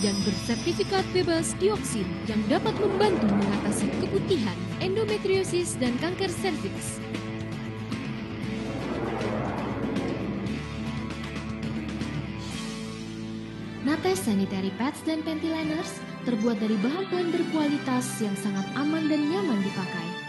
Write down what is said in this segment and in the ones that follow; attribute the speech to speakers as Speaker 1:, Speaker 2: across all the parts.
Speaker 1: dan bersertifikat bebas dioksin yang dapat membantu mengatasi keputihan, endometriosis, dan kanker serviks. Nates sanitary pads dan panty liners terbuat dari bahan bahan berkualitas yang sangat aman dan nyaman dipakai.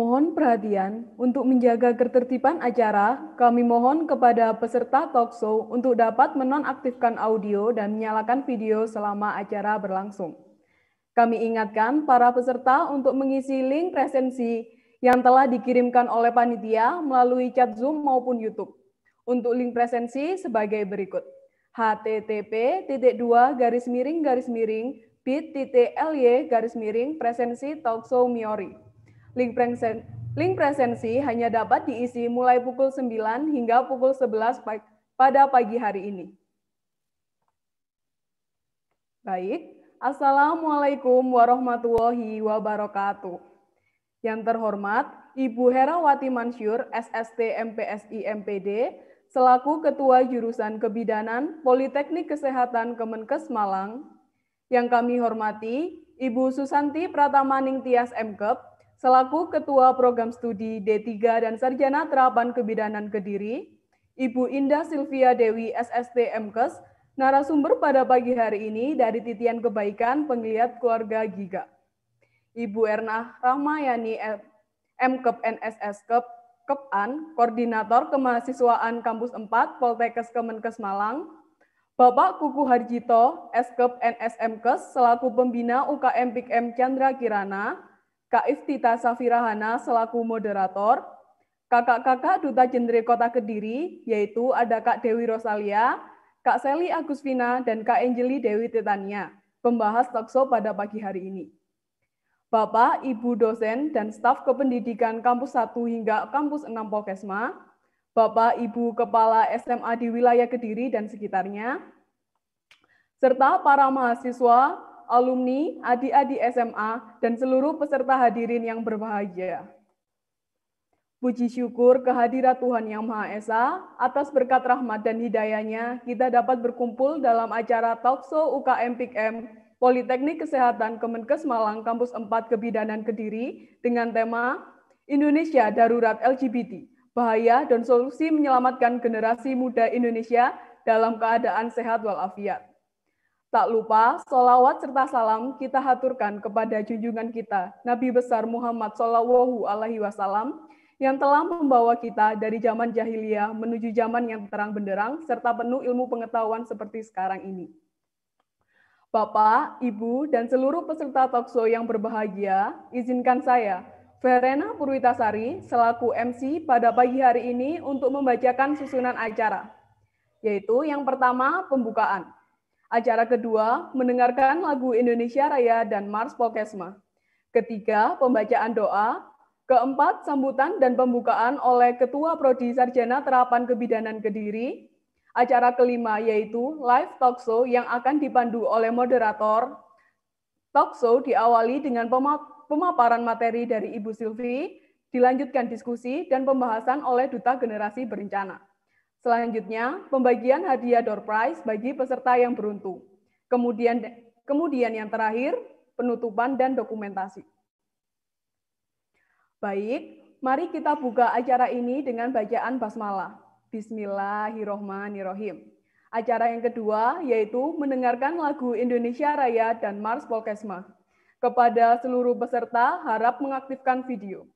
Speaker 2: Mohon perhatian untuk menjaga ketertiban acara. Kami mohon kepada peserta talkshow untuk dapat menonaktifkan audio dan menyalakan video selama acara berlangsung. Kami ingatkan para peserta untuk mengisi link presensi yang telah dikirimkan oleh panitia melalui chat Zoom maupun YouTube. Untuk link presensi sebagai berikut: http dua garis miring garis miring bit.ly garis miring presensi talkshow miori Link, presen, link presensi hanya dapat diisi mulai pukul 9 hingga pukul 11 pada pagi hari ini. Baik, Assalamualaikum warahmatullahi wabarakatuh. Yang terhormat, Ibu Herawati Mansyur, SST MPSI MPD, selaku Ketua Jurusan Kebidanan Politeknik Kesehatan Kemenkes Malang, yang kami hormati, Ibu Susanti Pratamaning Tias MKEP, Selaku Ketua Program Studi D3 dan Sarjana Terapan Kebidanan Kediri, Ibu Indah Silvia Dewi SST MKes, narasumber pada pagi hari ini dari Titian Kebaikan Penglihat Keluarga Giga. Ibu Erna Rahmayani eh, MKEP NSS Kep, Kepan, Koordinator Kemahasiswaan Kampus 4 Poltekkes Kemenkes Malang, Bapak Kuku Harjito, Eskep NSMKes, e selaku pembina UKM PIKM Chandra Kirana, Kak Iftita Safirahana selaku moderator, kakak-kakak Duta Jendri Kota Kediri, yaitu ada Kak Dewi Rosalia, Kak Seli Agusvina, dan Kak Angeli Dewi Titania, pembahas talkshow pada pagi hari ini. Bapak, Ibu dosen, dan staf kependidikan kampus 1 hingga kampus 6 Pokesma, Bapak, Ibu Kepala SMA di wilayah Kediri dan sekitarnya, serta para mahasiswa, alumni, adik-adik SMA, dan seluruh peserta hadirin yang berbahagia. Puji syukur kehadiran Tuhan Yang Maha Esa, atas berkat rahmat dan hidayahnya, kita dapat berkumpul dalam acara Talkshow UKM PIKM Politeknik Kesehatan Kemenkes Malang Kampus 4 Kebidanan Kediri dengan tema Indonesia Darurat LGBT, Bahaya dan Solusi Menyelamatkan Generasi Muda Indonesia dalam Keadaan Sehat Walafiat. Tak lupa, solawat serta salam kita haturkan kepada junjungan kita, Nabi besar Muhammad Sallallahu Alaihi Wasallam, yang telah membawa kita dari zaman jahiliyah menuju zaman yang terang benderang serta penuh ilmu pengetahuan seperti sekarang ini. Bapak, Ibu, dan seluruh peserta talkshow yang berbahagia, izinkan saya, Verena Purwitasari, selaku MC pada pagi hari ini untuk membacakan susunan acara, yaitu yang pertama, pembukaan. Acara kedua, mendengarkan lagu Indonesia Raya dan Mars Pokesma. Ketiga, pembacaan doa. Keempat, sambutan dan pembukaan oleh Ketua Prodi Sarjana Terapan Kebidanan Kediri. Acara kelima yaitu live talk show yang akan dipandu oleh moderator. Talk show diawali dengan pemaparan materi dari Ibu Silvi, dilanjutkan diskusi dan pembahasan oleh Duta Generasi Berencana. Selanjutnya, pembagian hadiah door prize bagi peserta yang beruntung. Kemudian kemudian yang terakhir, penutupan dan dokumentasi. Baik, mari kita buka acara ini dengan bacaan basmalah. Bismillahirrohmanirrohim. Acara yang kedua yaitu mendengarkan lagu Indonesia Raya dan Mars Polkesmas. Kepada seluruh peserta, harap mengaktifkan video.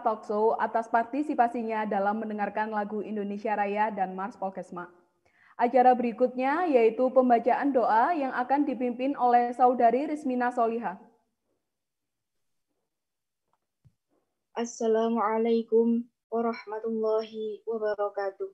Speaker 2: Talkshow atas partisipasinya dalam mendengarkan lagu Indonesia Raya dan Mars Polkesma. Acara berikutnya yaitu pembacaan doa yang akan dipimpin oleh saudari Rismina Soliha.
Speaker 3: Assalamualaikum warahmatullahi wabarakatuh.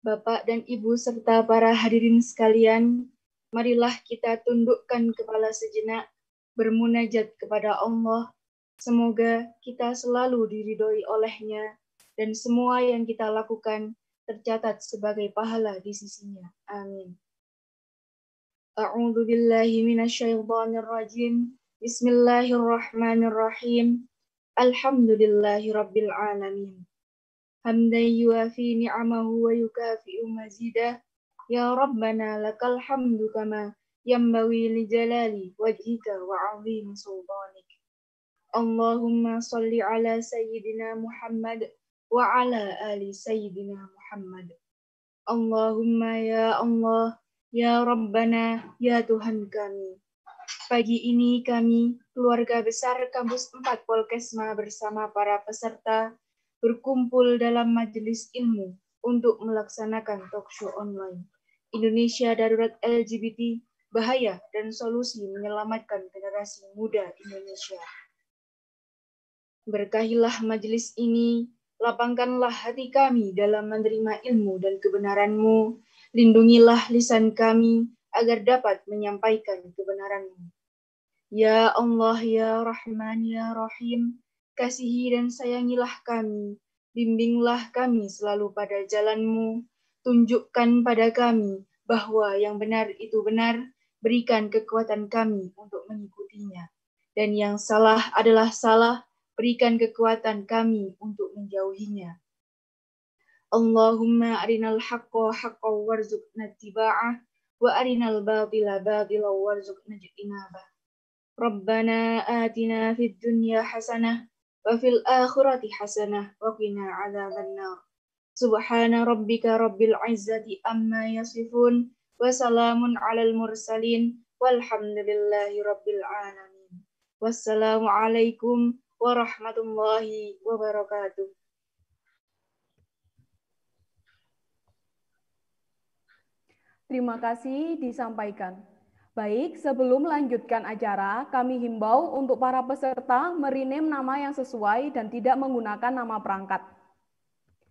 Speaker 3: Bapak dan Ibu serta para hadirin sekalian, marilah kita tundukkan kepala sejenak bermunajat kepada Allah Semoga kita selalu diridhoi olehnya dan semua yang kita lakukan tercatat sebagai pahala di sisinya. Amin. A'udzu billahi minasyaitonir rajim. Bismillahirrahmanirrahim. Alhamdulillahi rabbil alamin. Hamdan yuafi ni'amahu wa yukafi'u mazidah. Ya Rabbana lakal hamdu kama yanbawi li jalali wajhika wa 'azimi sultanik. Allahumma salli ala Sayyidina Muhammad wa ala ali Sayyidina Muhammad. Allahumma ya Allah, ya Rabbana, ya Tuhan kami. Pagi ini kami, keluarga besar Kampus 4 Polkesma bersama para peserta berkumpul dalam majelis ilmu untuk melaksanakan talkshow online. Indonesia Darurat LGBT, Bahaya dan Solusi Menyelamatkan Generasi Muda Indonesia Berkahilah majelis ini, lapangkanlah hati kami dalam menerima ilmu dan kebenaran-Mu, lindungilah lisan kami agar dapat menyampaikan kebenaran-Mu. Ya Allah, Ya Rahman, Ya Rahim, kasihi dan sayangilah kami, bimbinglah kami selalu pada jalan-Mu, tunjukkan pada kami bahwa yang benar itu benar, berikan kekuatan kami untuk mengikutinya. Dan yang salah adalah salah, berikan kekuatan kami untuk menjauhinya. Allahumma arinal haqqa haqqa warzuqna tiba'ah wa arinal batila batila warzuqna jitinabah. Rabbana atina fid dunya hasanah wa fil akhirati hasanah wa qina adzaban Subhana rabbika rabbil izzati amma yasifun wa salamun alal mursalin walhamdulillahi rabbil alamin. Wassalamualaikum warahmatullahi wabarakatuh.
Speaker 2: Terima kasih disampaikan. Baik, sebelum melanjutkan acara, kami himbau untuk para peserta merinem nama yang sesuai dan tidak menggunakan nama perangkat.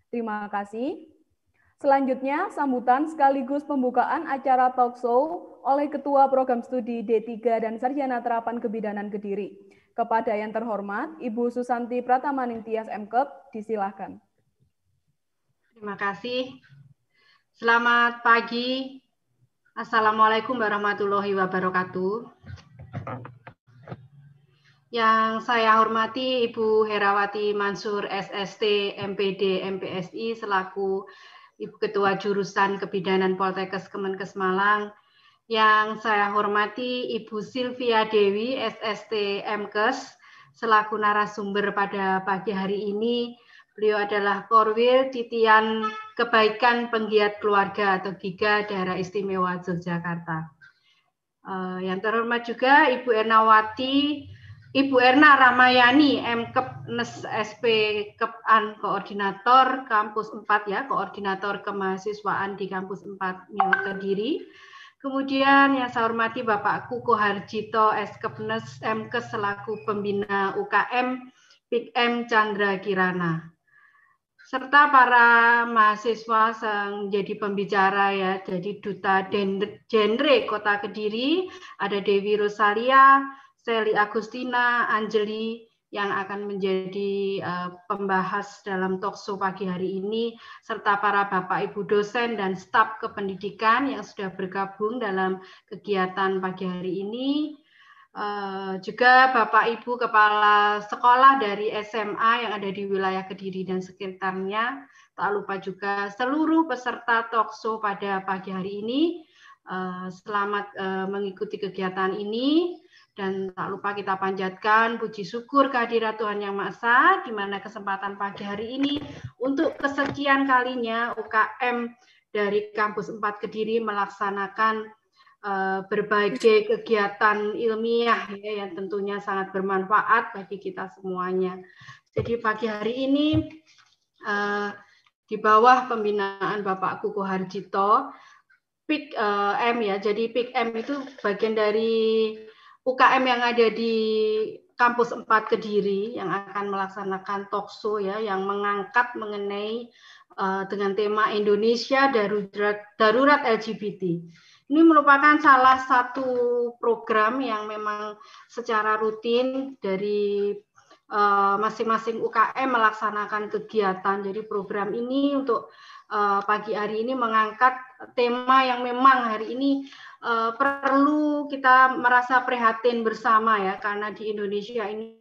Speaker 2: Terima kasih. Selanjutnya, sambutan sekaligus pembukaan acara Talk Show oleh Ketua Program Studi D3 dan Sarjana Terapan Kebidanan Kediri, kepada yang terhormat, Ibu Susanti Nintias MKEP,
Speaker 4: disilahkan. Terima kasih. Selamat pagi. Assalamualaikum warahmatullahi wabarakatuh. Yang saya hormati Ibu Herawati Mansur SST MPD MPSI selaku Ibu Ketua Jurusan Kebidanan Poltekkes Kemenkes Malang, yang saya hormati Ibu Silvia Dewi, SST MKes, selaku narasumber pada pagi hari ini. Beliau adalah Korwil Titian Kebaikan Penggiat Keluarga atau GIGA Daerah Istimewa Yogyakarta. Eh, yang terhormat juga Ibu Ernawati, Ibu Erna Ramayani, MKEP NES SP Kepan Koordinator Kampus 4 ya, Koordinator Kemahasiswaan di Kampus 4 Mio Kediri Kemudian yang saya hormati Bapak Kuko Harjito, Eskepnes, MKes selaku pembina UKM, M Chandra Kirana. Serta para mahasiswa yang jadi pembicara ya, jadi Duta Genre Kota Kediri, ada Dewi Rosalia, Seli Agustina, Anjeli yang akan menjadi uh, pembahas dalam talkshow pagi hari ini serta para Bapak Ibu dosen dan staf kependidikan yang sudah bergabung dalam kegiatan pagi hari ini. Uh, juga Bapak Ibu Kepala Sekolah dari SMA yang ada di wilayah Kediri dan sekitarnya. Tak lupa juga seluruh peserta talkshow pada pagi hari ini. Uh, selamat uh, mengikuti kegiatan ini dan tak lupa kita panjatkan puji syukur kehadirat Tuhan Yang Maha Esa di mana kesempatan pagi hari ini untuk kesekian kalinya UKM dari kampus 4 Kediri melaksanakan eh, berbagai kegiatan ilmiah ya, yang tentunya sangat bermanfaat bagi kita semuanya. Jadi pagi hari ini uh, di bawah pembinaan Bapak Kuku Harjito PIK uh, M ya. Jadi PIK M itu bagian dari UKM yang ada di kampus 4 Kediri yang akan melaksanakan talkshow ya yang mengangkat mengenai uh, dengan tema Indonesia darurat darurat LGBT. Ini merupakan salah satu program yang memang secara rutin dari eh, masing-masing uh, UKM melaksanakan kegiatan. Jadi program ini untuk uh, pagi hari ini mengangkat tema yang memang hari ini Eh, perlu kita merasa prihatin bersama ya karena di Indonesia ini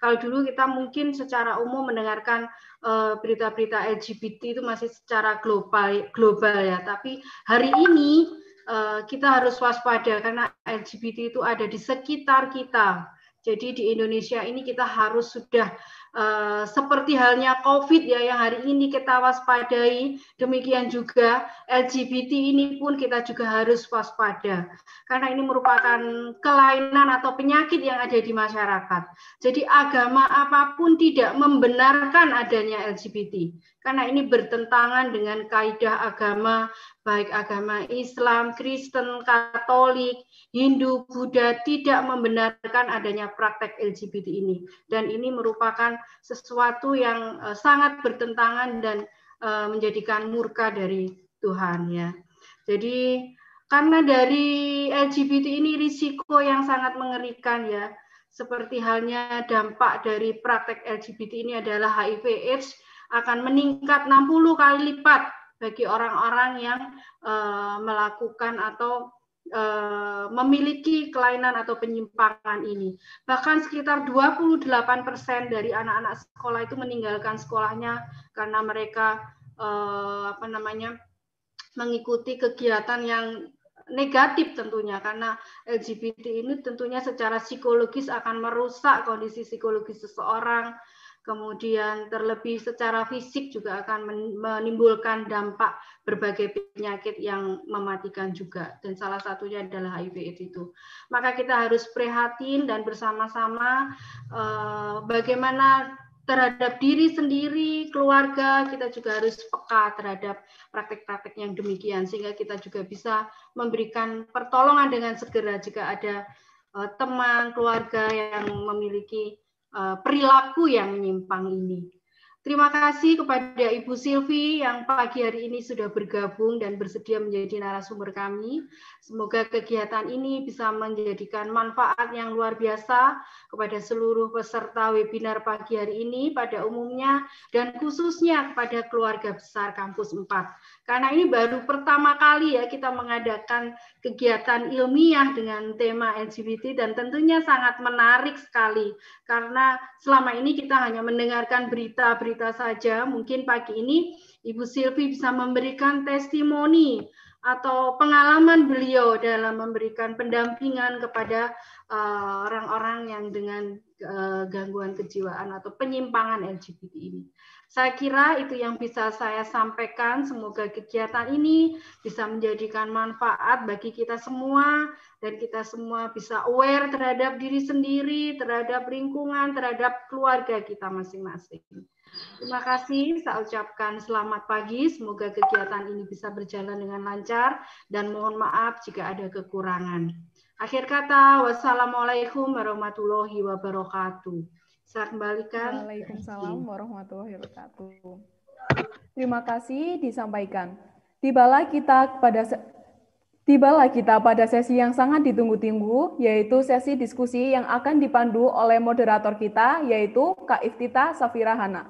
Speaker 4: kalau dulu kita mungkin secara umum mendengarkan eh, berita-berita uh, LGBT itu masih secara global global ya, tapi hari ini uh, kita harus waspada karena LGBT itu ada di sekitar kita. Jadi di Indonesia ini kita harus sudah Eh, seperti halnya COVID ya yang hari ini kita waspadai, demikian juga LGBT ini pun kita juga harus waspada karena ini merupakan kelainan atau penyakit yang ada di masyarakat. Jadi agama apapun tidak membenarkan adanya LGBT karena ini bertentangan dengan kaidah agama baik agama Islam, Kristen, Katolik, Hindu, Buddha tidak membenarkan adanya praktek LGBT ini dan ini merupakan sesuatu yang eh, sangat bertentangan dan eh, menjadikan murka dari Tuhan ya. Jadi karena dari LGBT ini risiko yang sangat mengerikan ya seperti halnya dampak dari praktek LGBT ini adalah HIV AIDS akan meningkat 60 kali lipat bagi orang-orang yang uh, melakukan atau uh, memiliki kelainan atau penyimpangan ini. Bahkan sekitar 28% persen dari anak-anak sekolah itu meninggalkan sekolahnya karena mereka uh, apa namanya mengikuti kegiatan yang negatif tentunya karena LGBT ini tentunya secara psikologis akan merusak kondisi psikologis seseorang kemudian terlebih secara fisik juga akan menimbulkan dampak berbagai penyakit yang mematikan juga dan salah satunya adalah HIV AIDS itu. Maka kita harus prihatin dan bersama-sama eh, bagaimana terhadap diri sendiri, keluarga, kita juga harus peka terhadap praktek-praktek yang demikian sehingga kita juga bisa memberikan pertolongan dengan segera jika ada eh, teman, keluarga yang memiliki Eh, perilaku yang menyimpang ini. Terima kasih kepada Ibu Silvi yang pagi hari ini sudah bergabung dan bersedia menjadi narasumber kami. Semoga kegiatan ini bisa menjadikan manfaat yang luar biasa kepada seluruh peserta webinar pagi hari ini pada umumnya dan khususnya kepada keluarga besar kampus 4. Karena ini baru pertama kali ya kita mengadakan kegiatan ilmiah dengan tema LGBT dan tentunya sangat menarik sekali karena selama ini kita hanya mendengarkan berita-berita wanita saja, mungkin pagi ini Ibu Silvi bisa memberikan testimoni atau pengalaman beliau dalam memberikan pendampingan kepada eh, orang-orang uh, yang dengan uh, gangguan kejiwaan atau penyimpangan LGBT ini. Saya kira itu yang bisa saya sampaikan. Semoga kegiatan ini bisa menjadikan manfaat bagi kita semua dan kita semua bisa aware terhadap diri sendiri, terhadap lingkungan, terhadap keluarga kita masing-masing. Terima kasih, saya ucapkan selamat pagi. Semoga kegiatan ini bisa berjalan dengan lancar dan mohon maaf jika ada kekurangan. Akhir kata, wassalamualaikum warahmatullahi wabarakatuh. Saya kembalikan. Waalaikumsalam warahmatullahi wabarakatuh.
Speaker 2: Terima kasih disampaikan. Tibalah kita pada Tibalah kita pada sesi yang sangat ditunggu-tunggu, yaitu sesi diskusi yang akan dipandu oleh moderator kita, yaitu Kak Iftita Safira Hana.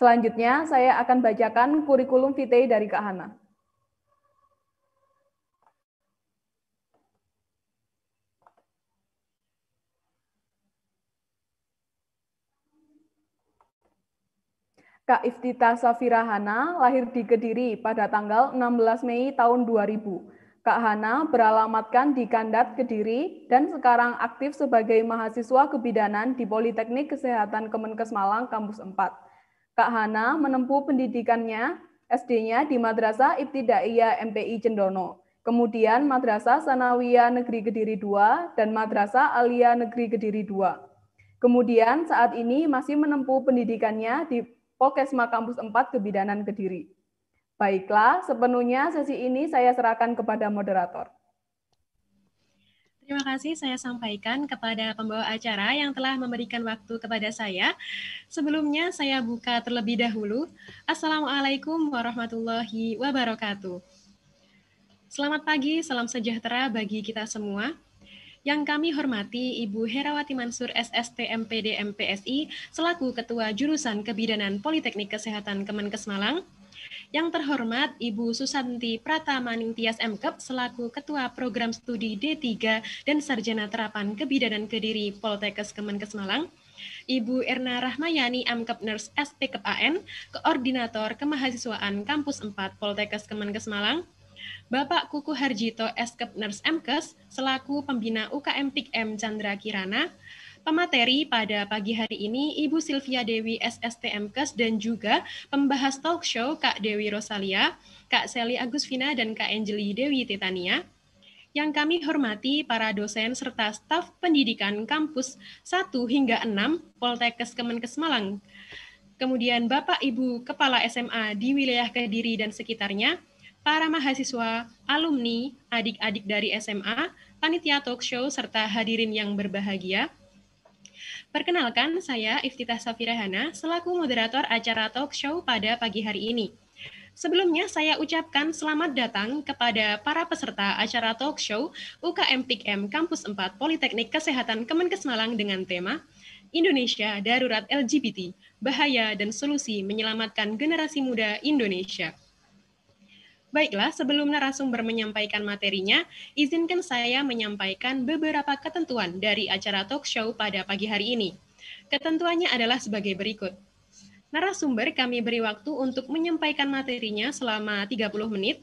Speaker 2: Selanjutnya, saya akan bacakan kurikulum vitae dari Kak Hana. Kak Iftita Safira Hana lahir di Kediri pada tanggal 16 Mei tahun 2000. Kak Hana beralamatkan di Kandat Kediri dan sekarang aktif sebagai mahasiswa kebidanan di Politeknik Kesehatan Kemenkes Malang Kampus 4. Kak Hana menempuh pendidikannya SD-nya di Madrasah Ibtidaiyah MPI Cendono, kemudian Madrasah Sanawiyah Negeri Kediri II dan Madrasah Aliyah Negeri Kediri II. Kemudian saat ini masih menempuh pendidikannya di Pokesma Kampus 4 Kebidanan Kediri. Baiklah, sepenuhnya sesi ini saya serahkan kepada moderator.
Speaker 1: Terima kasih saya sampaikan kepada pembawa acara yang telah memberikan waktu kepada saya. Sebelumnya saya buka terlebih dahulu. Assalamualaikum warahmatullahi wabarakatuh. Selamat pagi, salam sejahtera bagi kita semua. Yang kami hormati Ibu Herawati Mansur SST MPD MPSI selaku Ketua Jurusan Kebidanan Politeknik Kesehatan Kemenkes Malang, yang terhormat Ibu Susanti Pratama Tias MKEP selaku Ketua Program Studi D3 dan Sarjana Terapan Kebidanan Kediri Poltekkes Kemenkes Malang, Ibu Erna Rahmayani Mkep Nurse AN, Koordinator Kemahasiswaan Kampus 4 Poltekkes Kemenkes Malang, Bapak Kuku Harjito Eskep Nurse Mkes selaku pembina UKM PIKM Chandra Kirana, Pemateri pada pagi hari ini Ibu Silvia Dewi SSTMKes e dan juga pembahas talk show Kak Dewi Rosalia, Kak Seli Agusvina dan Kak Angeli Dewi Titania. Yang kami hormati para dosen serta staf pendidikan kampus 1 hingga 6 Poltekkes Kemenkes Malang. Kemudian Bapak Ibu Kepala SMA di wilayah Kediri dan sekitarnya, para mahasiswa, alumni, adik-adik dari SMA, panitia talk show, serta hadirin yang berbahagia. Perkenalkan, saya Iftita Safirahana, selaku moderator acara talk show pada pagi hari ini. Sebelumnya, saya ucapkan selamat datang kepada para peserta acara talk show UKM TIKM Kampus 4 Politeknik Kesehatan Kemenkes Malang dengan tema Indonesia Darurat LGBT, Bahaya dan Solusi Menyelamatkan Generasi Muda Indonesia. Baiklah, sebelum narasumber menyampaikan materinya, izinkan saya menyampaikan beberapa ketentuan dari acara talk show pada pagi hari ini. Ketentuannya adalah sebagai berikut. Narasumber kami beri waktu untuk menyampaikan materinya selama 30 menit.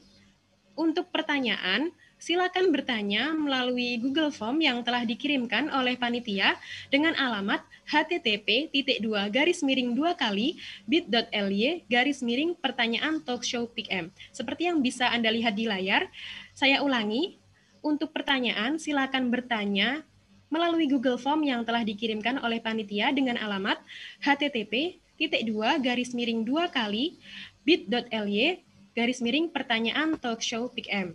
Speaker 1: Untuk pertanyaan, silakan bertanya melalui Google Form yang telah dikirimkan oleh panitia dengan alamat http titik dua garis miring dua kali bit.ly garis miring pertanyaan talkshow pm Seperti yang bisa Anda lihat di layar, saya ulangi, untuk pertanyaan silakan bertanya melalui Google Form yang telah dikirimkan oleh panitia dengan alamat http titik dua garis miring dua kali bit.ly garis miring pertanyaan talkshow pm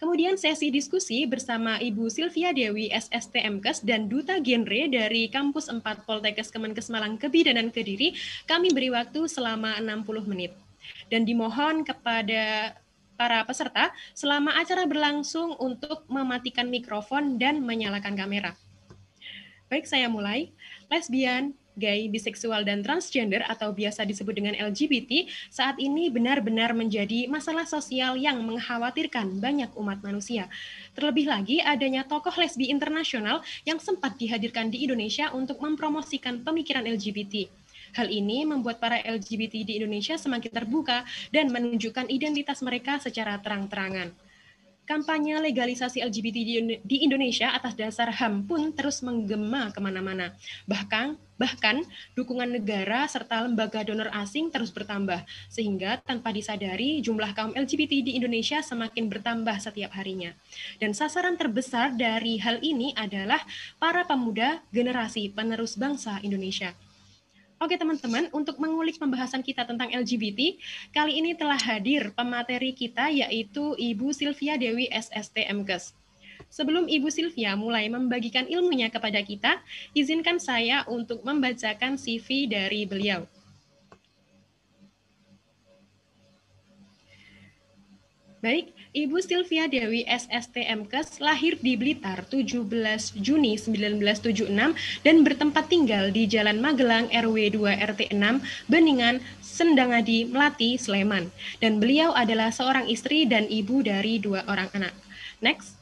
Speaker 1: Kemudian sesi diskusi bersama Ibu Silvia Dewi SSTMKes e dan Duta Genre dari Kampus 4 Poltekes Kemenkes Malang Kebidanan Kediri, kami beri waktu selama 60 menit. Dan dimohon kepada para peserta selama acara berlangsung untuk mematikan mikrofon dan menyalakan kamera. Baik, saya mulai. Lesbian, gay, biseksual, dan transgender atau biasa disebut dengan LGBT saat ini benar-benar menjadi masalah sosial yang mengkhawatirkan banyak umat manusia. Terlebih lagi adanya tokoh lesbi internasional yang sempat dihadirkan di Indonesia untuk mempromosikan pemikiran LGBT. Hal ini membuat para LGBT di Indonesia semakin terbuka dan menunjukkan identitas mereka secara terang-terangan kampanye legalisasi LGBT di Indonesia atas dasar HAM pun terus menggema kemana-mana. Bahkan Bahkan, dukungan negara serta lembaga donor asing terus bertambah, sehingga tanpa disadari jumlah kaum LGBT di Indonesia semakin bertambah setiap harinya. Dan sasaran terbesar dari hal ini adalah para pemuda generasi penerus bangsa Indonesia. Oke teman-teman, untuk mengulik pembahasan kita tentang LGBT, kali ini telah hadir pemateri kita yaitu Ibu Sylvia Dewi SST MKes. Sebelum Ibu Sylvia mulai membagikan ilmunya kepada kita, izinkan saya untuk membacakan CV dari beliau. Baik, Ibu Sylvia Dewi SST MKes lahir di Blitar 17 Juni 1976 dan bertempat tinggal di Jalan Magelang RW 2 RT 6 Beningan Sendangadi Melati Sleman dan beliau adalah seorang istri dan ibu dari dua orang anak. Next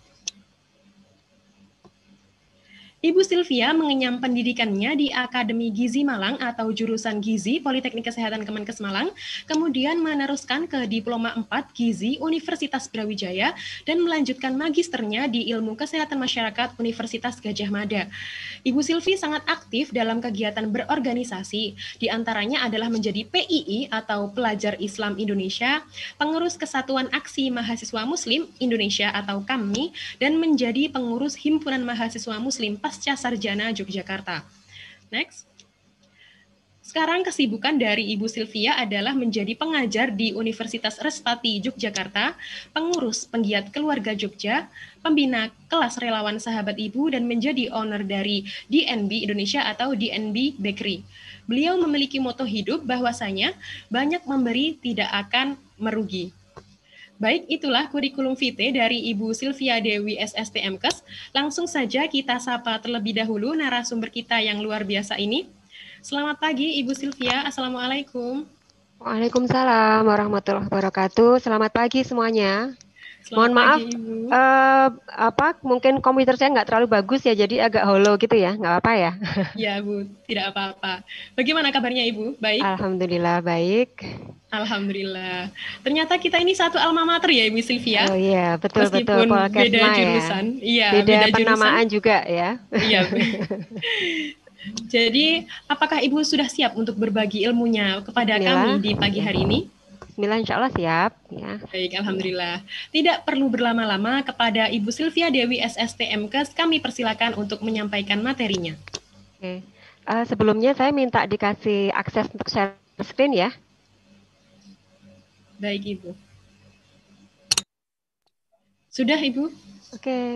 Speaker 1: Ibu Sylvia mengenyam pendidikannya di Akademi Gizi Malang atau jurusan Gizi Politeknik Kesehatan Kemenkes Malang, kemudian meneruskan ke Diploma 4 Gizi Universitas Brawijaya dan melanjutkan magisternya di Ilmu Kesehatan Masyarakat Universitas Gajah Mada. Ibu Silvi sangat aktif dalam kegiatan berorganisasi, diantaranya adalah menjadi PII atau Pelajar Islam Indonesia, pengurus Kesatuan Aksi Mahasiswa Muslim Indonesia atau KAMI, dan menjadi pengurus Himpunan Mahasiswa Muslim Pasca Sarjana Yogyakarta. Next. Sekarang kesibukan dari Ibu Sylvia adalah menjadi pengajar di Universitas Respati Yogyakarta, pengurus penggiat keluarga Jogja, pembina kelas relawan sahabat ibu, dan menjadi owner dari DNB Indonesia atau DNB Bakery. Beliau memiliki moto hidup bahwasanya banyak memberi tidak akan merugi. Baik, itulah kurikulum vitae dari Ibu Sylvia Dewi SSTMKes. Langsung saja kita sapa terlebih dahulu narasumber kita yang luar biasa ini. Selamat pagi Ibu Sylvia. Assalamualaikum.
Speaker 5: Waalaikumsalam warahmatullahi wabarakatuh. Selamat pagi semuanya. Selamat Mohon maaf, Ibu. Uh, apa mungkin komputer saya nggak terlalu bagus ya, jadi agak hollow gitu ya, nggak apa-apa ya?
Speaker 1: Iya Bu, tidak apa-apa. Bagaimana kabarnya Ibu? Baik. Alhamdulillah
Speaker 5: baik.
Speaker 1: Alhamdulillah. Ternyata kita ini satu alma mater ya Ibu Sylvia. Oh
Speaker 5: iya, betul Meskipun betul. Meskipun beda jurusan. Ya. Iya, beda, beda penamaan jurusan. juga ya. Iya.
Speaker 1: Jadi, apakah Ibu sudah siap untuk berbagi ilmunya kepada Mila. kami di pagi hari ini? Mila, insya Allah siap. Ya. Baik, Alhamdulillah. Tidak perlu berlama-lama kepada Ibu Sylvia Dewi SSTMKes, kami persilakan untuk menyampaikan materinya.
Speaker 5: Oke. Uh, sebelumnya saya minta dikasih akses untuk share screen ya. Baik, Ibu. Sudah, Ibu? Oke. Okay.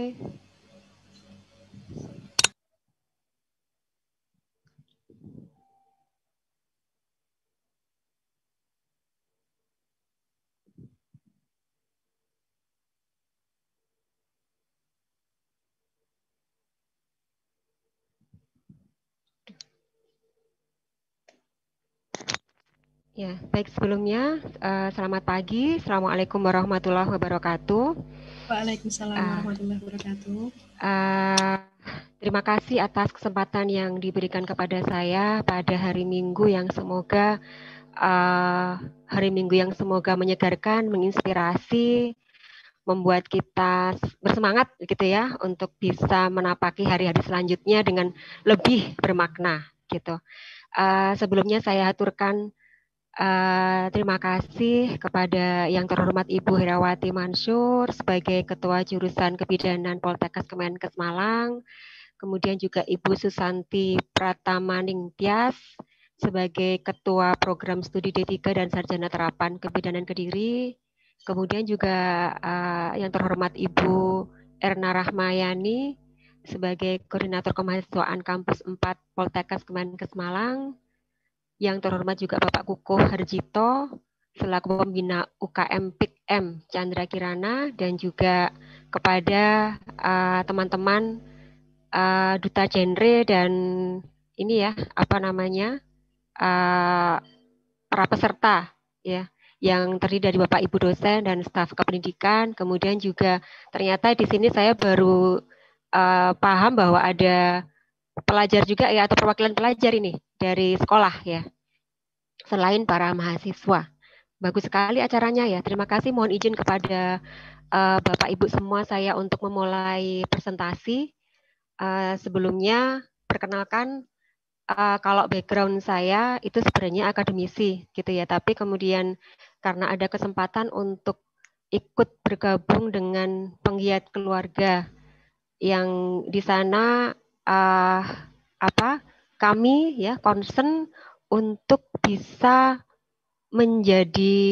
Speaker 5: Ya, baik sebelumnya uh, selamat pagi. Assalamualaikum warahmatullahi wabarakatuh. Waalaikumsalam uh, wabarakatuh. Ah, terima kasih atas kesempatan yang diberikan kepada saya pada hari Minggu yang semoga uh, hari Minggu yang semoga menyegarkan, menginspirasi, membuat kita bersemangat gitu ya untuk bisa menapaki hari-hari selanjutnya dengan lebih bermakna gitu. Uh, sebelumnya saya aturkan Eh, terima kasih kepada yang terhormat Ibu Herawati Mansur sebagai Ketua Jurusan Kebidanan Poltekkes Kemenkes Malang, kemudian juga Ibu Susanti Pratama Ningtyas sebagai Ketua Program Studi D3 dan Sarjana Terapan Kebidanan Kediri, kemudian juga uh, yang terhormat Ibu Erna Rahmayani sebagai Koordinator Kemahasiswaan Kampus 4 Poltekkes Kemenkes Malang, yang terhormat juga Bapak Kukuh Harjito selaku pembina UKM M Chandra Kirana dan juga kepada eh, teman-teman uh, uh, duta genre dan ini ya apa namanya uh, para peserta ya yang terdiri dari Bapak Ibu dosen dan staf kependidikan kemudian juga ternyata di sini saya baru uh, paham bahwa ada pelajar juga ya atau perwakilan pelajar ini dari sekolah ya selain para mahasiswa. Bagus sekali acaranya ya. Terima kasih. Mohon izin kepada uh, Bapak Ibu semua saya untuk memulai presentasi. Uh, sebelumnya perkenalkan uh, kalau background saya itu sebenarnya akademisi gitu ya, tapi kemudian karena ada kesempatan untuk ikut bergabung dengan penggiat keluarga yang di sana uh, apa kami ya concern untuk bisa menjadi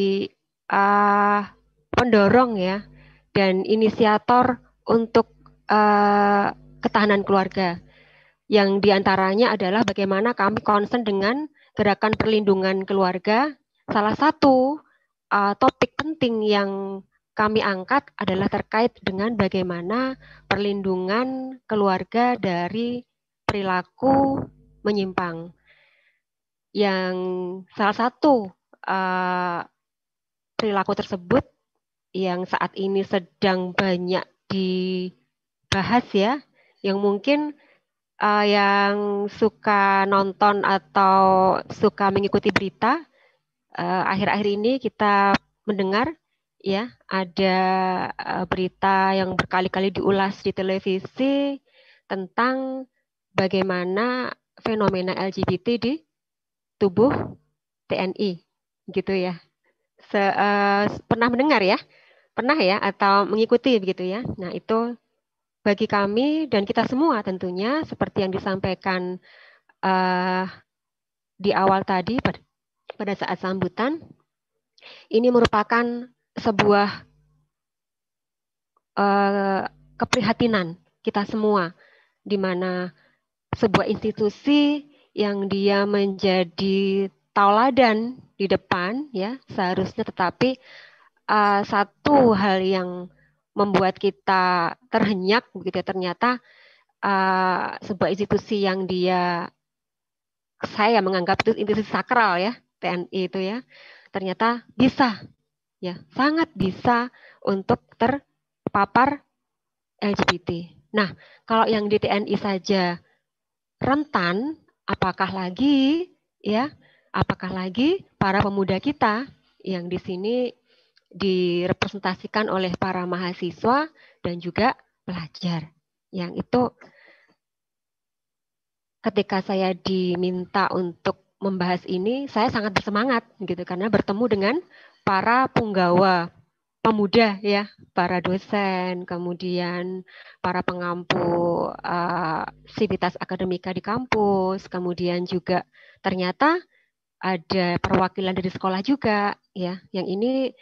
Speaker 5: uh, pendorong ya dan inisiator untuk uh, ketahanan keluarga yang diantaranya adalah bagaimana kami concern dengan gerakan perlindungan keluarga. Salah satu uh, topik penting yang kami angkat adalah terkait dengan bagaimana perlindungan keluarga dari perilaku menyimpang yang salah satu uh, perilaku tersebut yang saat ini sedang banyak dibahas ya, yang mungkin uh, yang suka nonton atau suka mengikuti berita eh, akhir-akhir uh, ini kita mendengar ya ada uh, berita yang berkali-kali diulas di televisi tentang bagaimana fenomena LGBT di tubuh TNI, gitu ya. Se, uh, pernah mendengar ya, pernah ya, atau mengikuti begitu ya. Nah itu bagi kami dan kita semua tentunya seperti yang disampaikan uh, di awal tadi pada, pada saat sambutan, ini merupakan sebuah uh, keprihatinan kita semua, di mana sebuah institusi yang dia menjadi tauladan di depan ya seharusnya tetapi uh, satu hal yang membuat kita terhenyak begitu ya ternyata uh, sebuah institusi yang dia saya menganggap itu institusi sakral ya TNI itu ya ternyata bisa ya sangat bisa untuk terpapar LGBT. Nah, kalau yang di TNI saja rentan apakah lagi ya, apakah lagi para pemuda kita yang di sini direpresentasikan oleh para mahasiswa dan juga pelajar. Yang itu ketika saya diminta untuk membahas ini, saya sangat bersemangat gitu karena bertemu dengan para punggawa pemuda ya, para dosen, kemudian para pengampu uh, akademika di kampus, kemudian juga ternyata ada perwakilan dari sekolah juga ya, yang ini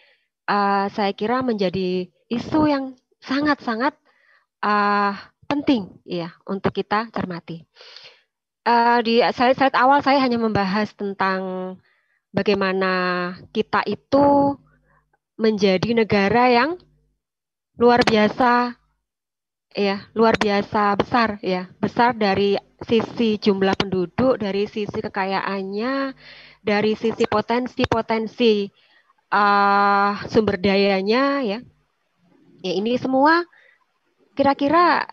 Speaker 5: uh, saya kira menjadi isu yang sangat-sangat uh, penting ya untuk kita cermati. Uh, di slide-slide awal saya hanya membahas tentang bagaimana kita itu menjadi negara yang luar biasa ya, luar biasa besar ya, besar dari sisi jumlah penduduk, dari sisi kekayaannya, dari sisi potensi-potensi uh, sumber dayanya ya. Ya ini semua kira-kira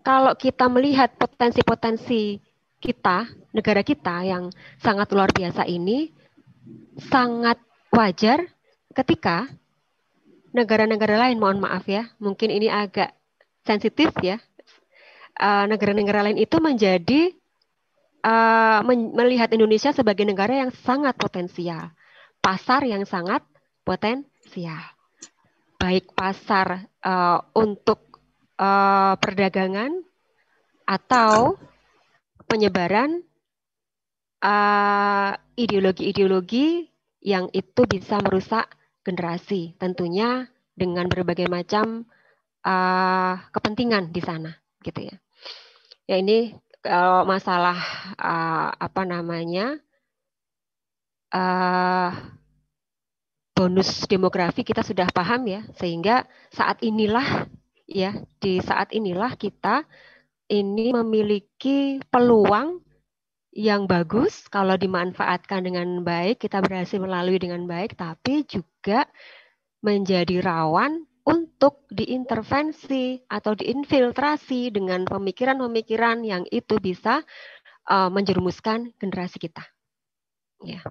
Speaker 5: kalau kita melihat potensi-potensi kita, negara kita yang sangat luar biasa ini sangat wajar ketika negara-negara lain, mohon maaf ya, mungkin ini agak sensitif ya, eh, negara-negara lain itu menjadi eh, melihat Indonesia sebagai negara yang sangat potensial, pasar yang sangat potensial, baik pasar eh, untuk perdagangan atau penyebaran ideologi -ideologi yang itu bisa merusak generasi, tentunya dengan berbagai macam uh, kepentingan di sana, gitu ya. Ya ini kalau masalah uh, apa namanya uh, bonus demografi kita sudah paham ya, sehingga saat inilah ya di saat inilah kita ini memiliki peluang yang bagus kalau dimanfaatkan dengan baik, kita berhasil melalui dengan baik, tapi juga menjadi rawan untuk diintervensi atau diinfiltrasi dengan pemikiran-pemikiran yang itu bisa uh, menjerumuskan generasi kita. Ya.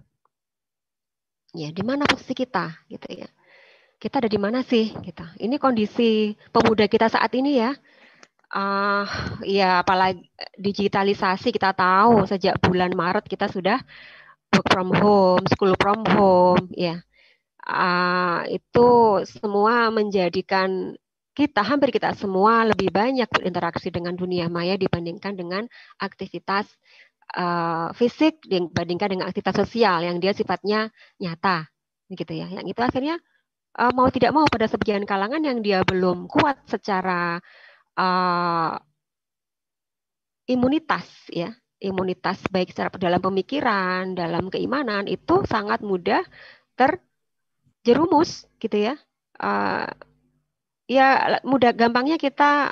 Speaker 5: Ya, di mana posisi kita gitu ya. Kita ada di mana sih kita? Gitu. Ini kondisi pemuda kita saat ini ya uh, ya apalagi digitalisasi kita tahu sejak bulan Maret kita sudah work from home, school from home, ya uh, itu semua menjadikan kita hampir kita semua lebih banyak berinteraksi dengan dunia maya dibandingkan dengan aktivitas uh, fisik dibandingkan dengan aktivitas sosial yang dia sifatnya nyata, gitu ya. Yang itu akhirnya uh, mau tidak mau pada sebagian kalangan yang dia belum kuat secara uh, imunitas ya imunitas baik secara dalam pemikiran, dalam keimanan itu sangat mudah terjerumus gitu ya. Uh, ya mudah gampangnya kita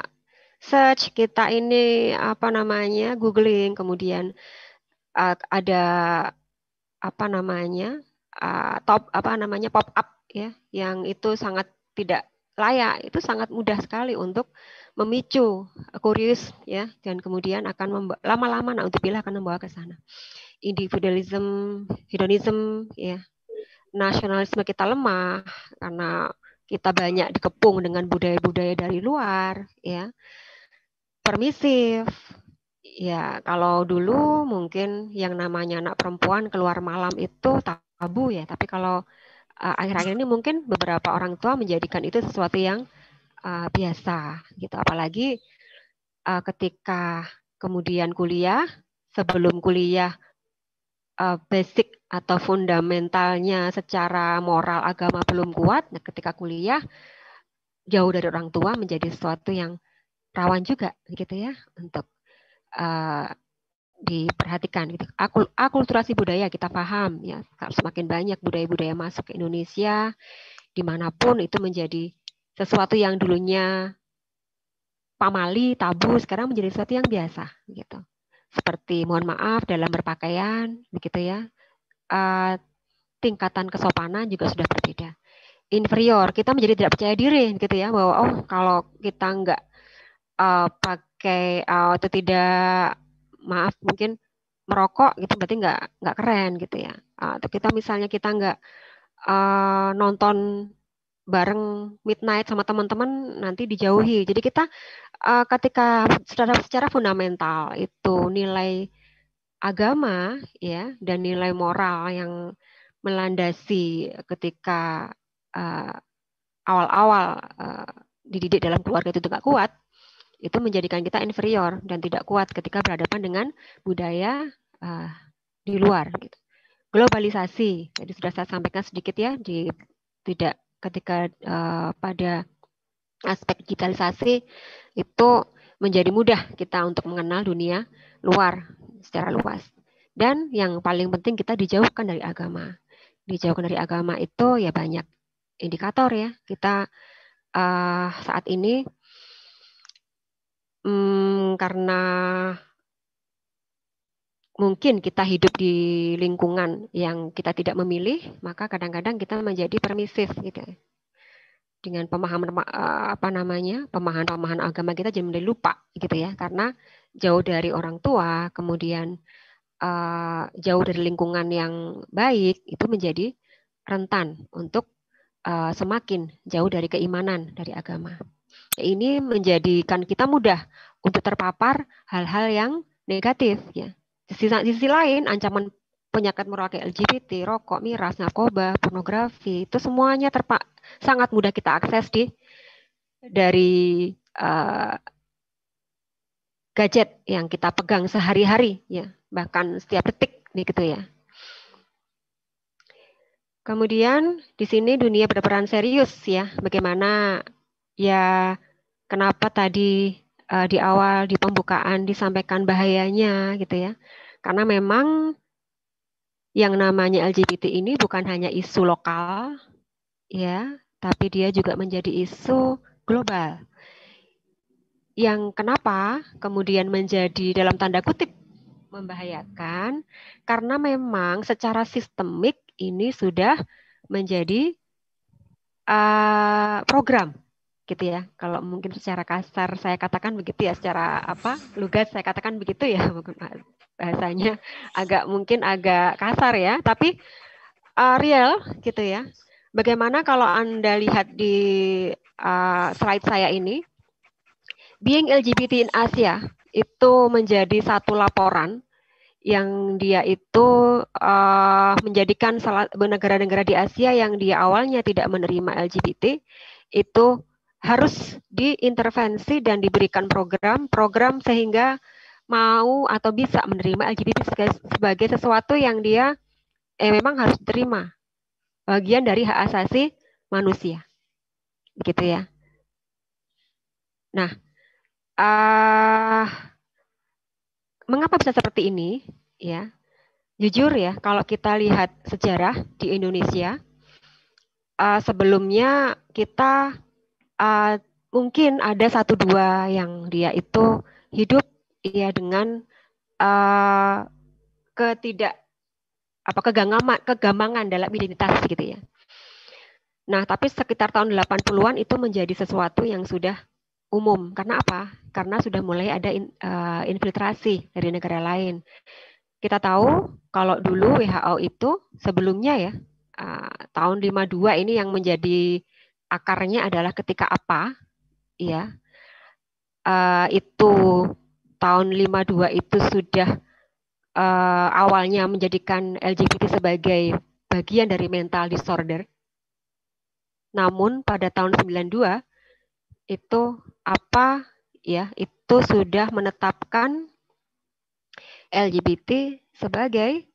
Speaker 5: search kita ini apa namanya googling kemudian uh, ada apa namanya uh, top apa namanya pop up ya yang itu sangat tidak layak itu sangat mudah sekali untuk memicu kurius ya dan kemudian akan lama-lama nah untuk pilih akan membawa ke sana individualism hedonism ya nasionalisme kita lemah karena kita banyak dikepung dengan budaya-budaya dari luar ya permisif ya kalau dulu mungkin yang namanya anak perempuan keluar malam itu tabu ya tapi kalau Eh, akhir-akhir ini mungkin beberapa orang tua menjadikan itu sesuatu yang uh, biasa gitu apalagi uh, ketika kemudian kuliah sebelum kuliah uh, basic atau fundamentalnya secara moral agama belum kuat nah ketika kuliah jauh dari orang tua menjadi sesuatu yang rawan juga gitu ya untuk uh, diperhatikan gitu. Akulturasi budaya kita paham ya semakin banyak budaya-budaya masuk ke Indonesia dimanapun itu menjadi sesuatu yang dulunya pamali tabu sekarang menjadi sesuatu yang biasa gitu seperti mohon maaf dalam berpakaian begitu ya uh, tingkatan kesopanan juga sudah berbeda inferior kita menjadi tidak percaya diri gitu ya bahwa oh kalau kita enggak uh, eh, pakai uh, atau tidak maaf mungkin merokok gitu berarti nggak nggak keren gitu ya ah, atau kita misalnya kita nggak uh, nonton bareng midnight sama teman-teman nanti dijauhi iya. jadi kita uh, ketika secara secara fundamental itu nilai agama ya dan nilai moral yang melandasi ketika awal-awal uh, uh, dididik dalam keluarga itu tidak kuat itu menjadikan kita inferior dan tidak kuat ketika berhadapan dengan budaya uh, di luar. Gitu. Globalisasi, jadi sudah saya sampaikan sedikit ya di tidak ketika uh, pada aspek digitalisasi itu menjadi mudah kita untuk mengenal dunia luar secara luas. Dan yang paling penting kita dijauhkan dari agama. Dijauhkan dari agama itu ya banyak indikator ya. Kita uh, saat ini hmm, karena mungkin kita hidup di lingkungan yang kita tidak memilih, maka kadang-kadang kita menjadi permisif gitu. Ya. Dengan pemahaman eh, apa namanya? pemahaman-pemahaman agama kita jadi mulai lupa gitu ya, karena jauh dari orang tua, kemudian uh, jauh dari lingkungan yang baik itu menjadi rentan untuk uh, semakin jauh dari keimanan dari agama ini menjadikan kita mudah untuk terpapar hal-hal yang negatif ya. Di sisi, sisi lain ancaman penyakit merokok LGBT, rokok, miras, narkoba, pornografi itu semuanya terpak sangat mudah kita akses di dari uh, gadget yang kita pegang sehari-hari ya, bahkan setiap detik nih gitu ya. Kemudian di sini dunia berperan serius ya, bagaimana ya kenapa tadi uh, di awal di pembukaan disampaikan bahayanya gitu ya. Karena memang yang namanya LGBT ini bukan hanya isu lokal ya, tapi dia juga menjadi isu global. Yang kenapa kemudian menjadi dalam tanda kutip membahayakan karena memang secara sistemik ini sudah menjadi uh, program gitu ya. Kalau mungkin secara kasar saya katakan begitu ya, secara apa lugas saya katakan begitu ya, ah, bahasanya agak mungkin agak kasar ya, tapi uh, real gitu ya. Bagaimana kalau anda lihat di uh, slide saya ini, being LGBT in Asia itu menjadi satu laporan yang dia itu uh, menjadikan salah negara-negara di Asia yang dia awalnya tidak menerima LGBT itu harus diintervensi dan diberikan program-program sehingga mau atau bisa menerima LGBT sebagai, sesuatu yang dia eh, memang harus terima bagian dari hak asasi manusia, begitu ya. Nah, uh, mengapa bisa seperti ini? Ya, jujur ya, kalau kita lihat sejarah di Indonesia, uh, sebelumnya kita uh, mungkin ada satu dua yang dia itu hidup ya dengan uh, ketidak apa kegangaman kegamangan dalam identitas gitu ya. Nah, tapi sekitar tahun 80-an itu menjadi sesuatu yang sudah umum. Karena apa? Karena sudah mulai ada in, uh, infiltrasi dari negara lain. Kita tahu kalau dulu WHO itu sebelumnya ya uh, tahun 52 ini yang menjadi akarnya adalah ketika apa ya uh, itu tahun 52 itu sudah uh, awalnya menjadikan LGBT sebagai bagian dari mental disorder. Namun pada tahun 92 itu apa ya itu sudah menetapkan LGBT sebagai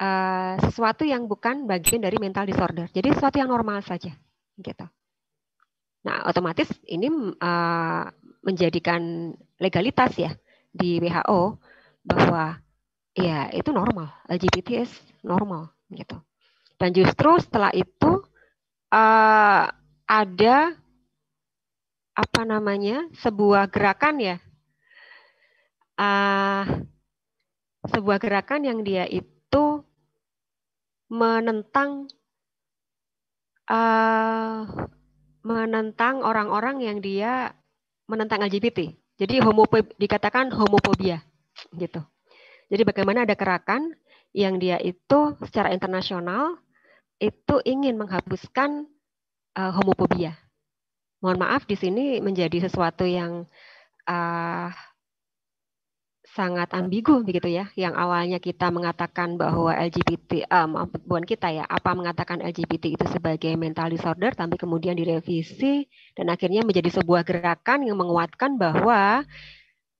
Speaker 5: uh, sesuatu yang bukan bagian dari mental disorder. Jadi sesuatu yang normal saja gitu. Nah, otomatis ini uh, menjadikan legalitas ya di WHO bahwa ya itu normal, LGBT is normal gitu. Dan justru setelah itu uh, ada apa namanya sebuah gerakan ya, uh, sebuah gerakan yang dia itu menentang uh, menentang orang-orang yang dia menentang LGBT. Jadi homo dikatakan homofobia gitu. Jadi bagaimana ada gerakan yang dia itu secara internasional itu ingin menghapuskan uh, homofobia. Mohon maaf di sini menjadi sesuatu yang uh, sangat ambigu begitu ya. Yang awalnya kita mengatakan bahwa LGBT, uh, eh, bukan kita ya, apa mengatakan LGBT itu sebagai mental disorder, tapi kemudian direvisi dan akhirnya menjadi sebuah gerakan yang menguatkan bahwa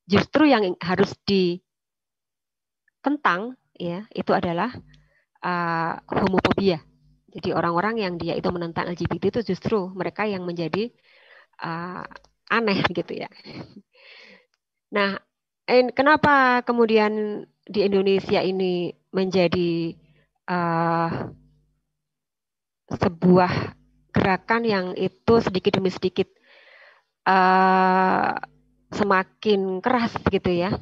Speaker 5: justru yang harus ditentang ya itu adalah uh, homofobia. Jadi orang-orang yang dia itu menentang LGBT itu justru mereka yang menjadi uh, aneh gitu ya. Nah, kenapa kemudian di Indonesia ini menjadi uh, sebuah gerakan yang itu sedikit demi sedikit uh, semakin keras gitu ya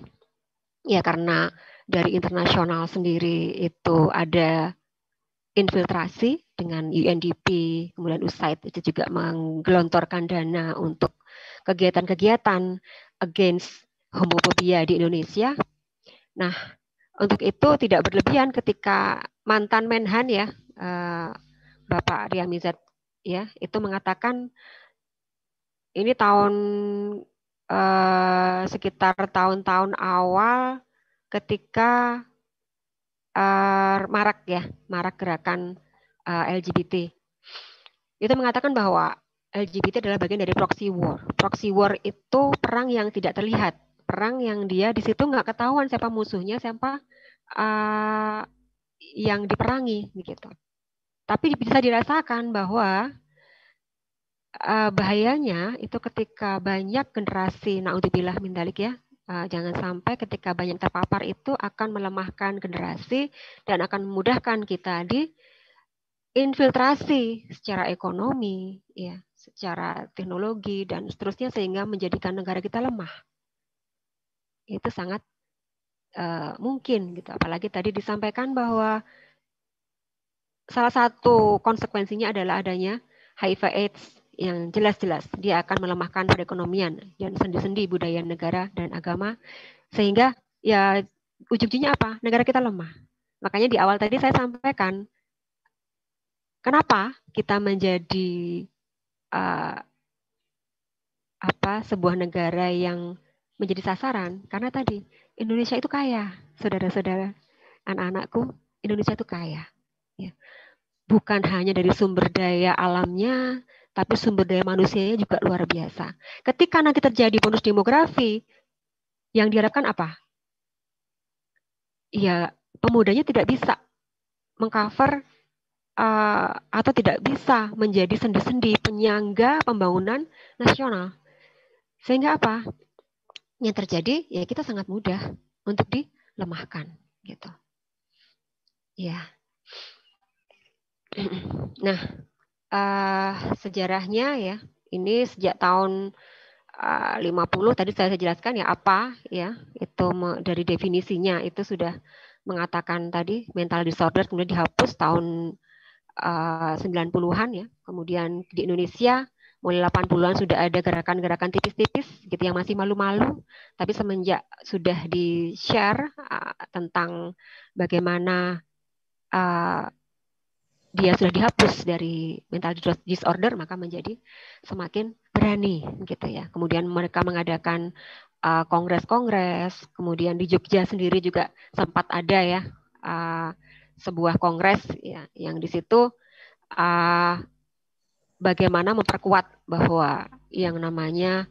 Speaker 5: ya karena dari internasional sendiri itu ada infiltrasi dengan UNDP, kemudian USAID itu juga menggelontorkan dana untuk kegiatan-kegiatan against homofobia di Indonesia. Nah, untuk itu tidak berlebihan ketika mantan Menhan ya eh, Bapak Ria Mizat ya itu mengatakan ini tahun eh, sekitar tahun-tahun awal ketika eh, marak ya marak gerakan LGBT itu mengatakan bahwa LGBT adalah bagian dari proxy war. Proxy war itu perang yang tidak terlihat perang yang dia di situ nggak ketahuan siapa musuhnya, siapa uh, yang diperangi gitu. Tapi bisa dirasakan bahwa uh, bahayanya itu ketika banyak generasi naudzubillah mindalik ya. Eh, jangan sampai ketika banyak terpapar itu akan melemahkan generasi dan akan memudahkan kita di infiltrasi secara ekonomi ya, secara teknologi dan seterusnya sehingga menjadikan negara kita lemah itu sangat uh, mungkin gitu. Apalagi tadi disampaikan bahwa salah satu konsekuensinya adalah adanya HIV AIDS yang jelas-jelas dia akan melemahkan perekonomian dan sendi-sendi budaya negara dan agama sehingga ya ujung-ujungnya apa? Negara kita lemah. Makanya di awal tadi saya sampaikan kenapa kita menjadi uh, apa sebuah negara yang menjadi sasaran karena tadi Indonesia itu kaya, saudara-saudara, anak-anakku, Indonesia itu kaya. Ya. Bukan hanya dari sumber daya alamnya, tapi sumber daya manusianya juga luar biasa. Ketika nanti terjadi bonus demografi, yang diharapkan apa? Ya, pemudanya tidak bisa mengcover uh, atau tidak bisa menjadi sendi-sendi penyangga pembangunan nasional. Sehingga apa? yang terjadi ya kita sangat mudah untuk dilemahkan gitu. Ya. Nah, uh, sejarahnya ya ini sejak tahun eh, uh, 50 tadi saya jelaskan ya apa ya itu dari definisinya itu sudah mengatakan tadi mental disorder kemudian dihapus tahun uh, eh, 90-an ya. Kemudian di Indonesia mulai 80-an sudah ada gerakan-gerakan tipis-tipis gitu yang masih malu-malu, tapi semenjak sudah di-share uh, tentang bagaimana uh, dia sudah dihapus dari mental disorder maka menjadi semakin berani gitu ya. Kemudian mereka mengadakan kongres ah, kongres-kongres, kemudian di Jogja sendiri juga sempat ada ya uh, sebuah kongres ya yang di situ uh, bagaimana memperkuat bahwa yang namanya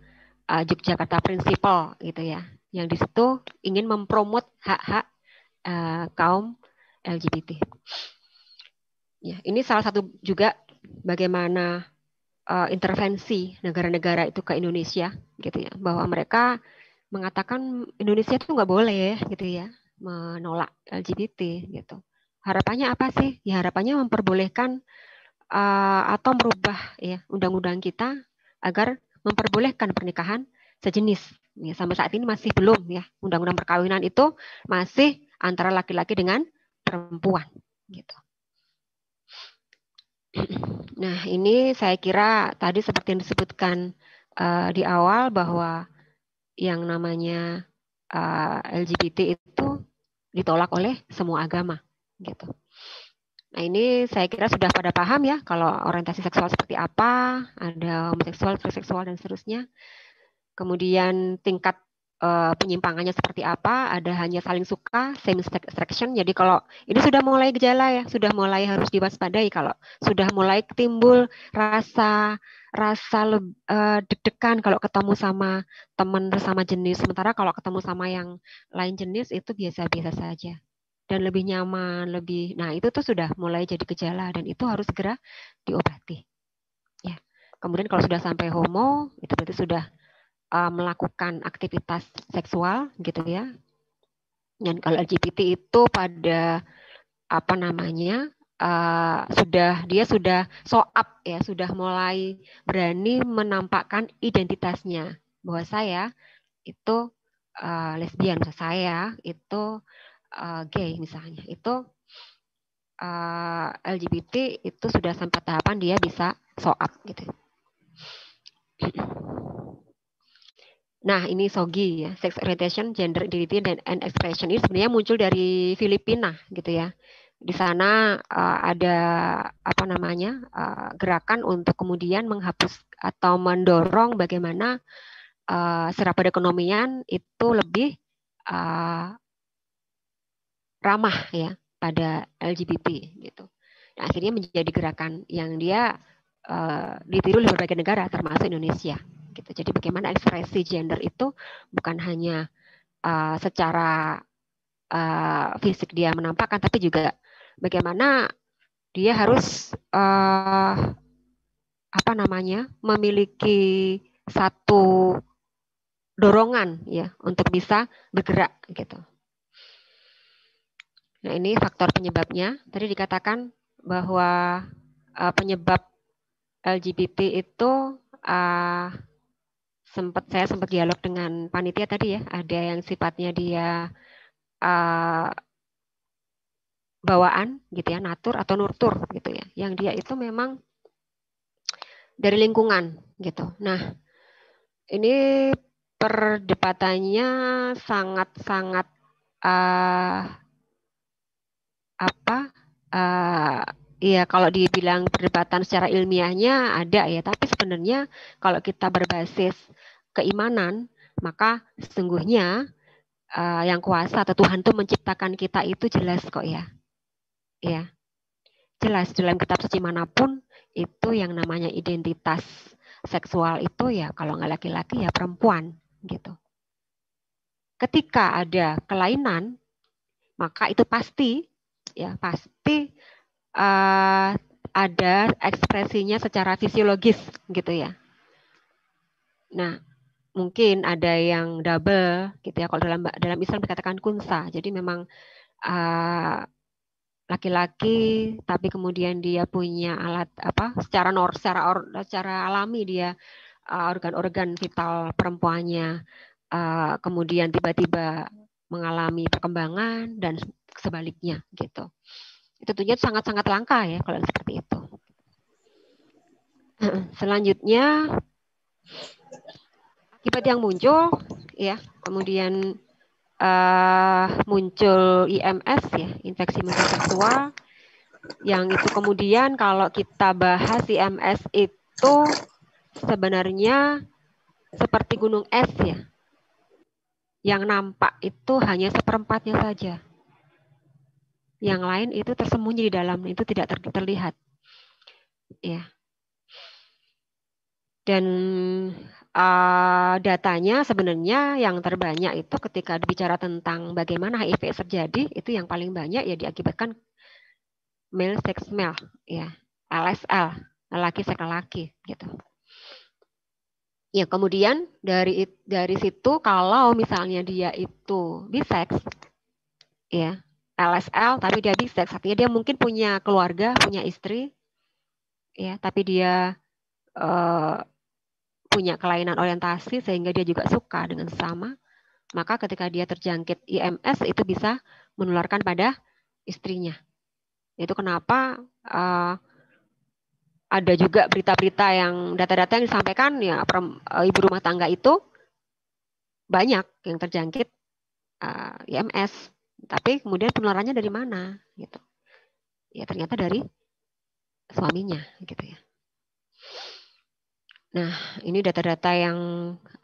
Speaker 5: uh, Yogyakarta Principle gitu ya, yang di situ ingin mempromot hak-hak uh, kaum LGBT. Ya, ini salah satu juga bagaimana uh, intervensi negara-negara itu ke Indonesia gitu ya, bahwa mereka mengatakan Indonesia itu nggak boleh ya gitu ya menolak LGBT gitu. Harapannya apa sih? Ya harapannya memperbolehkan uh, atau merubah ya undang-undang kita agar memperbolehkan pernikahan sejenis. Ya, sampai saat ini masih belum ya undang-undang perkawinan itu masih antara laki-laki dengan perempuan gitu. Nah, ini saya kira tadi seperti yang disebutkan uh, di awal bahwa yang namanya uh, eh, LGBT itu ditolak oleh semua agama gitu. Nah ini saya kira sudah pada paham ya kalau orientasi seksual seperti apa, ada homoseksual, triseksual, dan seterusnya. Kemudian tingkat eh, penyimpangannya seperti apa, ada hanya saling suka, same sex attraction. Jadi kalau ini sudah mulai gejala ya, sudah mulai harus diwaspadai kalau sudah mulai timbul rasa rasa eh, deg-degan kalau ketemu sama teman sama jenis. Sementara kalau ketemu sama yang lain jenis itu biasa-biasa saja dan lebih nyaman, lebih nah itu tuh sudah mulai jadi gejala dan itu harus segera diobati. Ya. Kemudian kalau sudah sampai homo itu berarti sudah uh, melakukan aktivitas seksual gitu ya. Dan kalau LGBT itu pada apa namanya uh, sudah dia sudah soap ya sudah mulai berani menampakkan identitasnya bahwa saya itu uh, lesbian saya itu uh, gay misalnya itu uh, eh, LGBT itu sudah sampai tahapan dia bisa soap gitu. Nah, ini SOGI ya, Sex Orientation, Gender Identity, dan and Expression ini sebenarnya muncul dari Filipina gitu ya. Di sana uh, ada apa namanya uh, gerakan untuk kemudian menghapus atau mendorong bagaimana uh, serapan ekonomian itu lebih uh, ramah ya pada LGBT gitu. Nah, akhirnya menjadi gerakan yang dia uh, ditiru oleh berbagai negara termasuk Indonesia gitu. Jadi bagaimana ekspresi gender itu bukan hanya uh, secara uh, fisik dia menampakkan tapi juga bagaimana dia harus uh, apa namanya memiliki satu dorongan ya untuk bisa bergerak gitu Nah, ini faktor penyebabnya. Tadi dikatakan bahwa uh, penyebab LGBT itu uh, eh, sempat saya sempat dialog dengan panitia tadi ya, ada yang sifatnya dia uh, bawaan gitu ya, natur atau nurtur gitu ya. Yang dia itu memang dari lingkungan gitu. Nah, ini perdebatannya sangat-sangat uh, apa uh, ya kalau dibilang perdebatan secara ilmiahnya ada ya, tapi sebenarnya kalau kita berbasis keimanan, maka sesungguhnya uh, yang kuasa atau Tuhan itu menciptakan kita itu jelas kok ya. Ya. Jelas dalam kitab suci manapun itu yang namanya identitas seksual itu ya kalau nggak laki-laki ya perempuan gitu. Ketika ada kelainan, maka itu pasti ya pasti uh, ada ekspresinya secara fisiologis gitu ya. Nah, mungkin ada yang double gitu ya kalau dalam dalam Islam dikatakan kunsa. Jadi memang laki eh, laki-laki tapi kemudian dia punya alat apa secara nor secara or, secara alami dia eh, organ-organ uh, vital perempuannya uh, kemudian tiba-tiba mengalami perkembangan dan sebaliknya gitu. Itu tentunya sangat-sangat langka ya kalau seperti itu. Selanjutnya akibat yang muncul ya, kemudian uh, muncul IMS ya, infeksi menular seksual. yang itu kemudian kalau kita bahas IMS itu sebenarnya seperti gunung es ya. Yang nampak itu hanya seperempatnya saja yang lain itu tersembunyi di dalam itu tidak ter terlihat ya dan uh, datanya sebenarnya yang terbanyak itu ketika bicara tentang bagaimana HIV terjadi itu yang paling banyak ya diakibatkan male sex male ya LSL laki seks laki, gitu ya kemudian dari dari situ kalau misalnya dia itu bisex ya LSL tapi dia big artinya dia mungkin punya keluarga punya istri ya tapi dia uh, punya kelainan orientasi sehingga dia juga suka dengan sama maka ketika dia terjangkit IMS itu bisa menularkan pada istrinya itu kenapa uh, ada juga berita-berita yang data-data yang disampaikan ya eh, ibu rumah tangga itu banyak yang terjangkit uh, IMS tapi kemudian penularannya dari mana gitu. Ya ternyata dari suaminya gitu ya. Nah, ini data-data yang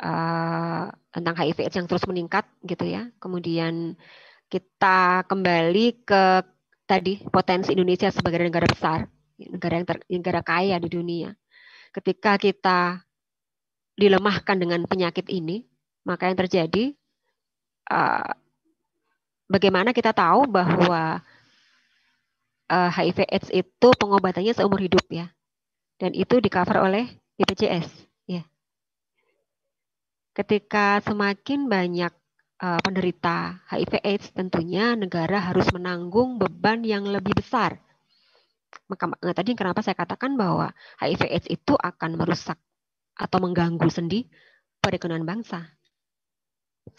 Speaker 5: uh, tentang HIV AIDS yang terus meningkat gitu ya. Kemudian kita kembali ke tadi potensi Indonesia sebagai negara besar, negara yang ter, negara kaya di dunia. Ketika kita dilemahkan dengan penyakit ini, maka yang terjadi uh, bagaimana kita tahu bahwa uh, HIV AIDS itu pengobatannya seumur hidup ya. Dan itu di cover oleh BPJS ya. Ketika semakin banyak eh, penderita HIV AIDS tentunya negara harus menanggung beban yang lebih besar. Maka tadi kenapa saya katakan bahwa HIV AIDS itu akan merusak atau mengganggu sendi perekonomian bangsa.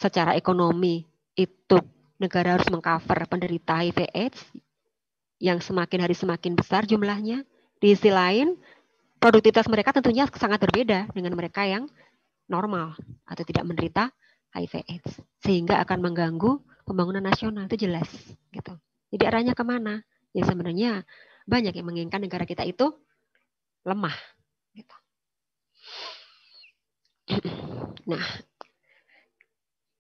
Speaker 5: Secara ekonomi itu negara harus mengcover penderita HIV AIDS yang semakin hari semakin besar jumlahnya. Di sisi lain, produktivitas mereka tentunya sangat berbeda dengan mereka yang normal atau tidak menderita HIV AIDS. Sehingga akan mengganggu pembangunan nasional, itu jelas. gitu. Jadi arahnya kemana? Ya sebenarnya banyak yang menginginkan negara kita itu lemah. Gitu. Nah,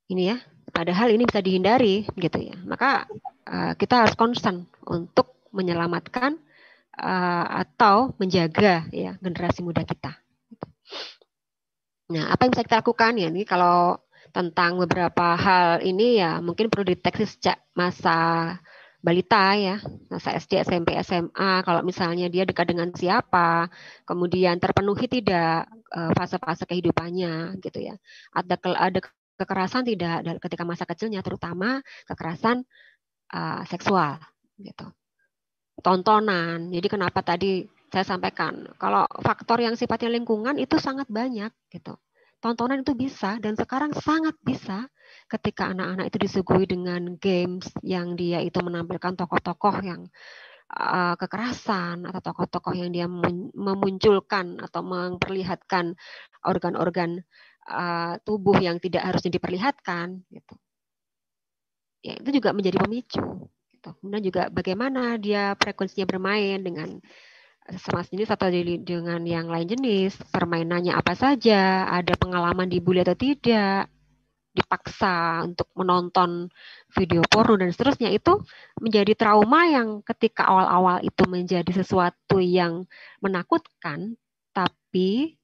Speaker 5: ini ya Padahal ini bisa dihindari gitu ya. Maka uh, kita harus konstan untuk menyelamatkan uh, atau menjaga ya generasi muda kita. Nah, apa yang bisa kita lakukan ya ini kalau tentang beberapa hal ini ya mungkin perlu diteksi sejak masa balita ya, masa SD, SMP, SMA, kalau misalnya dia dekat dengan siapa, kemudian terpenuhi tidak eh, fase-fase kehidupannya gitu ya. Ada ada kekerasan tidak ketika masa kecilnya terutama kekerasan uh, seksual gitu tontonan jadi kenapa tadi saya sampaikan kalau faktor yang sifatnya lingkungan itu sangat banyak gitu tontonan itu bisa dan sekarang sangat bisa ketika anak-anak itu disuguhi dengan games yang dia itu menampilkan tokoh-tokoh yang uh, kekerasan atau tokoh-tokoh yang dia memunculkan atau memperlihatkan organ-organ Eh, tubuh yang tidak harusnya diperlihatkan gitu. Ya, itu juga menjadi pemicu. Gitu. Kemudian juga bagaimana dia frekuensinya bermain dengan sama jenis atau dengan yang lain jenis, permainannya apa saja, ada pengalaman dibully atau tidak, dipaksa untuk menonton video porno dan seterusnya itu menjadi trauma yang ketika awal-awal itu menjadi sesuatu yang menakutkan tapi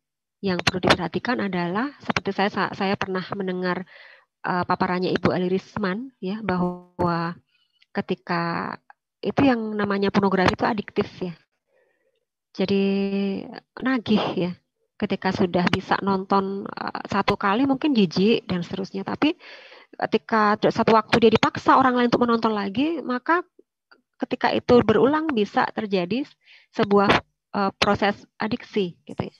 Speaker 5: yang perlu diperhatikan adalah seperti saya saya pernah mendengar uh, paparannya Ibu Alirisman ya bahwa ketika itu yang namanya pornografi itu adiktif ya. Jadi nagih ya. Ketika sudah bisa nonton uh, satu kali mungkin jijik dan seterusnya, tapi ketika satu waktu dia dipaksa orang lain untuk menonton lagi, maka ketika itu berulang bisa terjadi sebuah uh, proses adiksi gitu ya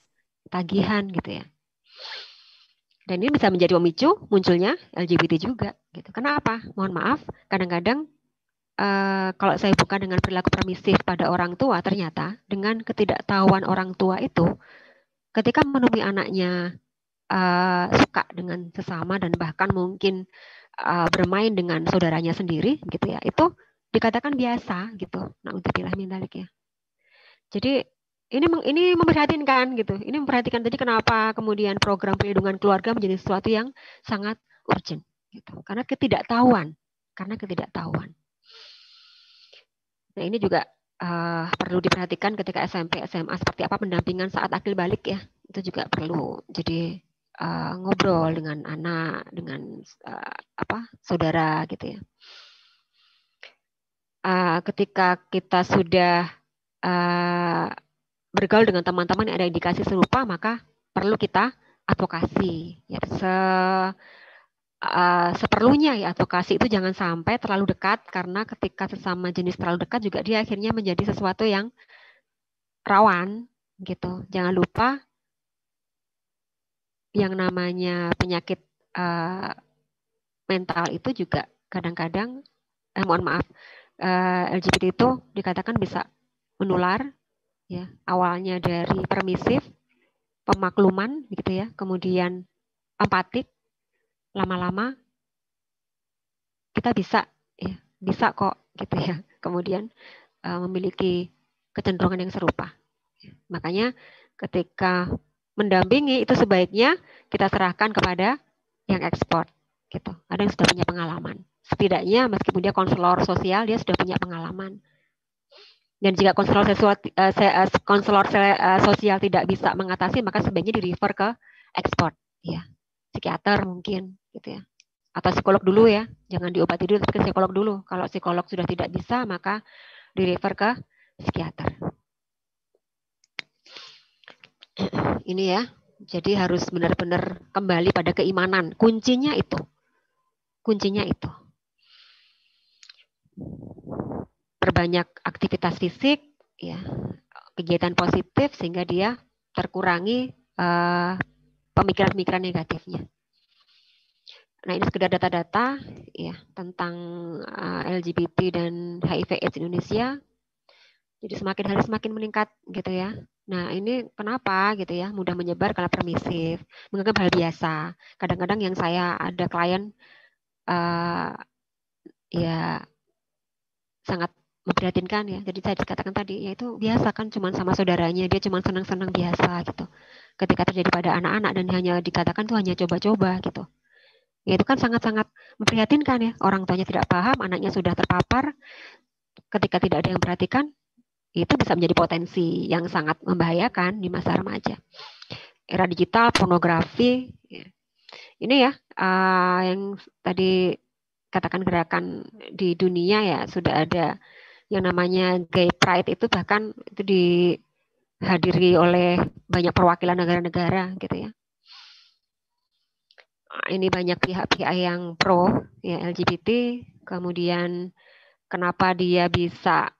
Speaker 5: tagihan gitu ya. Dan ini bisa menjadi pemicu munculnya LGBT juga gitu. Kenapa? Mohon maaf, kadang-kadang Uh, kalau saya buka dengan perilaku permisif pada orang tua, ternyata dengan ketidaktahuan orang tua itu, ketika menemui anaknya uh, suka dengan sesama dan bahkan mungkin uh, bermain dengan saudaranya sendiri, gitu ya, itu dikatakan biasa gitu. Nah, untuk bilah ya. Jadi ini ini memperhatikan gitu. Ini memperhatikan tadi kenapa kemudian program perlindungan keluarga menjadi sesuatu yang sangat urgent gitu. Karena ketidaktahuan, karena ketidaktahuan. Nah, ini juga uh, perlu diperhatikan ketika SMP, SMA seperti apa pendampingan saat akil balik ya. Itu juga perlu. Jadi uh, ngobrol dengan anak, dengan uh, apa? saudara gitu ya. Uh, ketika kita sudah uh, bergaul dengan teman-teman yang ada indikasi serupa, maka perlu kita advokasi. Ya, se, uh, seperlunya ya advokasi itu jangan sampai terlalu dekat karena ketika sesama jenis terlalu dekat juga dia akhirnya menjadi sesuatu yang rawan gitu. Jangan lupa yang namanya penyakit uh, mental itu juga kadang-kadang eh, mohon maaf uh, eh, LGBT itu dikatakan bisa menular ya awalnya dari permisif pemakluman gitu ya kemudian empatik lama-lama kita bisa ya bisa kok gitu ya kemudian uh, memiliki kecenderungan yang serupa makanya ketika mendampingi itu sebaiknya kita serahkan kepada yang ekspor gitu ada yang sudah punya pengalaman setidaknya meskipun dia konselor sosial dia sudah punya pengalaman dan jika konselor, sesuat, uh, konselor eh, sosial tidak bisa mengatasi, maka sebaiknya di refer ke ekspor, ya, psikiater mungkin, gitu ya, atau psikolog dulu ya, jangan diobati dulu, tapi ke psikolog dulu. Kalau psikolog sudah tidak bisa, maka di refer ke psikiater. Ini ya, jadi harus benar-benar kembali pada keimanan. Kuncinya itu, kuncinya itu perbanyak aktivitas fisik ya kegiatan positif sehingga dia terkurangi eh, pemikiran-pemikiran uh, negatifnya. Nah ini sekedar data-data ya tentang uh, eh, LGBT dan HIV/AIDS Indonesia. Jadi semakin hari semakin meningkat gitu ya. Nah ini kenapa gitu ya mudah menyebar karena permisif, menganggap hal biasa. Kadang-kadang yang saya ada klien uh, ya sangat memprihatinkan ya. Jadi saya dikatakan tadi, yaitu biasa kan cuma sama saudaranya, dia cuma senang-senang biasa gitu. Ketika terjadi pada anak-anak dan hanya dikatakan tuh hanya coba-coba gitu. Ya itu kan sangat-sangat memprihatinkan ya. Orang tuanya tidak paham, anaknya sudah terpapar. Ketika tidak ada yang perhatikan, itu bisa menjadi potensi yang sangat membahayakan di masa remaja. Era digital, pornografi, ya. ini ya uh, yang tadi katakan gerakan di dunia ya sudah ada yang namanya gay pride itu bahkan itu dihadiri oleh banyak perwakilan negara-negara gitu ya. Ah, ini banyak pihak-pihak yang pro ya LGBT, kemudian kenapa dia bisa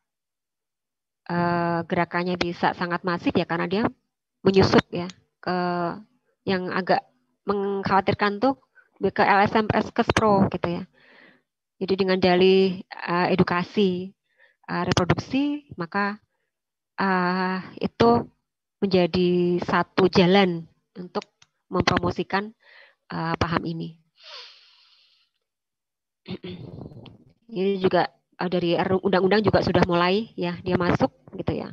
Speaker 5: uh, gerakannya bisa sangat masif ya karena dia menyusup ya ke yang agak mengkhawatirkan tuh ke LSMS ke pro gitu ya. Jadi dengan dalih uh, edukasi uh, reproduksi, maka uh, itu menjadi satu jalan untuk mempromosikan uh, paham ini. Ini juga uh, dari undang-undang juga sudah mulai ya dia masuk gitu ya.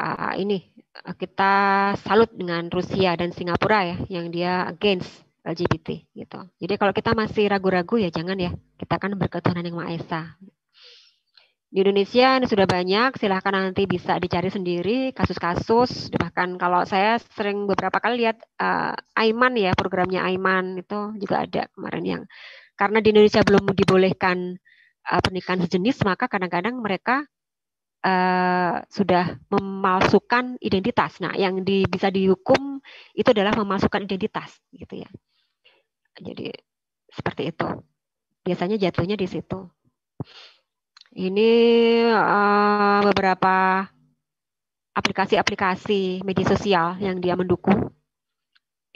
Speaker 5: Uh, ini uh, kita salut dengan Rusia dan Singapura ya yang dia against LGBT gitu. Jadi kalau kita masih ragu-ragu ya jangan ya kita kan berketuhanan yang maha esa. Di Indonesia ini sudah banyak, silahkan nanti bisa dicari sendiri kasus-kasus. Bahkan kalau saya sering beberapa kali lihat uh, Aiman ya, programnya Aiman itu juga ada kemarin yang karena di Indonesia belum dibolehkan uh, pernikahan sejenis, maka kadang-kadang mereka uh, sudah memalsukan identitas. Nah, yang di, bisa dihukum itu adalah memalsukan identitas, gitu ya. Jadi seperti itu. Biasanya jatuhnya di situ. Ini uh, beberapa aplikasi-aplikasi media sosial yang dia mendukung.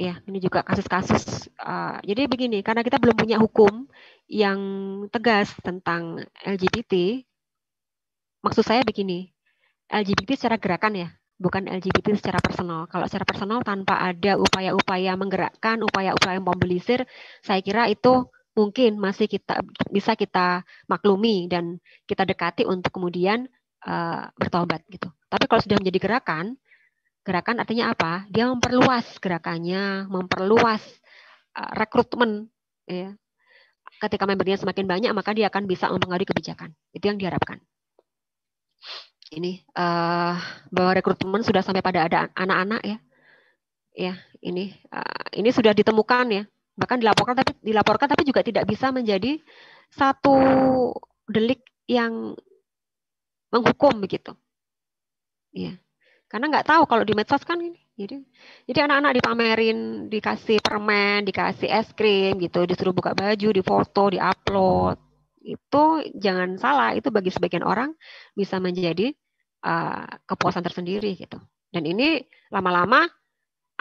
Speaker 5: Ya, ini juga kasus-kasus. Uh, jadi begini, karena kita belum punya hukum yang tegas tentang LGBT, maksud saya begini, LGBT secara gerakan ya, bukan LGBT secara personal. Kalau secara personal tanpa ada upaya-upaya menggerakkan, upaya-upaya mobilisir, saya kira itu mungkin masih kita bisa kita maklumi dan kita dekati untuk kemudian uh, bertobat gitu. Tapi kalau sudah menjadi gerakan, gerakan artinya apa? Dia memperluas gerakannya, memperluas uh, rekrutmen ya. Ketika membernya semakin banyak, maka dia akan bisa mempengaruhi kebijakan. Itu yang diharapkan. Ini uh, bahwa rekrutmen sudah sampai pada ada anak-anak ya. Ya, ini uh, ini sudah ditemukan ya bahkan dilaporkan tapi dilaporkan tapi juga tidak bisa menjadi satu delik yang menghukum begitu. ya Karena nggak tahu kalau di medsos kan ini. Jadi jadi anak-anak dipamerin, dikasih permen, dikasih es krim gitu, disuruh buka baju, difoto, diupload. Itu jangan salah, itu bagi sebagian orang bisa menjadi uh, kepuasan tersendiri gitu. Dan ini lama-lama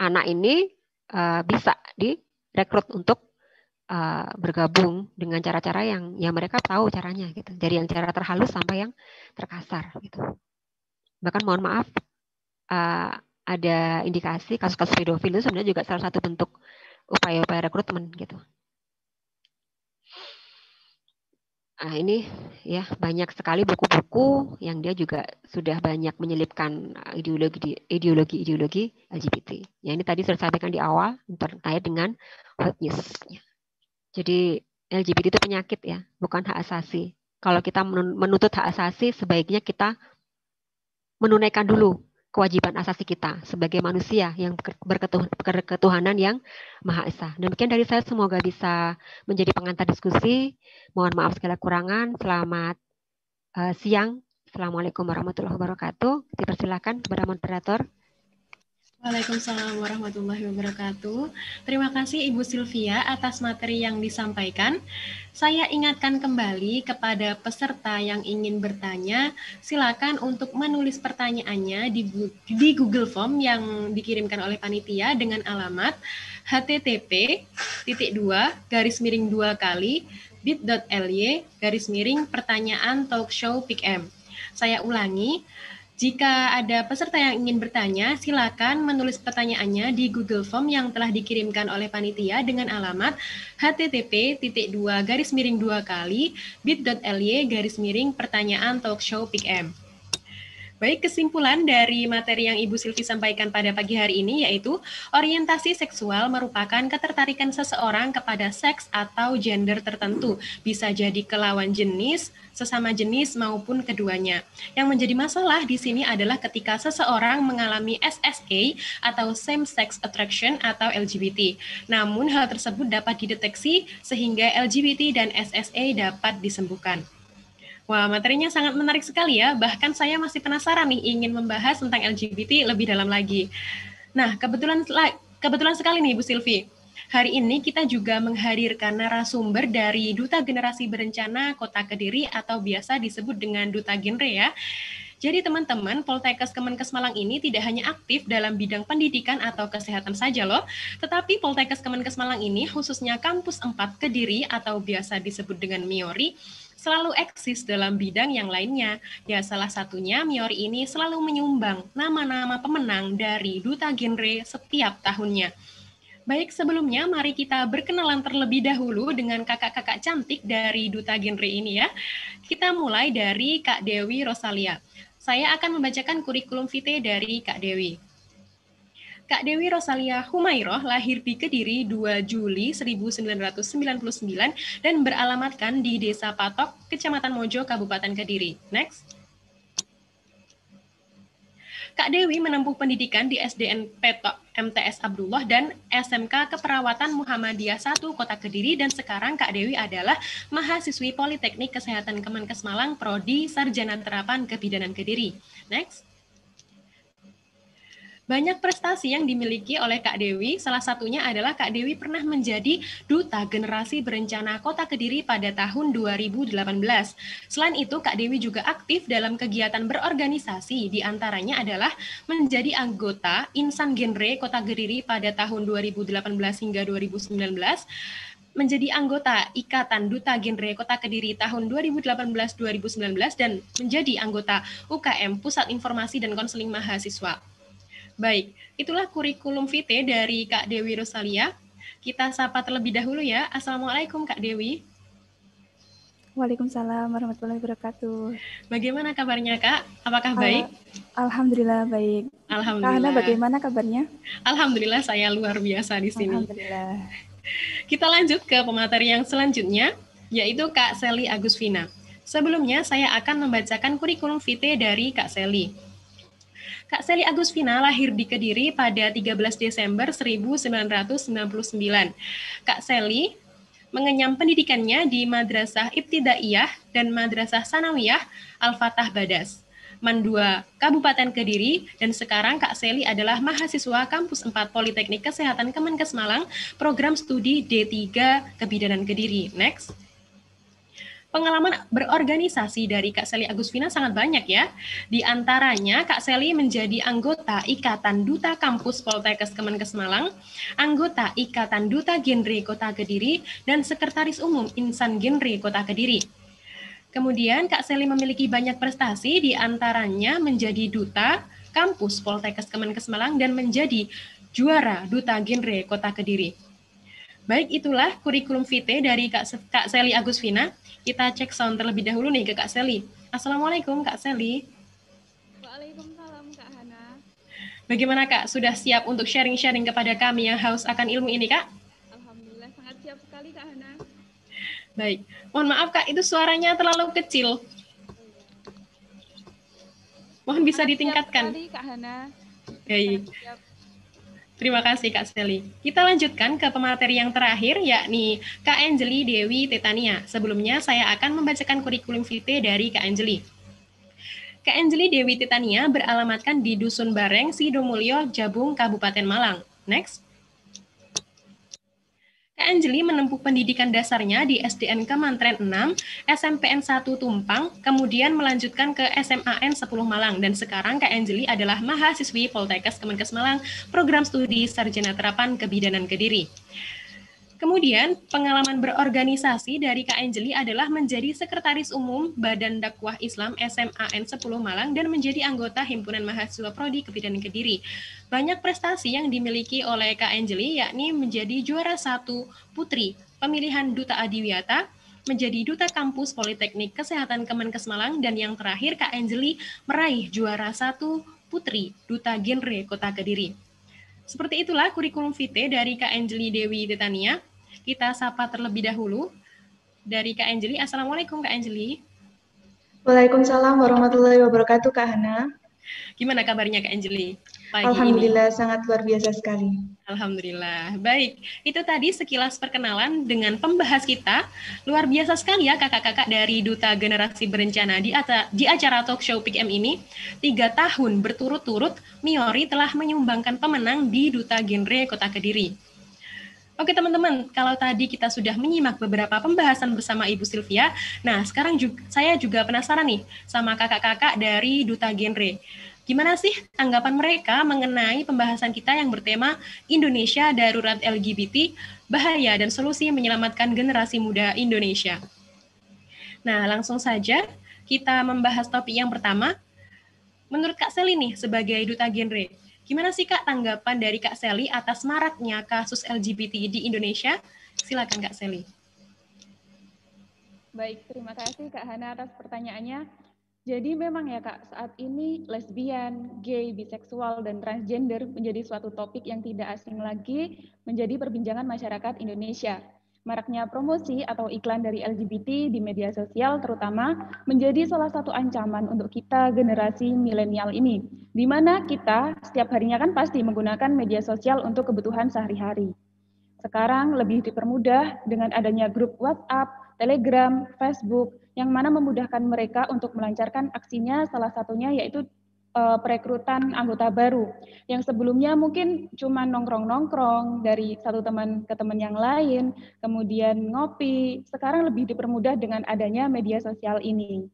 Speaker 5: anak ini uh, bisa di rekrut untuk uh, bergabung dengan cara-cara yang ya mereka tahu caranya gitu. Dari yang cara terhalus sampai yang terkasar gitu. Bahkan mohon maaf uh, ada indikasi kasus-kasus pedofil itu sebenarnya juga salah satu bentuk upaya-upaya rekrutmen gitu. Nah, ini ya banyak sekali buku-buku yang dia juga sudah banyak menyelipkan ah, ideologi ideologi ideologi LGBT. Ya ini tadi sudah sampaikan di awal terkait dengan hot news. Jadi LGBT itu penyakit ya, bukan hak asasi. Kalau kita menuntut hak asasi, sebaiknya kita menunaikan dulu kewajiban asasi kita sebagai manusia yang berketuhanan yang Maha Esa. Demikian dari saya semoga bisa menjadi pengantar diskusi. Mohon maaf segala kurangan. Selamat uh, siang. Assalamualaikum warahmatullahi wabarakatuh. Dipersilakan kepada moderator.
Speaker 4: Waalaikumsalam
Speaker 1: warahmatullahi wabarakatuh. Terima kasih Ibu Sylvia atas materi yang disampaikan. Saya ingatkan kembali kepada peserta yang ingin bertanya, silakan untuk menulis pertanyaannya di, di Google Form yang dikirimkan oleh panitia dengan alamat http titik dua garis miring dua kali bit.ly garis miring pertanyaan talk show PIKM. Saya ulangi, jika ada peserta yang ingin bertanya, silakan menulis pertanyaannya di Google Form yang telah dikirimkan oleh panitia dengan alamat http garis miring dua kali bit.ly garis miring pertanyaan talkshow pikm. Baik, kesimpulan dari materi yang Ibu Silvi sampaikan pada pagi hari ini yaitu orientasi seksual merupakan ketertarikan seseorang kepada seks atau gender tertentu, bisa jadi kelawan jenis, sesama jenis maupun keduanya. Yang menjadi masalah di sini adalah ketika seseorang mengalami SSA atau same sex attraction atau LGBT. Namun hal tersebut dapat dideteksi sehingga LGBT dan SSA dapat disembuhkan. Wah, materinya sangat menarik sekali ya. Bahkan saya masih penasaran nih ingin membahas tentang LGBT lebih dalam lagi. Nah, kebetulan kebetulan sekali nih Bu Silvi. Hari ini kita juga menghadirkan narasumber dari Duta Generasi Berencana Kota Kediri atau biasa disebut dengan Duta Genre ya. Jadi teman-teman, Poltekkes Kemenkes Malang ini tidak hanya aktif dalam bidang pendidikan atau kesehatan saja loh, tetapi Poltekkes Kemenkes Malang ini khususnya kampus 4 Kediri atau biasa disebut dengan MIORI selalu eksis dalam bidang yang lainnya. Ya, salah satunya Miori ini selalu menyumbang nama-nama pemenang dari Duta Genre setiap tahunnya. Baik, sebelumnya mari kita berkenalan terlebih dahulu dengan kakak-kakak cantik dari Duta Genre ini ya. Kita mulai dari Kak Dewi Rosalia. Saya akan membacakan kurikulum vitae dari Kak Dewi. Kak Dewi Rosalia Humairoh lahir di Kediri 2 Juli 1999 dan beralamatkan di Desa Patok, Kecamatan Mojo, Kabupaten Kediri. Next. Kak Dewi menempuh pendidikan di SDN Petok MTS Abdullah dan SMK Keperawatan Muhammadiyah 1 Kota Kediri dan sekarang Kak Dewi adalah mahasiswi Politeknik Kesehatan Kemenkes Malang Prodi Sarjana Terapan Kebidanan Kediri. Next. Banyak prestasi yang dimiliki oleh Kak Dewi, salah satunya adalah Kak Dewi pernah menjadi Duta Generasi Berencana Kota Kediri pada tahun 2018. Selain itu, Kak Dewi juga aktif dalam kegiatan berorganisasi, diantaranya adalah menjadi anggota Insan Genre Kota Kediri pada tahun 2018 hingga 2019, menjadi anggota Ikatan Duta Genre Kota Kediri tahun 2018-2019 dan menjadi anggota UKM Pusat Informasi dan Konseling Mahasiswa. Baik, itulah kurikulum VT dari Kak Dewi Rosalia. Kita sapa terlebih dahulu ya. Assalamualaikum Kak Dewi.
Speaker 6: Waalaikumsalam warahmatullahi wabarakatuh.
Speaker 1: Bagaimana kabarnya Kak? Apakah baik?
Speaker 6: Alhamdulillah baik. Alhamdulillah. Kak bagaimana kabarnya? Alhamdulillah
Speaker 1: saya luar biasa di sini. Alhamdulillah. Kita lanjut ke pemateri yang selanjutnya, yaitu Kak Seli Agusvina. Sebelumnya saya akan membacakan kurikulum VT dari Kak Seli. Kak Seli Vina lahir di Kediri pada 13 Desember 1999. Kak Seli mengenyam pendidikannya di Madrasah Ibtidaiyah dan Madrasah Sanawiyah Al-Fatah Badas. Mandua, Kabupaten Kediri, dan sekarang Kak Seli adalah mahasiswa Kampus 4 Politeknik Kesehatan Kemenkes Malang, program studi D3 Kebidanan Kediri. Next pengalaman berorganisasi dari Kak Seli Agusvina sangat banyak ya. Di antaranya Kak Seli menjadi anggota Ikatan Duta Kampus Poltekkes Kemenkes Malang, anggota Ikatan Duta Genre Kota Kediri, dan Sekretaris Umum Insan Genre Kota Kediri. Kemudian Kak Seli memiliki banyak prestasi di antaranya menjadi duta kampus Poltekkes Kemenkes Malang dan menjadi juara duta genre Kota Kediri. Baik itulah kurikulum vitae dari Kak, Kak Agus Agusvina. Kita cek sound terlebih dahulu nih ke Kak Seli. Assalamualaikum Kak Seli. Waalaikumsalam Kak Hana. Bagaimana Kak, sudah siap untuk sharing-sharing kepada kami yang haus akan ilmu ini Kak?
Speaker 6: Alhamdulillah, sangat siap sekali Kak Hana.
Speaker 1: Baik, mohon maaf Kak, itu suaranya terlalu kecil. Mohon bisa ditingkatkan. Siap sekali, Kak Hana. Baik. Sangat siap. Terima kasih Kak Sally. Kita lanjutkan ke pemateri yang terakhir yakni Kak Angeli Dewi Tetania. Sebelumnya saya akan membacakan kurikulum vitae dari Kak Angeli. Kak Angeli Dewi Tetania beralamatkan di Dusun Bareng, Sidomulyo, Jabung, Kabupaten Malang. Next. Kak Anjeli menempuh pendidikan dasarnya di SDN Kemantren 6, SMPN 1 Tumpang, kemudian melanjutkan ke SMAN 10 Malang, dan sekarang Kak Anjeli adalah mahasiswi Poltekkes Kemenkes Malang, program studi Sarjana Terapan Kebidanan Kediri. Kemudian, pengalaman berorganisasi dari Kak Angeli adalah menjadi Sekretaris Umum Badan Dakwah Islam SMAN 10 Malang dan menjadi anggota Himpunan Mahasiswa Prodi Kebidanan Kediri. Banyak prestasi yang dimiliki oleh Kak Angeli yakni menjadi juara satu putri pemilihan Duta Adiwiyata, menjadi Duta Kampus Politeknik Kesehatan Kemenkes Malang, dan yang terakhir Kak Angeli meraih juara satu putri Duta Genre Kota Kediri. Seperti itulah kurikulum vitae dari Kak Angeli Dewi Detania. Kita sapa terlebih dahulu dari Kak Angeli. Assalamualaikum Kak Angeli.
Speaker 7: Waalaikumsalam warahmatullahi wabarakatuh Kak
Speaker 1: Hana. Gimana kabarnya Kak Angeli? pagi Alhamdulillah
Speaker 7: ini. sangat luar biasa sekali.
Speaker 1: Alhamdulillah. Baik, itu tadi sekilas perkenalan dengan pembahas kita. Luar biasa sekali ya kakak-kakak dari Duta Generasi Berencana di, di acara talk show PM ini. Tiga tahun berturut-turut, Miori telah menyumbangkan pemenang di Duta Genre Kota Kediri. Oke teman-teman, kalau tadi kita sudah menyimak beberapa pembahasan bersama Ibu Sylvia, nah sekarang juga, saya juga penasaran nih sama kakak-kakak dari Duta Genre. Gimana sih tanggapan mereka mengenai pembahasan kita yang bertema Indonesia Darurat LGBT, Bahaya dan Solusi Menyelamatkan Generasi Muda Indonesia? Nah, langsung saja kita membahas topik yang pertama. Menurut Kak Seli nih, sebagai duta genre, gimana sih Kak tanggapan dari Kak Seli atas maraknya kasus LGBT di Indonesia? Silakan Kak Seli.
Speaker 8: Baik, terima kasih Kak Hana atas pertanyaannya. Jadi memang ya Kak, saat ini lesbian, gay, biseksual, dan transgender menjadi suatu topik yang tidak asing lagi menjadi perbincangan masyarakat Indonesia. Maraknya promosi atau iklan dari LGBT di media sosial terutama menjadi salah satu ancaman untuk kita generasi milenial ini, di mana kita setiap harinya kan pasti menggunakan media sosial untuk kebutuhan sehari-hari. Sekarang lebih dipermudah dengan adanya grup WhatsApp, Telegram, Facebook, yang mana memudahkan mereka untuk melancarkan aksinya salah satunya yaitu eh, perekrutan anggota baru yang sebelumnya mungkin cuma nongkrong-nongkrong dari satu teman ke teman yang lain, kemudian ngopi, sekarang lebih dipermudah dengan adanya media sosial ini.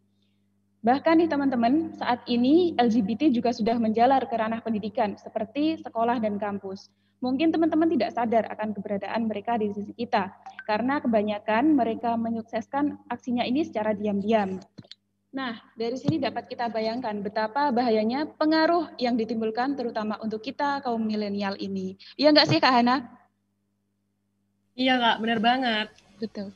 Speaker 8: Bahkan nih teman-teman, saat ini LGBT juga sudah menjalar ke ranah pendidikan seperti sekolah dan kampus. Mungkin teman-teman tidak sadar akan keberadaan mereka di sisi kita, karena kebanyakan mereka menyukseskan aksinya ini secara diam-diam. Nah, dari sini dapat kita bayangkan betapa bahayanya pengaruh yang ditimbulkan terutama untuk kita kaum milenial ini. Iya enggak
Speaker 3: sih Kak Hana? Iya Kak, benar banget. Betul.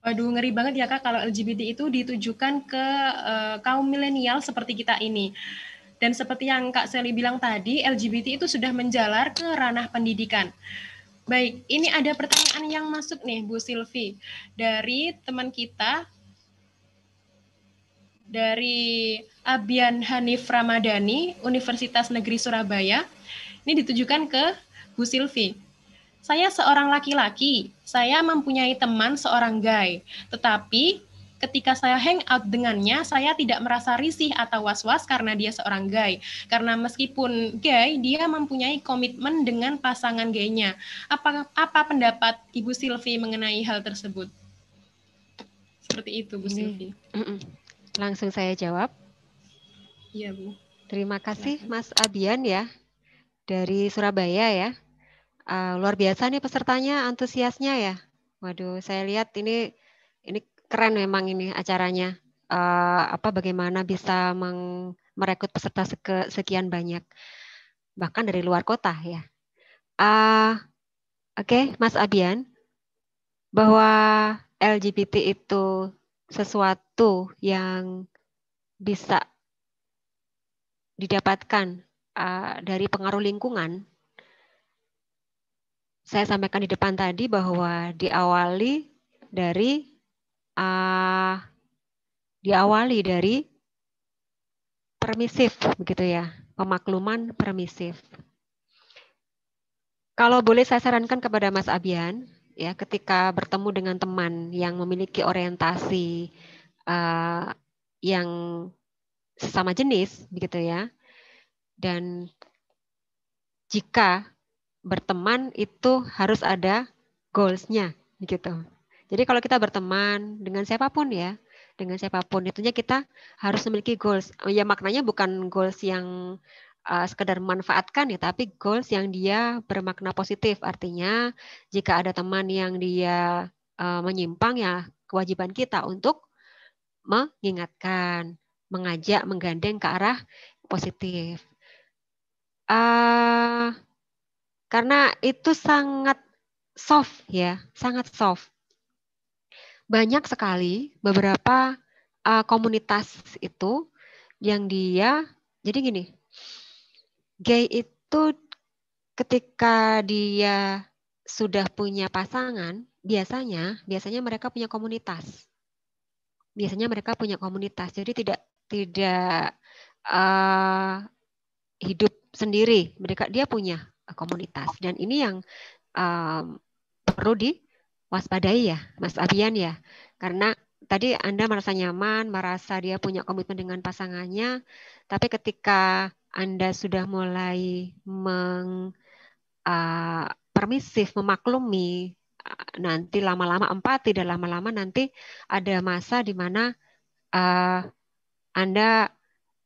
Speaker 3: Waduh, ngeri banget
Speaker 1: ya Kak kalau LGBT itu ditujukan ke uh, kaum milenial seperti kita ini. Dan seperti yang Kak Seli bilang tadi, LGBT itu sudah menjalar ke ranah pendidikan. Baik, ini ada pertanyaan yang masuk nih Bu Silvi dari teman kita dari Abian Hanif Ramadhani, Universitas Negeri Surabaya. Ini ditujukan ke Bu Silvi. Saya seorang laki-laki, saya mempunyai teman seorang guy, tetapi ketika saya hang out dengannya, saya tidak merasa risih atau was-was karena dia seorang gay. Karena meskipun gay, dia mempunyai komitmen dengan pasangan gaynya. Apa apa pendapat Ibu Silvi mengenai hal tersebut? Seperti itu, Bu hmm. Silvi.
Speaker 5: Langsung saya jawab. Iya, Bu. Terima kasih Mas Abian ya dari Surabaya ya. Uh, luar biasa nih pesertanya, antusiasnya ya. Waduh, saya lihat ini ini keren memang ini acaranya. Uh, apa bagaimana bisa meng, merekrut peserta seke, sekian banyak, bahkan dari luar kota ya. Uh, Oke, okay, Mas Abian, bahwa LGBT itu sesuatu yang bisa didapatkan uh, dari pengaruh lingkungan saya sampaikan di depan tadi bahwa diawali dari uh, diawali dari permisif begitu ya, pemakluman permisif. Kalau boleh saya sarankan kepada Mas Abian ya ketika bertemu dengan teman yang memiliki orientasi uh, yang sesama jenis begitu ya. Dan jika berteman itu harus ada goalsnya gitu. Jadi kalau kita berteman dengan siapapun ya, dengan siapapun itunya kita harus memiliki goals. Oh, ya maknanya bukan goals yang uh, sekedar manfaatkan ya, tapi goals yang dia bermakna positif. Artinya jika ada teman yang dia uh, menyimpang ya kewajiban kita untuk mengingatkan, mengajak, menggandeng ke arah positif. Uh, karena itu sangat soft ya, sangat soft. Banyak sekali beberapa uh, komunitas itu yang dia jadi gini. Gay itu ketika dia sudah punya pasangan, biasanya biasanya mereka punya komunitas. Biasanya mereka punya komunitas. Jadi tidak tidak uh, hidup sendiri. Mereka dia punya Eh, komunitas. Dan ini yang um, perlu diwaspadai ya, Mas Abian ya, karena tadi Anda merasa nyaman, merasa dia punya komitmen dengan pasangannya, tapi ketika Anda sudah mulai meng uh, permisif, memaklumi, eh, nanti lama-lama empati dan lama-lama nanti ada masa di mana uh, Anda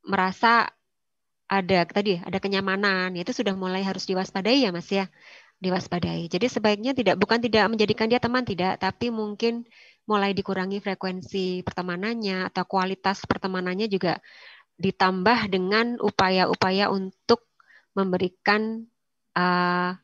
Speaker 5: merasa ada tadi ada kenyamanan itu sudah mulai harus diwaspadai ya Mas ya diwaspadai jadi sebaiknya tidak bukan tidak menjadikan dia teman tidak tapi mungkin mulai dikurangi frekuensi pertemanannya atau kualitas pertemanannya juga ditambah dengan upaya-upaya untuk memberikan uh,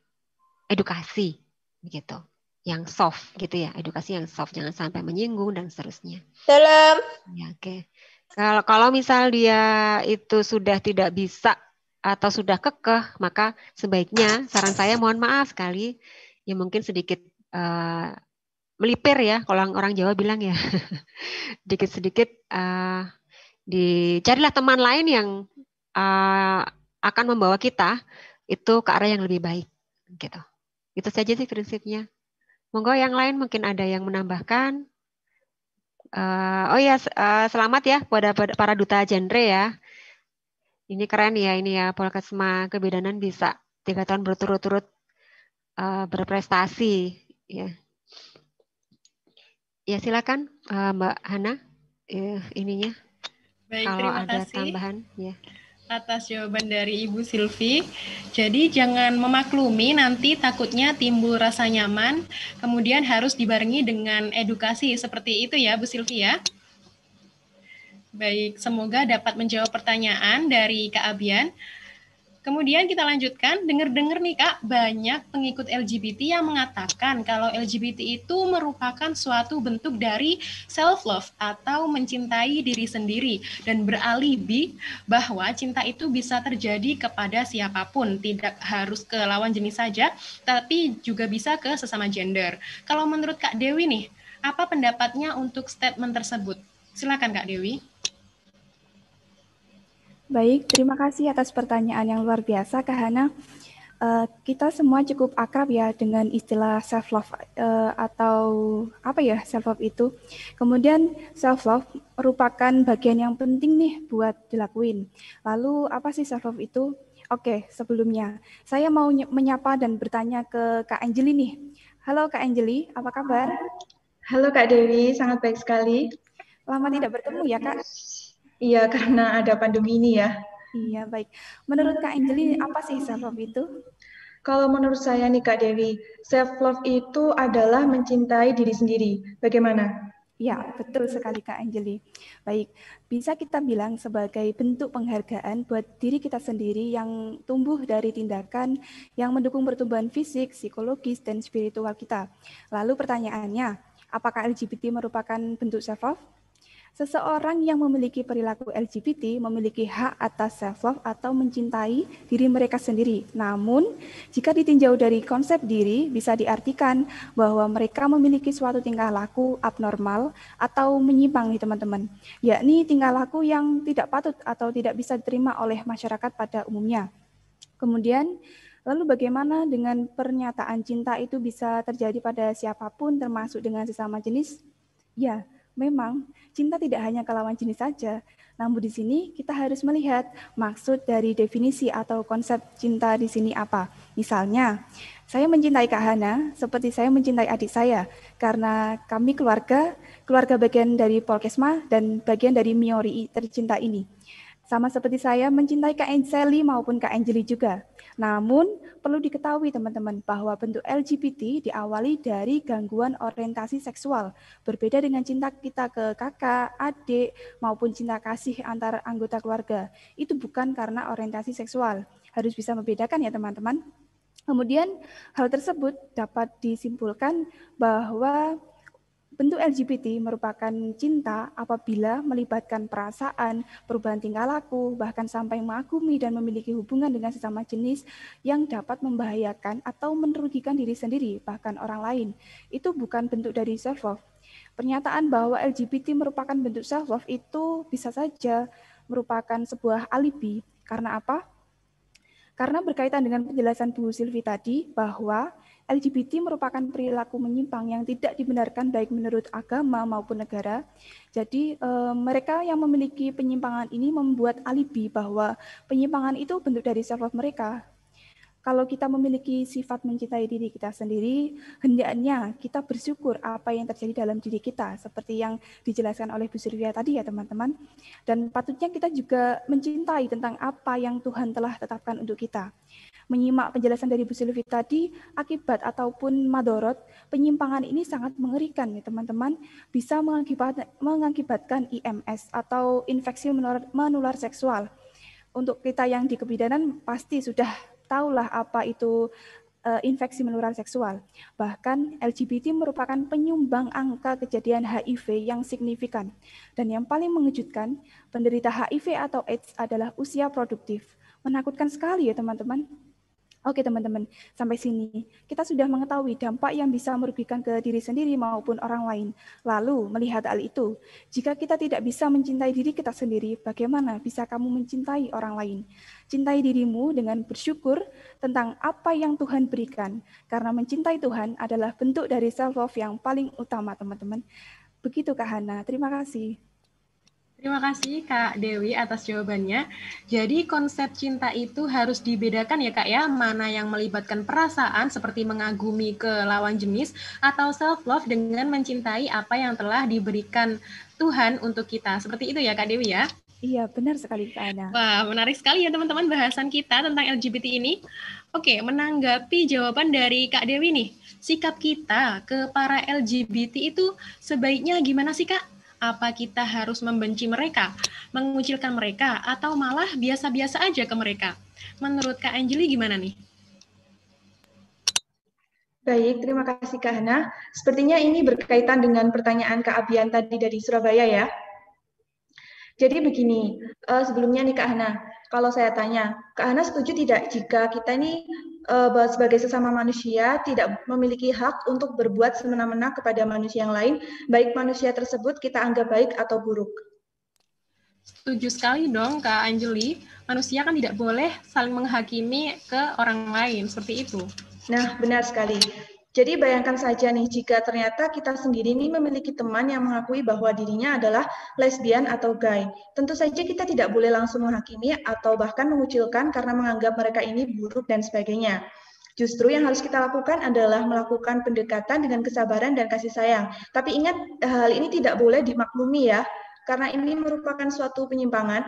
Speaker 5: edukasi begitu yang soft gitu ya edukasi yang soft jangan sampai menyinggung dan seterusnya. Salam. Ya oke. Okay. Kalau kalau misal dia itu sudah tidak bisa atau sudah kekeh, maka sebaiknya saran saya mohon maaf sekali ya mungkin sedikit uh, melipir ya kalau orang Jawa bilang ya. Sedikit-sedikit uh, eh, dicarilah teman lain yang uh, akan membawa kita itu ke arah yang lebih baik gitu. Itu saja sih prinsipnya. Monggo yang lain mungkin ada yang menambahkan. Uh, oh ya, uh, selamat ya kepada para duta genre ya. Ini keren ya, ini ya Polkesma Kebidanan bisa tiga tahun berturut-turut uh, berprestasi ya. Ya silakan uh, Mbak Hana uh, ininya. Baik, kalau ada kasih. tambahan ya
Speaker 1: atas jawaban dari Ibu Silvi. Jadi jangan memaklumi nanti takutnya timbul rasa nyaman, kemudian harus dibarengi dengan edukasi seperti itu ya Bu Silvi ya. Baik, semoga dapat menjawab pertanyaan dari Kak Abian. Kemudian kita lanjutkan, dengar-dengar nih Kak, banyak pengikut LGBT yang mengatakan kalau LGBT itu merupakan suatu bentuk dari self-love atau mencintai diri sendiri dan beralibi bahwa cinta itu bisa terjadi kepada siapapun, tidak harus ke lawan jenis saja, tapi juga bisa ke sesama gender. Kalau menurut Kak Dewi nih, apa pendapatnya untuk statement tersebut? Silakan Kak Dewi.
Speaker 6: Baik, terima kasih atas pertanyaan yang luar biasa, Kak Hana. Uh, kita semua cukup akrab ya dengan istilah self love uh, eh, atau apa ya self love itu. Kemudian self love merupakan bagian yang penting nih buat dilakuin. Lalu apa sih self love itu? Oke, okay, sebelumnya saya mau menyapa dan bertanya ke Kak Angeli nih. Halo Kak Angeli, apa kabar? Halo Kak Dewi, sangat baik sekali. Lama tidak bertemu ya Kak?
Speaker 7: Iya, karena ada pandemi ini ya.
Speaker 6: Iya, baik. Menurut Kak Angeli apa sih self-love itu? Kalau menurut saya nih Kak Dewi,
Speaker 7: self-love itu adalah mencintai diri sendiri. Bagaimana?
Speaker 6: Ya, betul sekali Kak Angeli. Baik, bisa kita bilang sebagai bentuk penghargaan buat diri kita sendiri yang tumbuh dari tindakan yang mendukung pertumbuhan fisik, psikologis, dan spiritual kita. Lalu pertanyaannya, apakah LGBT merupakan bentuk self-love? Seseorang yang memiliki perilaku LGBT memiliki hak atas self-love atau mencintai diri mereka sendiri. Namun, jika ditinjau dari konsep diri, bisa diartikan bahwa mereka memiliki suatu tingkah laku abnormal atau menyimpang nih teman-teman, yakni tingkah laku yang tidak patut atau tidak bisa diterima oleh masyarakat pada umumnya. Kemudian, Lalu bagaimana dengan pernyataan cinta itu bisa terjadi pada siapapun termasuk dengan sesama jenis? Ya, Memang, cinta tidak hanya ke lawan jenis saja, namun di sini kita harus melihat maksud dari definisi atau konsep cinta di sini apa. Misalnya, saya mencintai Kak Hana seperti saya mencintai adik saya karena kami keluarga, keluarga bagian dari Polkesma dan bagian dari Miori tercinta ini. Sama seperti saya mencintai Kak Angeli maupun Kak Angeli juga. Namun perlu diketahui teman-teman bahwa bentuk LGBT diawali dari gangguan orientasi seksual. Berbeda dengan cinta kita ke kakak, adik, maupun cinta kasih antar anggota keluarga. Itu bukan karena orientasi seksual. Harus bisa membedakan ya teman-teman. Kemudian hal tersebut dapat disimpulkan bahwa Bentuk LGBT merupakan cinta apabila melibatkan perasaan, perubahan tingkah laku, bahkan sampai mengagumi dan memiliki hubungan dengan sesama jenis yang dapat membahayakan atau merugikan diri sendiri, bahkan orang lain. Itu bukan bentuk dari self-love. Pernyataan bahwa LGBT merupakan bentuk self-love itu bisa saja merupakan sebuah alibi. Karena apa? Karena berkaitan dengan penjelasan Bu Silvi tadi bahwa LGBT merupakan perilaku menyimpang yang tidak dibenarkan baik menurut agama maupun negara. Jadi e, mereka yang memiliki penyimpangan ini membuat alibi bahwa penyimpangan itu bentuk dari self love mereka. Kalau kita memiliki sifat mencintai diri kita sendiri, hendaknya kita bersyukur apa yang terjadi dalam diri kita, seperti yang dijelaskan oleh Bu Sylvia tadi ya teman-teman. Dan patutnya kita juga mencintai tentang apa yang Tuhan telah tetapkan untuk kita menyimak penjelasan dari Bu Silvi tadi, akibat ataupun madorot penyimpangan ini sangat mengerikan nih teman-teman, bisa mengakibat, mengakibatkan IMS atau infeksi menular, menular seksual. Untuk kita yang di kebidanan pasti sudah tahulah apa itu eh, infeksi menular seksual. Bahkan LGBT merupakan penyumbang angka kejadian HIV yang signifikan. Dan yang paling mengejutkan, penderita HIV atau AIDS adalah usia produktif. Menakutkan sekali ya teman-teman. Oke teman-teman, sampai sini kita sudah mengetahui dampak yang bisa merugikan ke diri sendiri maupun orang lain. Lalu melihat hal itu, jika kita tidak bisa mencintai diri kita sendiri, bagaimana bisa kamu mencintai orang lain? Cintai dirimu dengan bersyukur tentang apa yang Tuhan berikan, karena mencintai Tuhan adalah bentuk dari self love yang paling utama teman-teman. Begitu Kak Hana, terima kasih.
Speaker 1: Terima kasih Kak Dewi atas jawabannya. Jadi konsep cinta itu harus dibedakan ya Kak ya, mana yang melibatkan perasaan seperti mengagumi ke lawan jenis atau self love dengan mencintai apa yang telah diberikan Tuhan untuk kita. Seperti itu ya Kak Dewi ya. Iya, benar sekali Kak Ana. Wah, menarik sekali ya teman-teman bahasan kita tentang LGBT ini. Oke, menanggapi jawaban dari Kak Dewi nih, sikap kita ke para LGBT itu sebaiknya gimana sih Kak? apa kita harus membenci mereka, mengucilkan mereka, atau malah biasa-biasa aja ke mereka? Menurut Kak Anjeli gimana nih?
Speaker 7: Baik, terima kasih Kak Hana. Sepertinya ini berkaitan dengan pertanyaan Kak Abian tadi dari Surabaya ya. Jadi begini, eh, sebelumnya nih Kak Hana, kalau saya tanya, Kak Hana setuju tidak jika kita ini Eh, bahwa sebagai sesama manusia tidak memiliki hak untuk berbuat semena-mena kepada manusia yang lain, baik manusia tersebut kita anggap baik
Speaker 1: atau buruk. Setuju sekali dong Kak Anjeli, manusia kan tidak boleh saling menghakimi ke orang lain, seperti itu. Nah, benar sekali.
Speaker 7: Jadi bayangkan saja nih jika ternyata kita sendiri ini memiliki teman yang mengakui bahwa dirinya adalah lesbian atau gay. Tentu saja kita tidak boleh langsung menghakimi atau bahkan mengucilkan karena menganggap mereka ini buruk dan sebagainya. Justru yang harus kita lakukan adalah melakukan pendekatan dengan kesabaran dan kasih sayang. Tapi ingat hal ini tidak boleh dimaklumi ya, karena ini merupakan suatu penyimpangan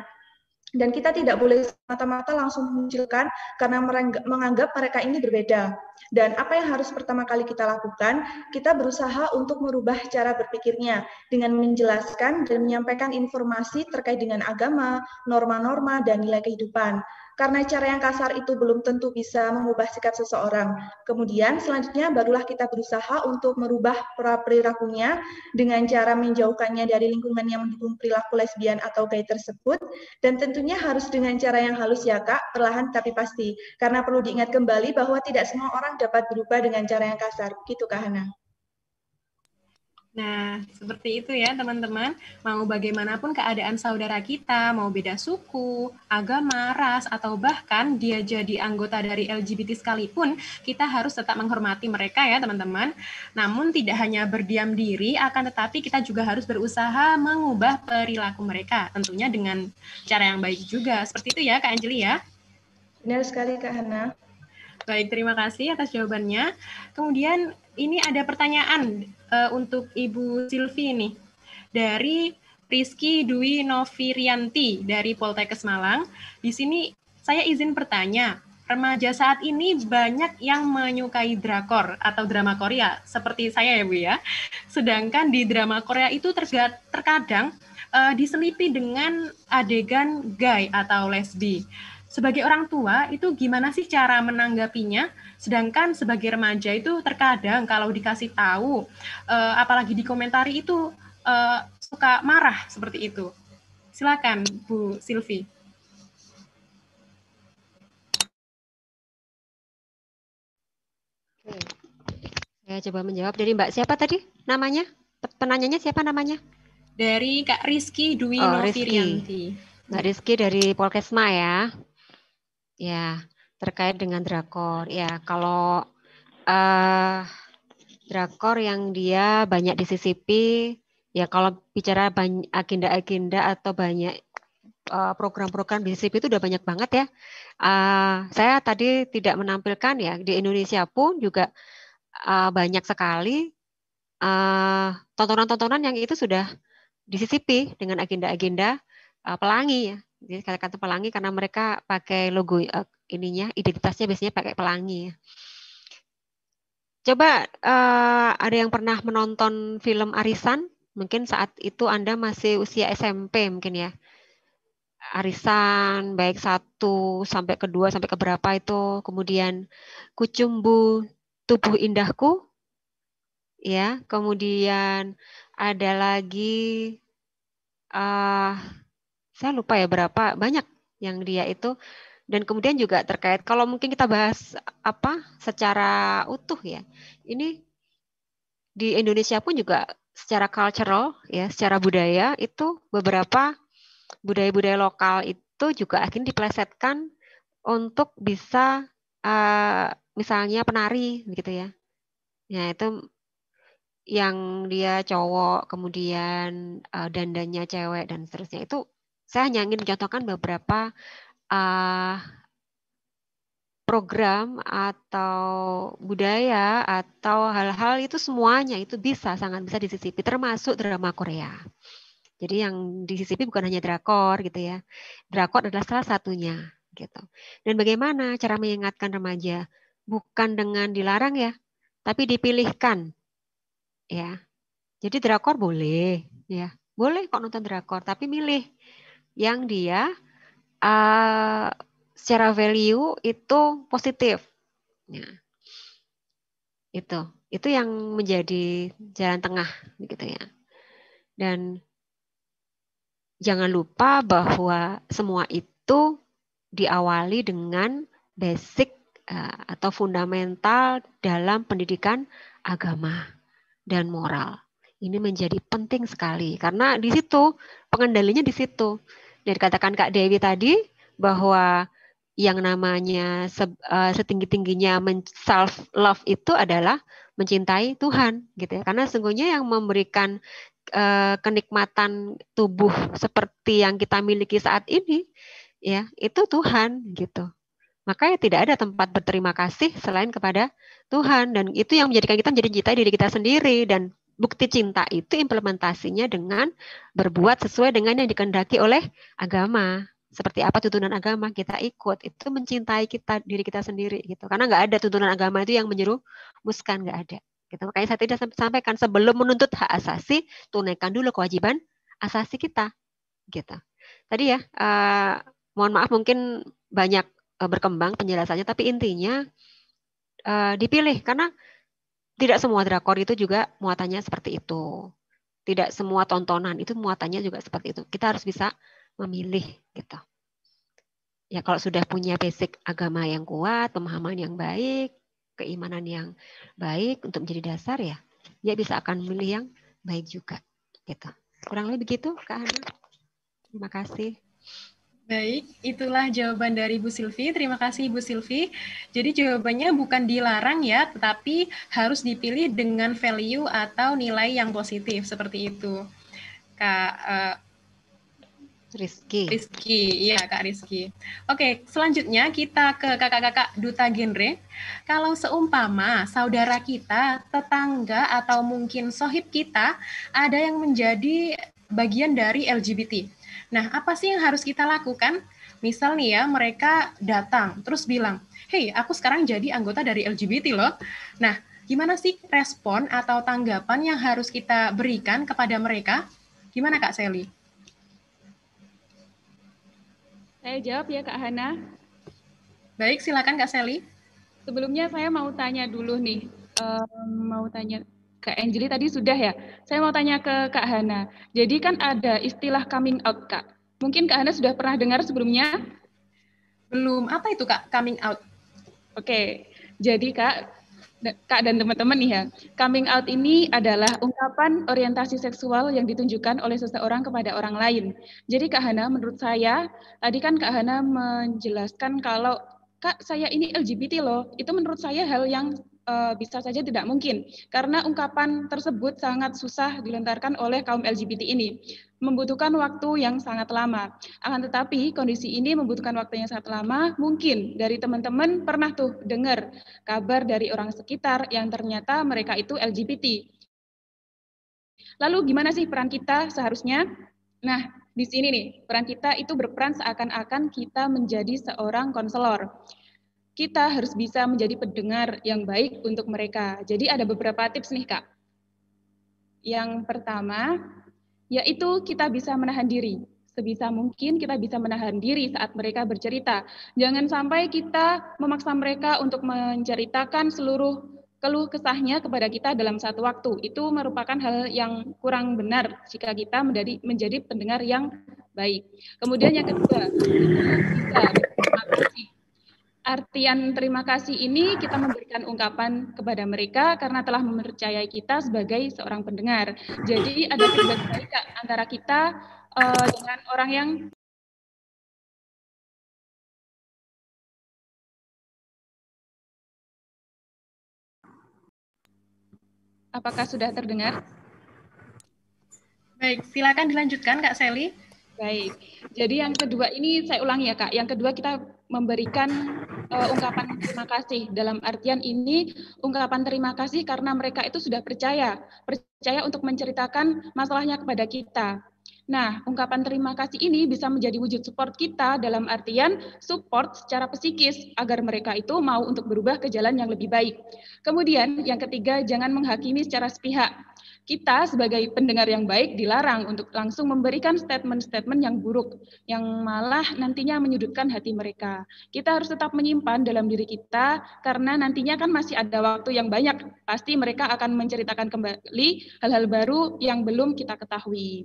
Speaker 7: dan kita tidak boleh mata-mata langsung mengucilkan karena menganggap mereka ini berbeda. Dan apa yang harus pertama kali kita lakukan, kita berusaha untuk merubah cara berpikirnya dengan menjelaskan dan menyampaikan informasi terkait dengan agama, norma-norma, dan nilai kehidupan karena cara yang kasar itu belum tentu bisa mengubah sikap seseorang. Kemudian selanjutnya barulah kita berusaha untuk merubah perilakunya dengan cara menjauhkannya dari lingkungan yang mendukung perilaku lesbian atau gay tersebut dan tentunya harus dengan cara yang halus ya Kak, perlahan tapi pasti. Karena perlu diingat kembali bahwa tidak semua orang dapat berubah dengan cara yang kasar. Begitu Kak Hana.
Speaker 1: Nah, seperti itu ya teman-teman. Mau bagaimanapun keadaan saudara kita, mau beda suku, agama, ras, atau bahkan dia jadi anggota dari LGBT sekalipun, kita harus tetap menghormati mereka ya teman-teman. Namun tidak hanya berdiam diri, akan tetapi kita juga harus berusaha mengubah perilaku mereka. Tentunya dengan cara yang baik juga. Seperti itu ya Kak Anjeli ya. Benar sekali Kak Hana. Baik, terima kasih atas jawabannya. Kemudian ini ada pertanyaan uh, untuk Ibu Silvi nih dari Rizky Dwi Novirianti dari Poltekes Malang. Di sini saya izin bertanya, remaja saat ini banyak yang menyukai drakor atau drama Korea seperti saya ya Bu ya. Sedangkan di drama Korea itu terkadang uh, eh, diselipi dengan adegan gay atau lesbi sebagai orang tua itu gimana sih cara menanggapinya? Sedangkan sebagai remaja itu terkadang kalau dikasih tahu, uh, apalagi dikomentari itu uh, suka
Speaker 3: marah seperti itu. Silakan Bu Silvi.
Speaker 5: Saya coba menjawab dari Mbak siapa tadi namanya? Penanyanya siapa namanya? Dari Kak Rizky Dwi oh, Novirianti. Mbak Rizky dari Polkesma ya. Ya, terkait dengan drakor. Ya, kalau uh, drakor yang dia banyak disisipi, ya kalau bicara agenda-agenda atau banyak program eh, program-program disisipi itu udah banyak banget ya. Uh, saya tadi tidak menampilkan ya di Indonesia pun juga uh, banyak sekali tontonan tontonan-tontonan yang itu sudah disisipi dengan agenda-agenda uh, pelangi ya jadi kata-kata pelangi karena mereka pakai logo eh, ininya, identitasnya biasanya pakai pelangi. Coba uh, ada yang pernah menonton film Arisan? Mungkin saat itu Anda masih usia SMP mungkin ya. Arisan baik satu sampai kedua sampai ke berapa itu. Kemudian Kucumbu Tubuh Indahku. Ya, kemudian ada lagi uh, saya lupa ya berapa banyak yang dia itu dan kemudian juga terkait kalau mungkin kita bahas apa secara utuh ya ini di Indonesia pun juga secara cultural ya secara budaya itu beberapa budaya-budaya lokal itu juga akhirnya diplesetkan untuk bisa uh, misalnya penari gitu ya ya itu yang dia cowok kemudian uh, dandanya cewek dan seterusnya itu saya hanya ingin mencontohkan beberapa uh, program atau budaya atau hal-hal itu semuanya itu bisa sangat bisa disisipi termasuk drama Korea. Jadi yang disisipi bukan hanya drakor gitu ya. Drakor adalah salah satunya gitu. Dan bagaimana cara mengingatkan remaja? Bukan dengan dilarang ya, tapi dipilihkan. Ya. Jadi drakor boleh ya. Boleh kok nonton drakor tapi milih yang dia uh, secara value itu positif. Ya. Itu, itu yang menjadi jalan tengah begitu ya. Dan jangan lupa bahwa semua itu diawali dengan basic ah, atau fundamental dalam pendidikan agama dan moral. Ini menjadi penting sekali karena di situ pengendalinya di situ dari katakan Kak Dewi tadi bahwa yang namanya se, uh, setinggi-tingginya self love itu adalah mencintai Tuhan gitu ya. Karena sungguhnya yang memberikan uh, kenikmatan tubuh seperti yang kita miliki saat ini ya, itu Tuhan gitu. Maka ya tidak ada tempat berterima kasih selain kepada Tuhan dan itu yang menjadikan kita menjadi cinta diri kita sendiri dan bukti cinta itu implementasinya dengan berbuat sesuai dengan yang dikendaki oleh agama seperti apa tuntunan agama kita ikut itu mencintai kita diri kita sendiri gitu karena nggak ada tuntunan agama itu yang menyeru muskan nggak ada gitu makanya saya tidak sampaikan sebelum menuntut hak asasi tunaikan dulu kewajiban asasi kita gitu tadi ya uh, mohon maaf mungkin banyak uh, berkembang penjelasannya tapi intinya uh, dipilih karena tidak semua drakor itu juga muatannya seperti itu. Tidak semua tontonan itu muatannya juga seperti itu. Kita harus bisa memilih gitu. Ya kalau sudah punya basic agama yang kuat, pemahaman yang baik, keimanan yang baik untuk menjadi dasar ya, dia bisa akan memilih yang baik juga gitu. Kurang lebih begitu Kak Hana. Terima kasih. Baik, itulah jawaban dari Bu
Speaker 1: Silvi. Terima kasih Bu Silvi. Jadi jawabannya bukan dilarang ya, tetapi harus dipilih dengan value atau nilai yang positif seperti itu. Kak uh, Rizky. Rizky, iya Kak Rizky. Oke, selanjutnya kita ke kakak-kakak duta genre. Kalau seumpama saudara kita, tetangga atau mungkin sohib kita ada yang menjadi bagian dari LGBT Nah, apa sih yang harus kita lakukan? Misal nih ya, mereka datang terus bilang, "Hey, aku sekarang jadi anggota dari LGBT loh." Nah, gimana sih respon atau tanggapan yang harus kita berikan kepada mereka? Gimana Kak
Speaker 4: Seli?
Speaker 8: Saya jawab ya Kak Hana. Baik, silakan Kak Seli. Sebelumnya saya mau tanya dulu nih, um, mau tanya Kak Angeli tadi sudah ya. Saya mau tanya ke Kak Hana. Jadi kan ada istilah coming out, Kak. Mungkin Kak Hana sudah pernah dengar sebelumnya? Belum. Apa itu, Kak, coming out? Oke. Jadi, Kak, Kak dan teman-teman nih ya, coming out ini adalah ungkapan orientasi seksual yang ditunjukkan oleh seseorang kepada orang lain. Jadi Kak Hana, menurut saya, tadi kan Kak Hana menjelaskan kalau Kak, saya ini LGBT loh. Itu menurut saya hal yang Eh, bisa saja tidak mungkin karena ungkapan tersebut sangat susah dilontarkan oleh kaum LGBT ini membutuhkan waktu yang sangat lama. Akan tetapi kondisi ini membutuhkan waktu yang sangat lama. Mungkin dari teman-teman pernah tuh dengar kabar dari orang sekitar yang ternyata mereka itu LGBT. Lalu gimana sih peran kita seharusnya? Nah, di sini nih, peran kita itu berperan seakan-akan kita menjadi seorang konselor kita harus bisa menjadi pendengar yang baik untuk mereka. Jadi ada beberapa tips nih Kak. Yang pertama, yaitu kita bisa menahan diri. Sebisa mungkin kita bisa menahan diri saat mereka bercerita. Jangan sampai kita memaksa mereka untuk menceritakan seluruh keluh kesahnya kepada kita dalam satu waktu. Itu merupakan hal yang kurang benar jika kita menjadi, menjadi pendengar yang baik. Kemudian yang kedua, kita bisa Artian terima kasih ini kita memberikan ungkapan kepada mereka karena
Speaker 3: telah mempercayai kita sebagai seorang pendengar. Jadi ada kerjasama antara kita
Speaker 9: uh, dengan orang yang Apakah sudah terdengar? Baik, silakan dilanjutkan
Speaker 8: Kak Seli. Baik. Jadi yang kedua ini saya ulangi ya Kak. Yang kedua kita memberikan uh, ungkapan terima kasih. Dalam artian ini ungkapan terima kasih karena mereka itu sudah percaya, percaya untuk menceritakan masalahnya kepada kita. Nah, ungkapan terima kasih ini bisa menjadi wujud support kita dalam artian support secara psikis agar mereka itu mau untuk berubah ke jalan yang lebih baik. Kemudian yang ketiga, jangan menghakimi secara sepihak kita sebagai pendengar yang baik dilarang untuk langsung memberikan statement-statement yang buruk yang malah nantinya menyudutkan hati mereka. Kita harus tetap menyimpan dalam diri kita karena nantinya kan masih ada waktu yang banyak. Pasti mereka akan menceritakan kembali hal-hal baru yang belum kita ketahui.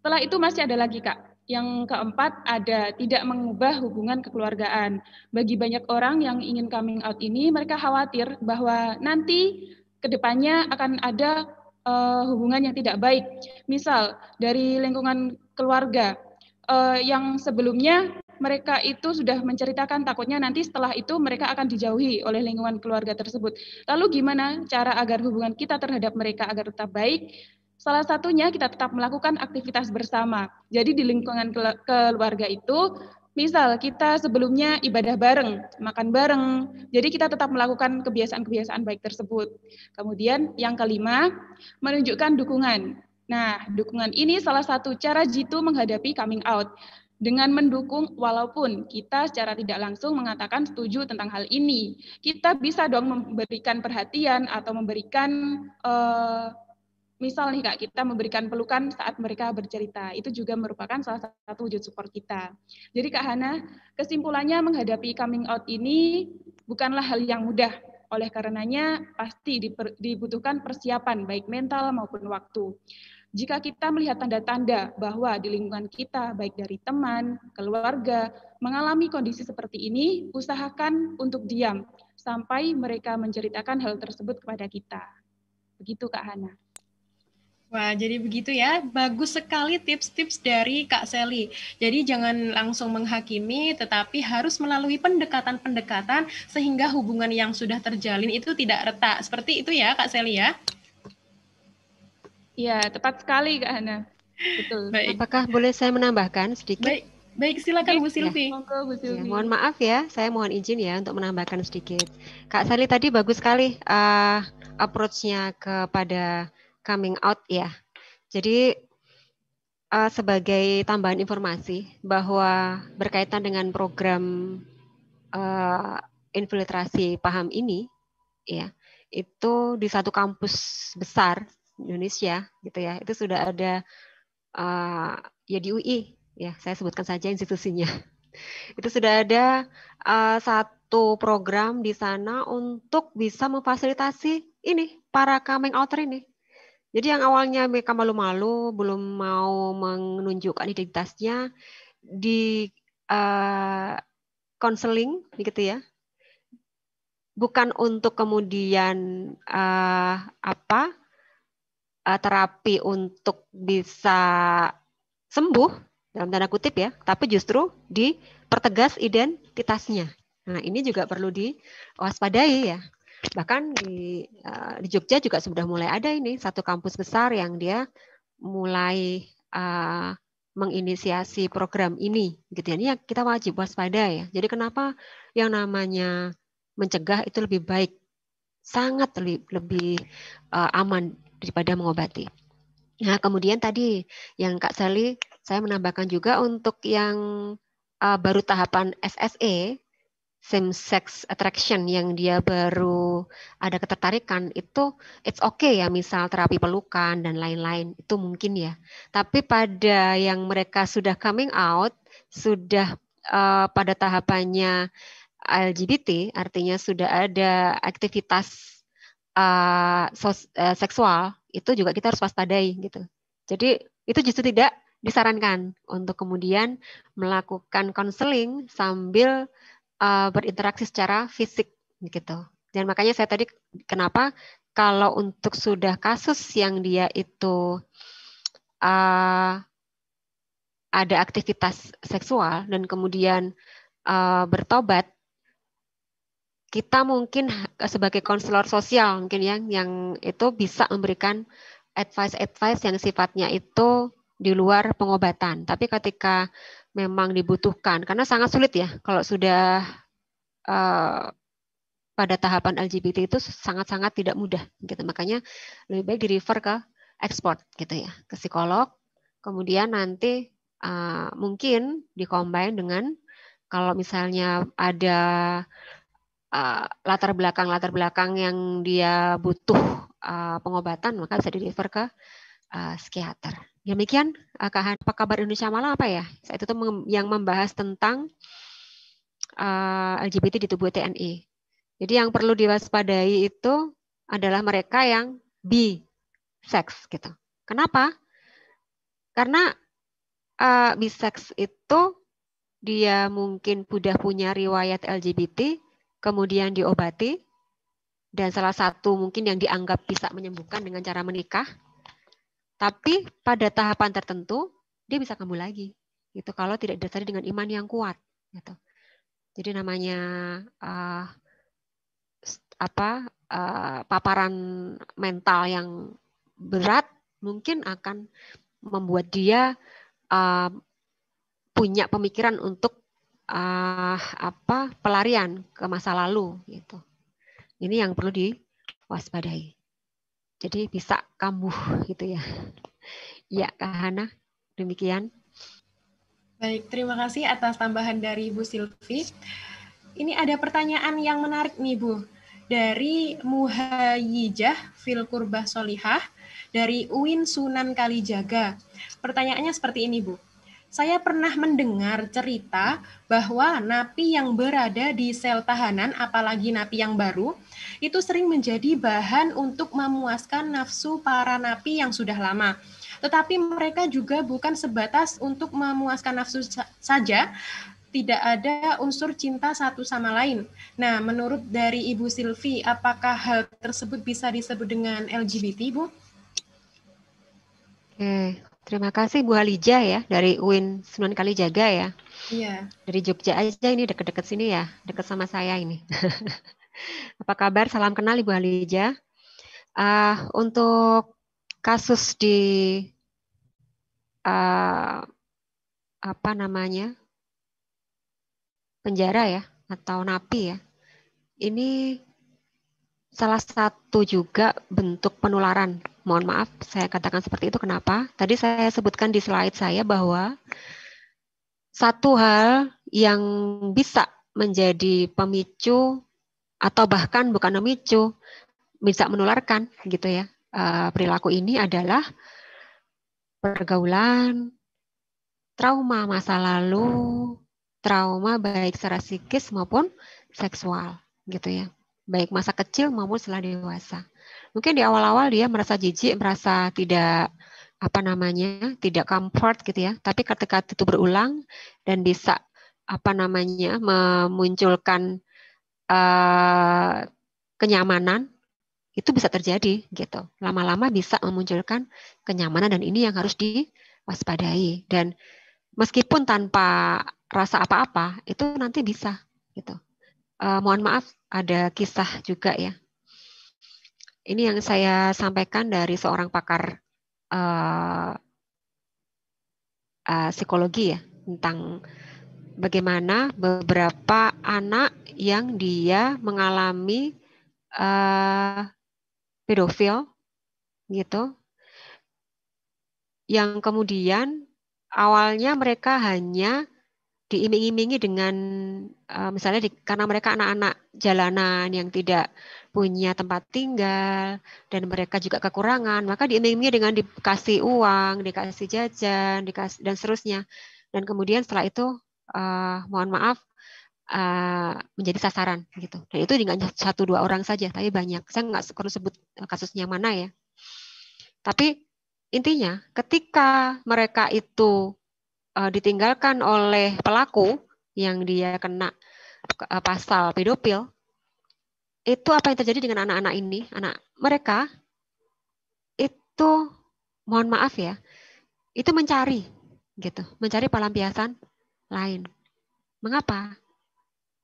Speaker 8: Setelah itu masih ada lagi, Kak. Yang keempat ada tidak mengubah hubungan kekeluargaan. Bagi banyak orang yang ingin coming out ini, mereka khawatir bahwa nanti kedepannya akan ada uh, hubungan yang tidak baik. Misal dari lingkungan keluarga uh, yang sebelumnya mereka itu sudah menceritakan takutnya nanti setelah itu mereka akan dijauhi oleh lingkungan keluarga tersebut. Lalu gimana cara agar hubungan kita terhadap mereka agar tetap baik? Salah satunya kita tetap melakukan aktivitas bersama. Jadi di lingkungan keluarga itu Misal kita sebelumnya ibadah bareng, makan bareng, jadi kita tetap melakukan kebiasaan-kebiasaan baik tersebut. Kemudian yang kelima, menunjukkan dukungan. Nah, dukungan ini salah satu cara Jitu menghadapi coming out dengan mendukung walaupun kita secara tidak langsung mengatakan setuju tentang hal ini. Kita bisa dong memberikan perhatian atau memberikan uh, misal nih Kak, kita memberikan pelukan saat mereka bercerita. Itu juga merupakan salah satu wujud support kita. Jadi Kak Hana, kesimpulannya menghadapi coming out ini bukanlah hal yang mudah. Oleh karenanya, pasti dibutuhkan persiapan baik mental maupun waktu. Jika kita melihat tanda-tanda bahwa di lingkungan kita, baik dari teman, keluarga, mengalami kondisi seperti ini, usahakan untuk diam sampai mereka menceritakan hal tersebut kepada kita.
Speaker 1: Begitu, Kak Hana. Wah, jadi begitu ya. Bagus sekali tips-tips dari Kak Seli. Jadi jangan langsung menghakimi, tetapi harus melalui pendekatan-pendekatan sehingga hubungan yang sudah terjalin itu tidak retak. Seperti itu ya, Kak Seli ya?
Speaker 5: Iya, tepat sekali, Kak Hana. Betul. Baik. Apakah boleh saya menambahkan sedikit? Baik. Baik, silakan Bu Silvi. Ya. ya mohon maaf ya, saya mohon izin ya untuk menambahkan sedikit. Kak Seli tadi bagus sekali uh, approach-nya kepada coming out ya. Jadi uh, sebagai tambahan informasi bahwa berkaitan dengan program uh, infiltrasi paham ini, ya itu di satu kampus besar Indonesia gitu ya itu sudah ada uh, ya di UI ya saya sebutkan saja institusinya itu sudah ada uh, satu program di sana untuk bisa memfasilitasi ini para coming outer ini jadi yang awalnya mereka malu-malu, belum mau menunjukkan identitasnya di konseling eh, uh, gitu ya. Bukan untuk kemudian uh, apa uh, terapi untuk bisa sembuh dalam tanda kutip ya, tapi justru dipertegas identitasnya. Nah, ini juga perlu diwaspadai ya. Bahkan di eh, di Jogja juga sudah mulai ada ini satu kampus besar yang dia mulai eh, menginisiasi program ini gitu ya. Ini yang kita wajib waspada ya. Jadi kenapa yang namanya mencegah itu lebih baik sangat lebih, lebih eh, aman daripada mengobati. Nah, kemudian tadi yang Kak Sally saya menambahkan juga untuk yang baru tahapan SSE same sex attraction yang dia baru ada ketertarikan itu it's okay ya misal terapi pelukan dan lain-lain itu mungkin ya tapi pada yang mereka sudah coming out sudah uh, pada tahapannya LGBT artinya sudah ada aktivitas uh, sos, uh, seksual itu juga kita harus waspadai gitu jadi itu justru tidak disarankan untuk kemudian melakukan konseling sambil uh, berinteraksi secara fisik gitu. Dan makanya saya tadi kenapa kalau untuk sudah kasus yang dia itu uh, ada aktivitas seksual dan kemudian uh, bertobat, kita mungkin sebagai konselor sosial mungkin yang yang itu bisa memberikan advice-advice yang sifatnya itu di luar pengobatan. Tapi ketika memang dibutuhkan karena sangat sulit ya kalau sudah uh, pada tahapan LGBT itu sangat-sangat tidak mudah gitu. Makanya lebih baik di refer ke ekspor gitu ya, ke psikolog. Kemudian nanti uh, mungkin dikombin dengan kalau misalnya ada uh, latar belakang latar belakang yang dia butuh uh, pengobatan maka bisa di refer ke uh, psikiater Demikian eh, Kak Han, apa kabar Indonesia malam apa ya? Saya itu yang membahas tentang eh, LGBT di tubuh TNI. Jadi yang perlu diwaspadai itu adalah mereka yang bi seks gitu. Kenapa? Karena uh, eh, bisex itu dia mungkin sudah punya riwayat LGBT, kemudian diobati, dan salah satu mungkin yang dianggap bisa menyembuhkan dengan cara menikah, tapi pada tahapan tertentu dia bisa kambuh lagi, gitu. Kalau tidak didasari dengan iman yang kuat, gitu. Jadi namanya uh, apa uh, paparan mental yang berat mungkin akan membuat dia uh, punya pemikiran untuk uh, apa pelarian ke masa lalu, gitu. Ini yang perlu diwaspadai. Jadi bisa kambuh gitu ya. Ya, Kak Hana, demikian.
Speaker 1: Baik, terima kasih atas tambahan dari Bu
Speaker 5: Silvi.
Speaker 1: Ini ada pertanyaan yang menarik nih Bu, dari Muhayijah Filkurbah Solihah dari UIN Sunan Kalijaga. Pertanyaannya seperti ini Bu, saya pernah mendengar cerita bahwa napi yang berada di sel tahanan, apalagi napi yang baru, itu sering menjadi bahan untuk memuaskan nafsu para napi yang sudah lama. Tetapi mereka juga bukan sebatas untuk memuaskan nafsu saja, tidak ada unsur cinta satu sama lain. Nah, menurut dari Ibu Silvi, apakah hal tersebut bisa disebut dengan LGBT, Bu?
Speaker 5: Oke, hmm, Terima kasih Bu Halija ya dari UIN Sunan Kalijaga ya. Iya. Dari Jogja aja ini dekat-dekat sini ya, dekat sama saya ini. Apa kabar? Salam kenal Ibu Halija. Uh, ah, untuk kasus di uh, apa namanya penjara ya atau napi ya, ini salah satu juga bentuk penularan Mohon maaf, saya katakan seperti itu. Kenapa? Tadi saya sebutkan di slide saya bahwa satu hal yang bisa menjadi pemicu atau bahkan bukan memicu, bisa menularkan gitu ya eh, perilaku ini adalah pergaulan, trauma masa lalu, trauma baik secara psikis maupun seksual gitu ya baik masa kecil maupun setelah dewasa mungkin di awal-awal dia merasa jijik, merasa tidak apa namanya, tidak comfort gitu ya. Tapi ketika itu berulang dan bisa apa namanya memunculkan uh, kenyamanan itu bisa terjadi gitu. Lama-lama bisa memunculkan kenyamanan dan ini yang harus diwaspadai dan meskipun tanpa rasa apa-apa itu nanti bisa gitu. Uh, mohon maaf ada kisah juga ya ini yang saya sampaikan dari seorang pakar uh, uh, psikologi ya tentang bagaimana beberapa anak yang dia mengalami uh, pedofil gitu yang kemudian awalnya mereka hanya diiming-imingi dengan uh, misalnya di, karena mereka anak-anak jalanan yang tidak punya tempat tinggal, dan mereka juga kekurangan, maka diiming-imingi dengan dikasih uang, dikasih jajan, dikasih, dan seterusnya. Dan kemudian setelah itu, uh, mohon maaf, uh, menjadi sasaran gitu. Dan itu tidak satu dua orang saja, tapi banyak. Saya nggak perlu sebut eh, kasusnya mana ya. Tapi intinya, ketika mereka itu uh, ditinggalkan oleh pelaku yang dia kena pasal pedofil, itu apa yang terjadi dengan anak-anak ini, anak mereka itu mohon maaf ya, itu mencari gitu, mencari pelampiasan lain. Mengapa?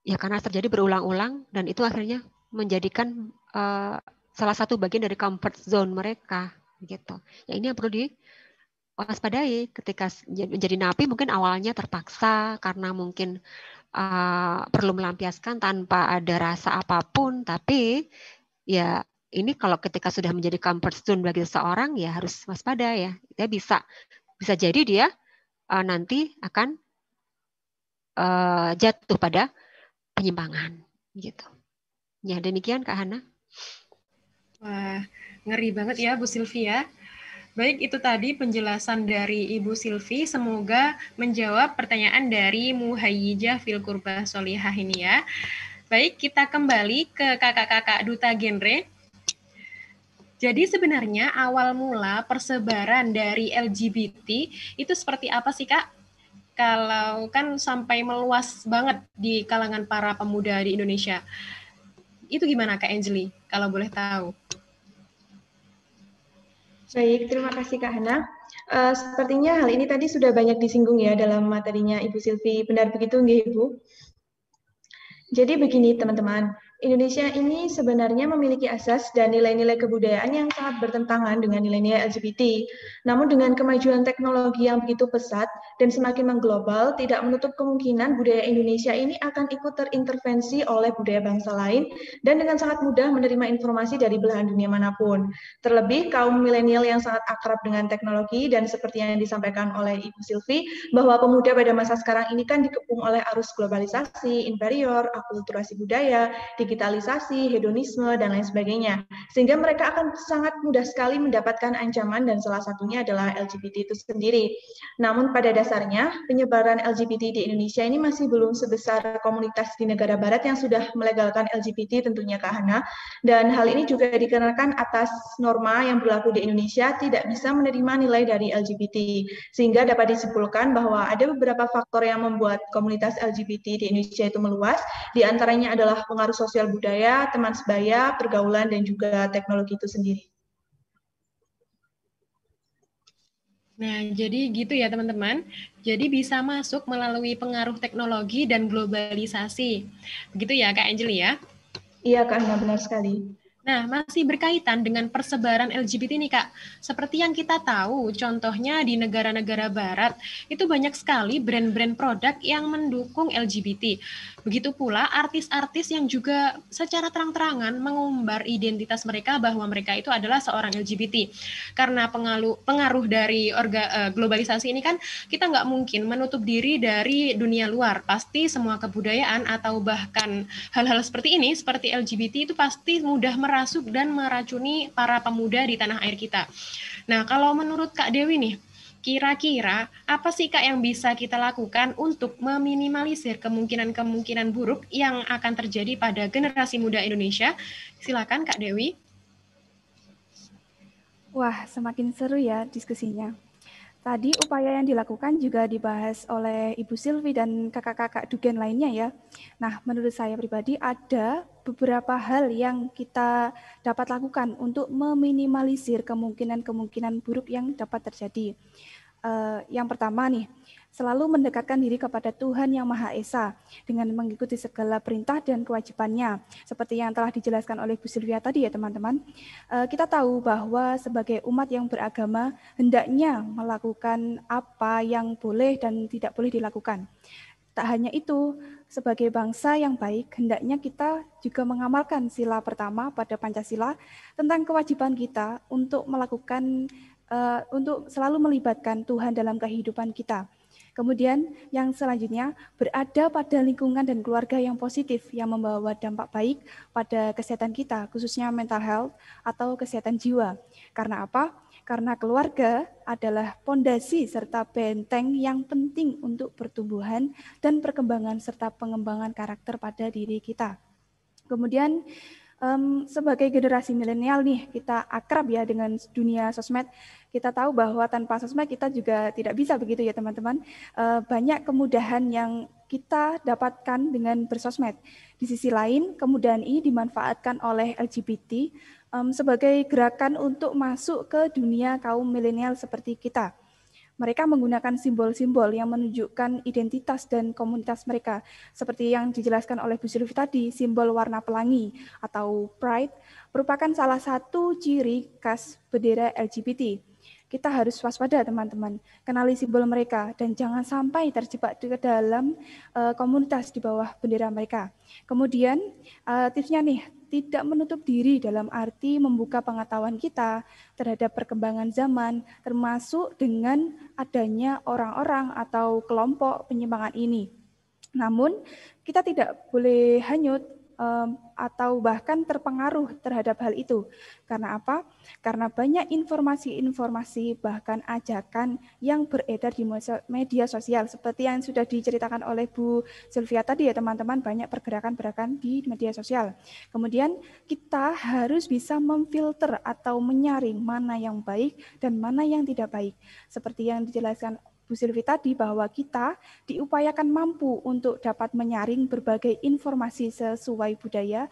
Speaker 5: Ya karena terjadi berulang-ulang dan itu akhirnya menjadikan uh, salah satu bagian dari comfort zone mereka gitu. Ya ini yang perlu diwaspadai ketika menjadi napi mungkin awalnya terpaksa karena mungkin uh, perlu melampiaskan tanpa ada rasa apapun, tapi ya ini kalau ketika sudah menjadi comfort zone bagi seseorang ya harus waspada ya. Dia bisa bisa jadi dia uh, nanti akan uh, jatuh pada penyimpangan gitu. Ya demikian Kak Hana. Wah,
Speaker 1: ngeri banget ya Bu Silvia. Baik, itu tadi penjelasan dari Ibu Silvi. Semoga menjawab pertanyaan dari Muhayyijah filkurba Solihah ini ya. Baik, kita kembali ke kakak-kakak duta genre. Jadi sebenarnya awal mula persebaran dari LGBT itu seperti apa sih kak? Kalau kan sampai meluas banget di kalangan para pemuda di Indonesia. Itu gimana kak Angeli kalau boleh tahu? Baik, terima kasih Kak Hana. Uh, sepertinya hal ini tadi sudah
Speaker 7: banyak disinggung ya dalam materinya Ibu Silvi. Benar begitu nggih Ibu? Jadi begini teman-teman, Indonesia ini sebenarnya memiliki asas dan nilai-nilai kebudayaan yang sangat bertentangan dengan nilai-nilai LGBT. Namun dengan kemajuan teknologi yang begitu pesat dan semakin mengglobal, tidak menutup kemungkinan budaya Indonesia ini akan ikut terintervensi oleh budaya bangsa lain dan dengan sangat mudah menerima informasi dari belahan dunia manapun. Terlebih kaum milenial yang sangat akrab dengan teknologi dan seperti yang disampaikan oleh Ibu Silvi bahwa pemuda pada masa sekarang ini kan dikepung oleh arus globalisasi, inferior, akulturasi budaya, digitalisasi, hedonisme, dan lain sebagainya. Sehingga mereka akan sangat mudah sekali mendapatkan ancaman dan salah satunya adalah LGBT itu sendiri. Namun pada dasarnya penyebaran LGBT di Indonesia ini masih belum sebesar komunitas di negara barat yang sudah melegalkan LGBT tentunya Kahana. Dan hal ini juga dikarenakan atas norma yang berlaku di Indonesia tidak bisa menerima nilai dari LGBT. Sehingga dapat disimpulkan bahwa ada beberapa faktor yang membuat komunitas LGBT di Indonesia itu meluas, di antaranya adalah pengaruh sosial sosial budaya, teman sebaya, pergaulan, dan juga teknologi itu sendiri.
Speaker 1: Nah, jadi gitu ya teman-teman. Jadi bisa masuk melalui pengaruh teknologi dan globalisasi. Begitu ya Kak Angel ya? Iya Kak, benar, benar sekali. Nah, masih berkaitan dengan persebaran LGBT nih Kak. Seperti yang kita tahu, contohnya di negara-negara barat, itu banyak sekali brand-brand produk yang mendukung LGBT. Begitu pula artis-artis yang juga secara terang-terangan mengumbar identitas mereka bahwa mereka itu adalah seorang LGBT. Karena pengaruh pengaruh dari orga, uh, globalisasi ini kan kita nggak mungkin menutup diri dari dunia luar. Pasti semua kebudayaan atau bahkan hal-hal seperti ini seperti LGBT itu pasti mudah merasuk dan meracuni para pemuda di tanah air kita. Nah, kalau menurut Kak Dewi nih, kira-kira apa sih Kak yang bisa kita lakukan untuk meminimalisir kemungkinan-kemungkinan buruk yang akan terjadi pada generasi muda Indonesia? Silakan Kak Dewi.
Speaker 6: Wah, semakin seru ya diskusinya. Tadi upaya yang dilakukan juga dibahas oleh Ibu Silvi dan kakak-kakak Dugen lainnya ya. Nah, menurut saya pribadi ada beberapa hal yang kita dapat lakukan untuk meminimalisir kemungkinan-kemungkinan buruk yang dapat terjadi. Uh, yang pertama nih, selalu mendekatkan diri kepada Tuhan Yang Maha Esa dengan mengikuti segala perintah dan kewajibannya. Seperti yang telah dijelaskan oleh Bu Sylvia tadi ya teman-teman, eh, kita tahu bahwa sebagai umat yang beragama hendaknya melakukan apa yang boleh dan tidak boleh dilakukan. Tak hanya itu, sebagai bangsa yang baik, hendaknya kita juga mengamalkan sila pertama pada Pancasila tentang kewajiban kita untuk melakukan uh, untuk selalu melibatkan Tuhan dalam kehidupan kita. Kemudian yang selanjutnya berada pada lingkungan dan keluarga yang positif yang membawa dampak baik pada kesehatan kita, khususnya mental health atau kesehatan jiwa. Karena apa? karena keluarga adalah pondasi serta benteng yang penting untuk pertumbuhan dan perkembangan serta pengembangan karakter pada diri kita. Kemudian um, sebagai generasi milenial nih kita akrab ya dengan dunia sosmed. Kita tahu bahwa tanpa sosmed kita juga tidak bisa begitu ya teman-teman. Uh, banyak kemudahan yang kita dapatkan dengan bersosmed. Di sisi lain, kemudahan ini dimanfaatkan oleh LGBT um, sebagai gerakan untuk masuk ke dunia kaum milenial seperti kita. Mereka menggunakan simbol-simbol yang menunjukkan identitas dan komunitas mereka, seperti yang dijelaskan oleh Bu Silvi tadi, simbol warna pelangi atau pride merupakan salah satu ciri khas bendera LGBT. Kita harus waspada teman-teman, kenali simbol mereka dan jangan sampai terjebak ke dalam uh, komunitas di bawah bendera mereka. Kemudian uh, tipsnya nih, tidak menutup diri dalam arti membuka pengetahuan kita terhadap perkembangan zaman, termasuk dengan adanya orang-orang atau kelompok penyimpangan ini. Namun, kita tidak boleh hanyut atau bahkan terpengaruh terhadap hal itu. Karena apa? Karena banyak informasi-informasi bahkan ajakan yang beredar di media sosial seperti yang sudah diceritakan oleh Bu Sylvia tadi ya teman-teman banyak pergerakan-pergerakan di media sosial. Kemudian kita harus bisa memfilter atau menyaring mana yang baik dan mana yang tidak baik. Seperti yang dijelaskan Bu Silvi tadi bahwa kita diupayakan mampu untuk dapat menyaring berbagai informasi sesuai budaya,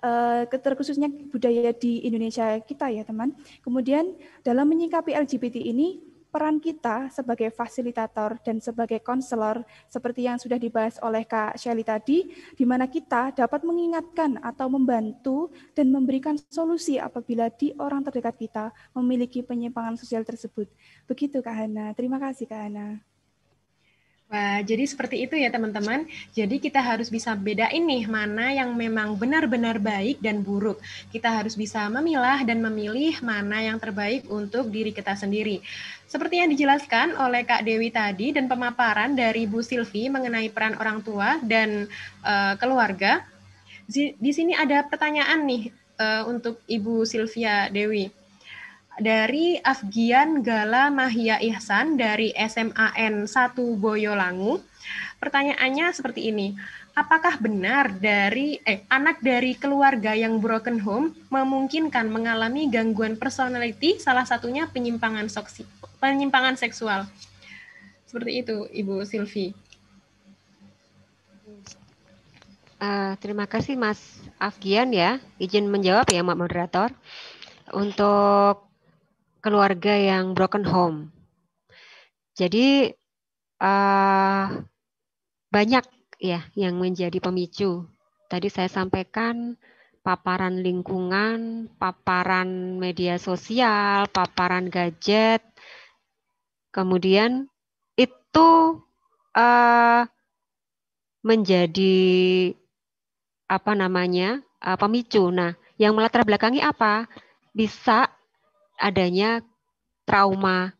Speaker 6: eh, terkhususnya budaya di Indonesia kita ya teman. Kemudian dalam menyikapi LGBT ini peran kita sebagai fasilitator dan sebagai konselor seperti yang sudah dibahas oleh Kak Shelly tadi, di mana kita dapat mengingatkan atau membantu dan memberikan solusi apabila di orang terdekat kita memiliki penyimpangan sosial tersebut. Begitu Kak Hana. Terima kasih Kak Hana. Wah, jadi seperti itu ya teman-teman. Jadi kita harus bisa bedain nih
Speaker 1: mana yang memang benar-benar baik dan buruk. Kita harus bisa memilah dan memilih mana yang terbaik untuk diri kita sendiri. Seperti yang dijelaskan oleh Kak Dewi tadi dan pemaparan dari Bu Silvi mengenai peran orang tua dan uh, keluarga. Di sini ada pertanyaan nih uh, untuk Ibu Silvia Dewi dari Afgian Gala Mahia Ihsan dari SMAN 1 Boyolangu. Pertanyaannya seperti ini. Apakah benar dari eh anak dari keluarga yang broken home memungkinkan mengalami gangguan personality salah satunya penyimpangan soksi, penyimpangan seksual? Seperti
Speaker 5: itu, Ibu Silvi. Uh, terima kasih Mas Afgian ya, izin menjawab ya Mbak Moderator. Untuk keluarga yang broken home. Jadi uh, banyak ya yang menjadi pemicu. Tadi saya sampaikan paparan lingkungan, paparan media sosial, paparan gadget. Kemudian itu uh, menjadi apa namanya uh, pemicu. Nah, yang melatar belakangi apa? Bisa adanya trauma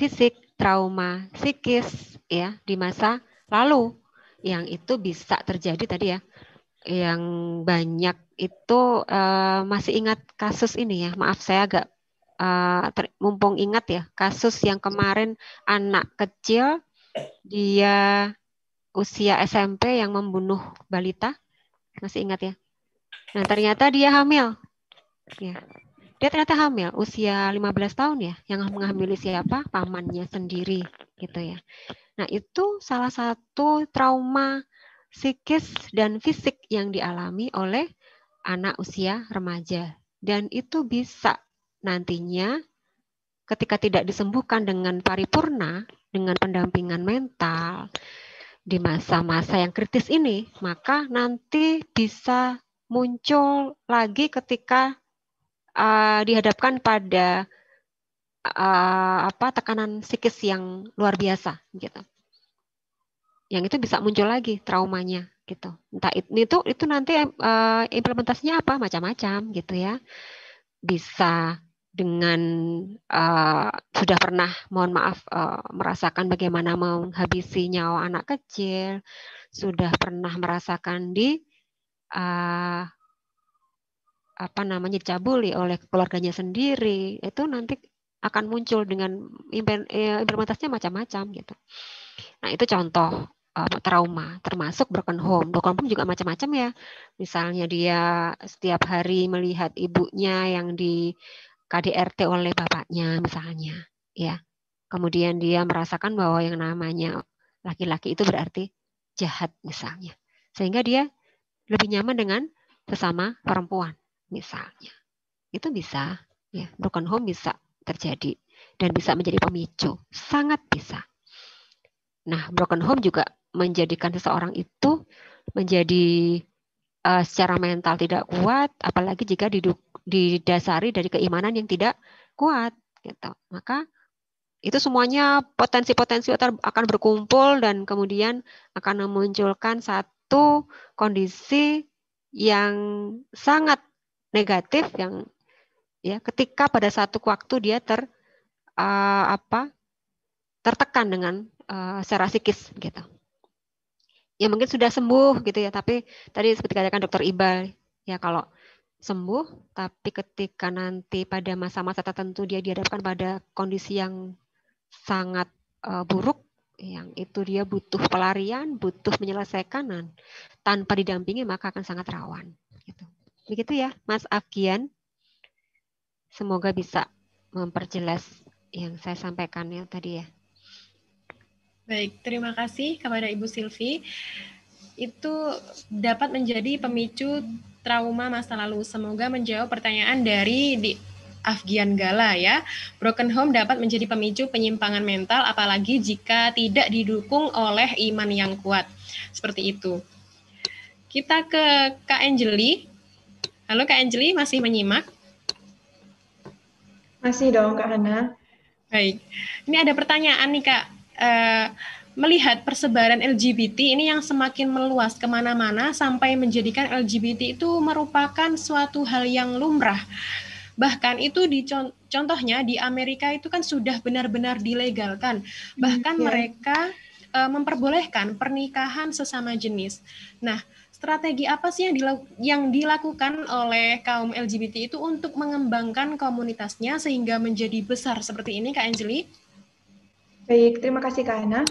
Speaker 5: fisik, trauma psikis ya di masa lalu yang itu bisa terjadi tadi ya. Yang banyak itu uh, masih ingat kasus ini ya. Maaf saya agak uh, ter, mumpung ingat ya, kasus yang kemarin anak kecil dia usia SMP yang membunuh balita. Masih ingat ya? Nah, ternyata dia hamil. Ya dia ternyata hamil usia 15 tahun ya yang menghamili siapa pamannya sendiri gitu ya nah itu salah satu trauma psikis dan fisik yang dialami oleh anak usia remaja dan itu bisa nantinya ketika tidak disembuhkan dengan paripurna dengan pendampingan mental di masa-masa yang kritis ini maka nanti bisa muncul lagi ketika uh, dihadapkan pada uh, apa tekanan psikis yang luar biasa gitu. Yang itu bisa muncul lagi traumanya gitu. Entah itu itu nanti uh, implementasinya apa macam-macam gitu ya. Bisa dengan uh, sudah pernah mohon maaf uh, merasakan bagaimana menghabisi nyawa anak kecil, sudah pernah merasakan di uh, apa namanya dicabuli oleh keluarganya sendiri itu nanti akan muncul dengan eh, implementasinya macam-macam gitu. Nah itu contoh eh, trauma termasuk broken home. Broken home juga macam-macam ya. Misalnya dia setiap hari melihat ibunya yang di KDRT oleh bapaknya misalnya ya. Kemudian dia merasakan bahwa yang namanya laki-laki itu berarti jahat misalnya. Sehingga dia lebih nyaman dengan sesama perempuan misalnya. Itu bisa, ya, broken home bisa terjadi dan bisa menjadi pemicu, sangat bisa. Nah, broken home juga menjadikan seseorang itu menjadi uh, secara mental tidak kuat, apalagi jika diduk, didasari dari keimanan yang tidak kuat, gitu. Maka itu semuanya potensi-potensi akan berkumpul dan kemudian akan memunculkan satu kondisi yang sangat negatif yang ya ketika pada satu waktu dia ter uh, apa tertekan dengan uh, secara psikis gitu. Ya mungkin sudah sembuh gitu ya, tapi tadi seperti katakan dokter Ibal ya kalau sembuh tapi ketika nanti pada masa-masa tertentu dia dihadapkan pada kondisi yang sangat uh, buruk yang itu dia butuh pelarian, butuh menyelesaikan tanpa didampingi maka akan sangat rawan gitu. Begitu ya, Mas Afgian. Semoga bisa memperjelas yang saya sampaikan ya tadi ya.
Speaker 1: Baik, terima kasih kepada Ibu Silvi. Itu dapat menjadi pemicu trauma masa lalu. Semoga menjawab pertanyaan dari di Afgian Gala ya. Broken home dapat menjadi pemicu penyimpangan mental apalagi jika tidak didukung oleh iman yang kuat. Seperti itu. Kita ke Kak Angeli. Halo Kak Angeli, masih menyimak? Masih dong Kak Hana. Baik, ini ada pertanyaan nih Kak. E, melihat persebaran LGBT ini yang semakin meluas kemana-mana sampai menjadikan LGBT itu merupakan suatu hal yang lumrah. Bahkan itu di contohnya di Amerika itu kan sudah benar-benar dilegalkan. Bahkan yeah. mereka e, memperbolehkan pernikahan sesama jenis. Nah, strategi apa sih yang, dilaku, yang dilakukan oleh kaum LGBT itu untuk mengembangkan komunitasnya sehingga menjadi besar seperti ini, Kak Angeli? Baik, terima kasih
Speaker 7: Kak Ana.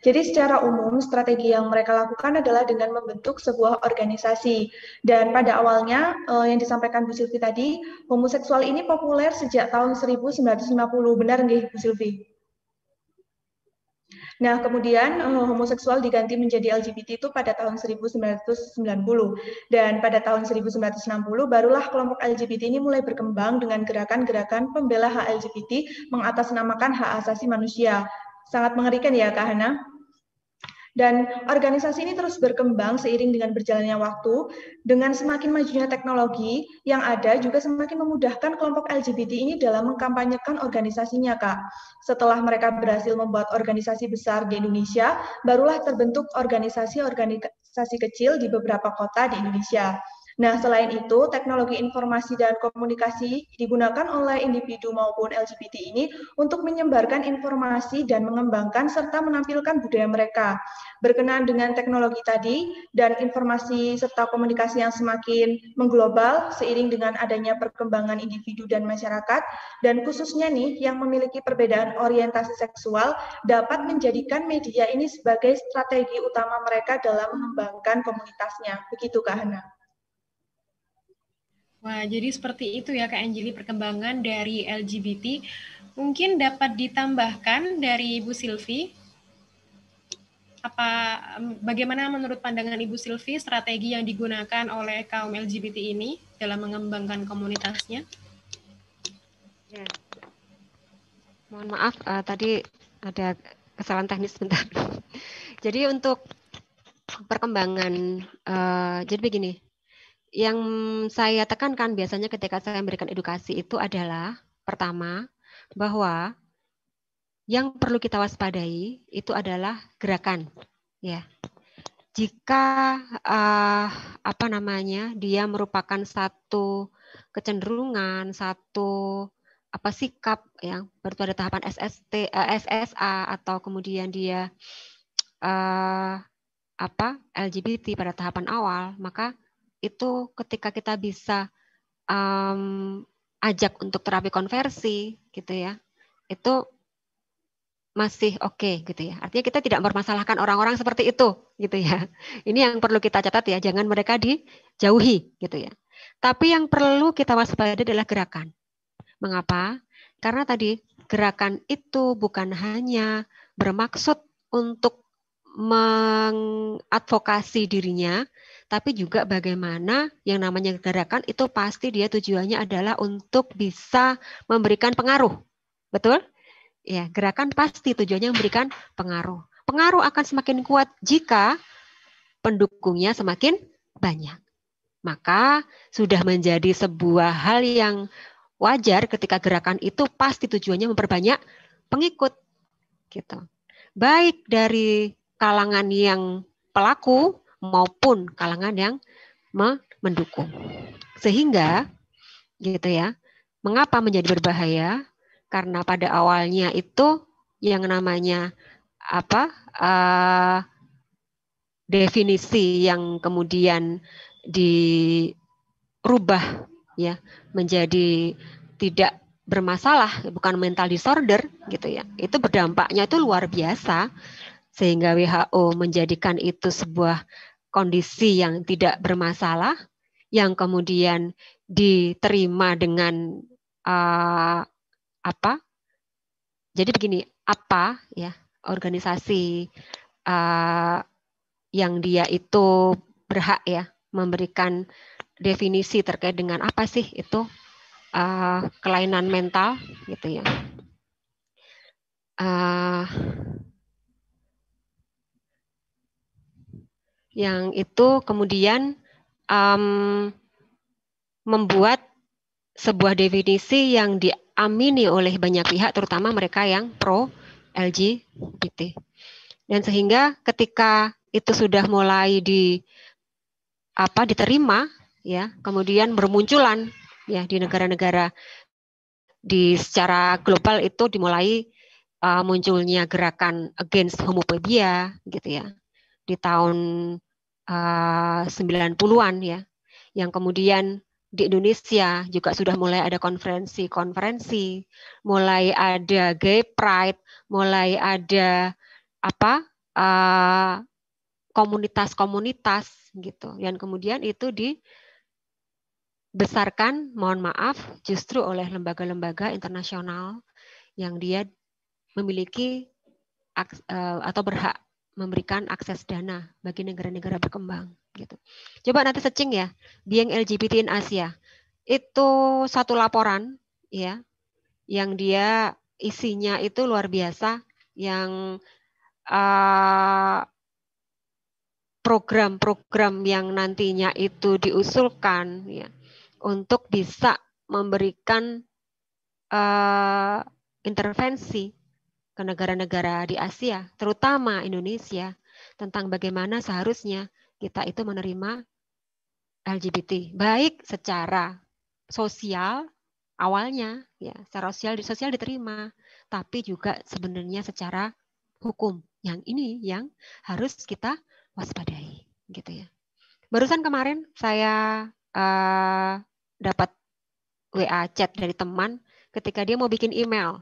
Speaker 7: Jadi secara umum strategi yang mereka lakukan adalah dengan membentuk sebuah organisasi. Dan pada awalnya eh, yang disampaikan Bu Silvi tadi, homoseksual ini populer sejak tahun 1950, benar nggih Bu Silvi? Nah, kemudian eh, homoseksual diganti menjadi LGBT itu pada tahun 1990 dan pada tahun 1960 barulah kelompok LGBT ini mulai berkembang dengan gerakan-gerakan pembela hak LGBT mengatasnamakan hak asasi manusia. Sangat mengerikan ya, Kak Hana? Dan organisasi ini terus berkembang seiring dengan berjalannya waktu. Dengan semakin majunya teknologi yang ada juga semakin memudahkan kelompok LGBT ini dalam mengkampanyekan organisasinya, Kak. Setelah mereka berhasil membuat organisasi besar di Indonesia, barulah terbentuk organisasi-organisasi kecil di beberapa kota di Indonesia. Nah, selain itu, teknologi informasi dan komunikasi digunakan oleh individu maupun LGBT ini untuk menyebarkan informasi dan mengembangkan serta menampilkan budaya mereka. Berkenaan dengan teknologi tadi dan informasi serta komunikasi yang semakin mengglobal seiring dengan adanya perkembangan individu dan masyarakat dan khususnya nih yang memiliki perbedaan orientasi seksual dapat menjadikan media ini sebagai strategi utama mereka dalam mengembangkan komunitasnya. Begitu Kak Hana.
Speaker 1: Wah, jadi seperti itu ya Kak Anjili perkembangan dari LGBT. Mungkin dapat ditambahkan dari Ibu Silvi. Apa bagaimana menurut pandangan Ibu Silvi strategi yang digunakan oleh kaum LGBT ini dalam mengembangkan komunitasnya?
Speaker 9: Ya.
Speaker 5: Mohon maaf uh, tadi ada kesalahan teknis sebentar. jadi untuk perkembangan uh, jadi begini yang saya tekankan biasanya ketika saya memberikan edukasi itu adalah pertama bahwa yang perlu kita waspadai itu adalah gerakan ya jika uh, apa namanya dia merupakan satu kecenderungan satu apa sikap yang baru pada tahapan SST uh, eh, SSA atau kemudian dia uh, apa LGBT pada tahapan awal maka itu ketika kita bisa um, ajak untuk terapi konversi gitu ya itu masih oke okay, gitu ya. Artinya kita tidak mempermasalahkan orang-orang seperti itu gitu ya. Ini yang perlu kita catat ya, jangan mereka dijauhi gitu ya. Tapi yang perlu kita waspadai adalah gerakan. Mengapa? Karena tadi gerakan itu bukan hanya bermaksud untuk mengadvokasi dirinya, tapi juga bagaimana yang namanya gerakan itu pasti dia tujuannya adalah untuk bisa memberikan pengaruh. Betul? Ya, gerakan pasti tujuannya memberikan pengaruh. Pengaruh akan semakin kuat jika pendukungnya semakin banyak. Maka sudah menjadi sebuah hal yang wajar ketika gerakan itu pasti tujuannya memperbanyak pengikut gitu. Baik dari kalangan yang pelaku maupun kalangan yang mendukung. Sehingga gitu ya. Mengapa menjadi berbahaya? Karena pada awalnya itu yang namanya apa? Uh, definisi yang kemudian dirubah ya menjadi tidak bermasalah bukan mental disorder gitu ya itu berdampaknya itu luar biasa sehingga WHO menjadikan itu sebuah kondisi yang tidak bermasalah yang kemudian diterima dengan uh, apa? Jadi begini, apa ya organisasi uh, yang dia itu berhak ya memberikan definisi terkait dengan apa sih itu uh, kelainan mental gitu ya. Uh, yang itu kemudian um, membuat sebuah definisi yang diamini oleh banyak pihak, terutama mereka yang pro LGBT. Dan sehingga ketika itu sudah mulai di apa diterima, ya kemudian bermunculan ya di negara-negara di secara global itu dimulai uh, munculnya gerakan against homophobia, gitu ya di tahun uh, ah, 90-an ya, yang kemudian di Indonesia juga sudah mulai ada konferensi-konferensi, mulai ada gay pride, mulai ada apa ah, komunitas-komunitas uh, gitu, yang kemudian itu dibesarkan, mohon maaf, justru oleh lembaga-lembaga internasional yang dia memiliki eh, atau berhak memberikan akses dana bagi negara-negara berkembang gitu. Coba nanti searching ya, Dieng LGBT in Asia. Itu satu laporan ya yang dia isinya itu luar biasa yang program ah, program-program yang nantinya itu diusulkan ya untuk bisa memberikan uh, intervensi ke negara-negara di Asia, terutama Indonesia, tentang bagaimana seharusnya kita itu menerima LGBT, baik secara sosial awalnya, ya secara sosial, sosial diterima, tapi juga sebenarnya secara hukum. Yang ini yang harus kita waspadai, gitu ya. Barusan kemarin saya uh, dapat WA chat dari teman ketika dia mau bikin email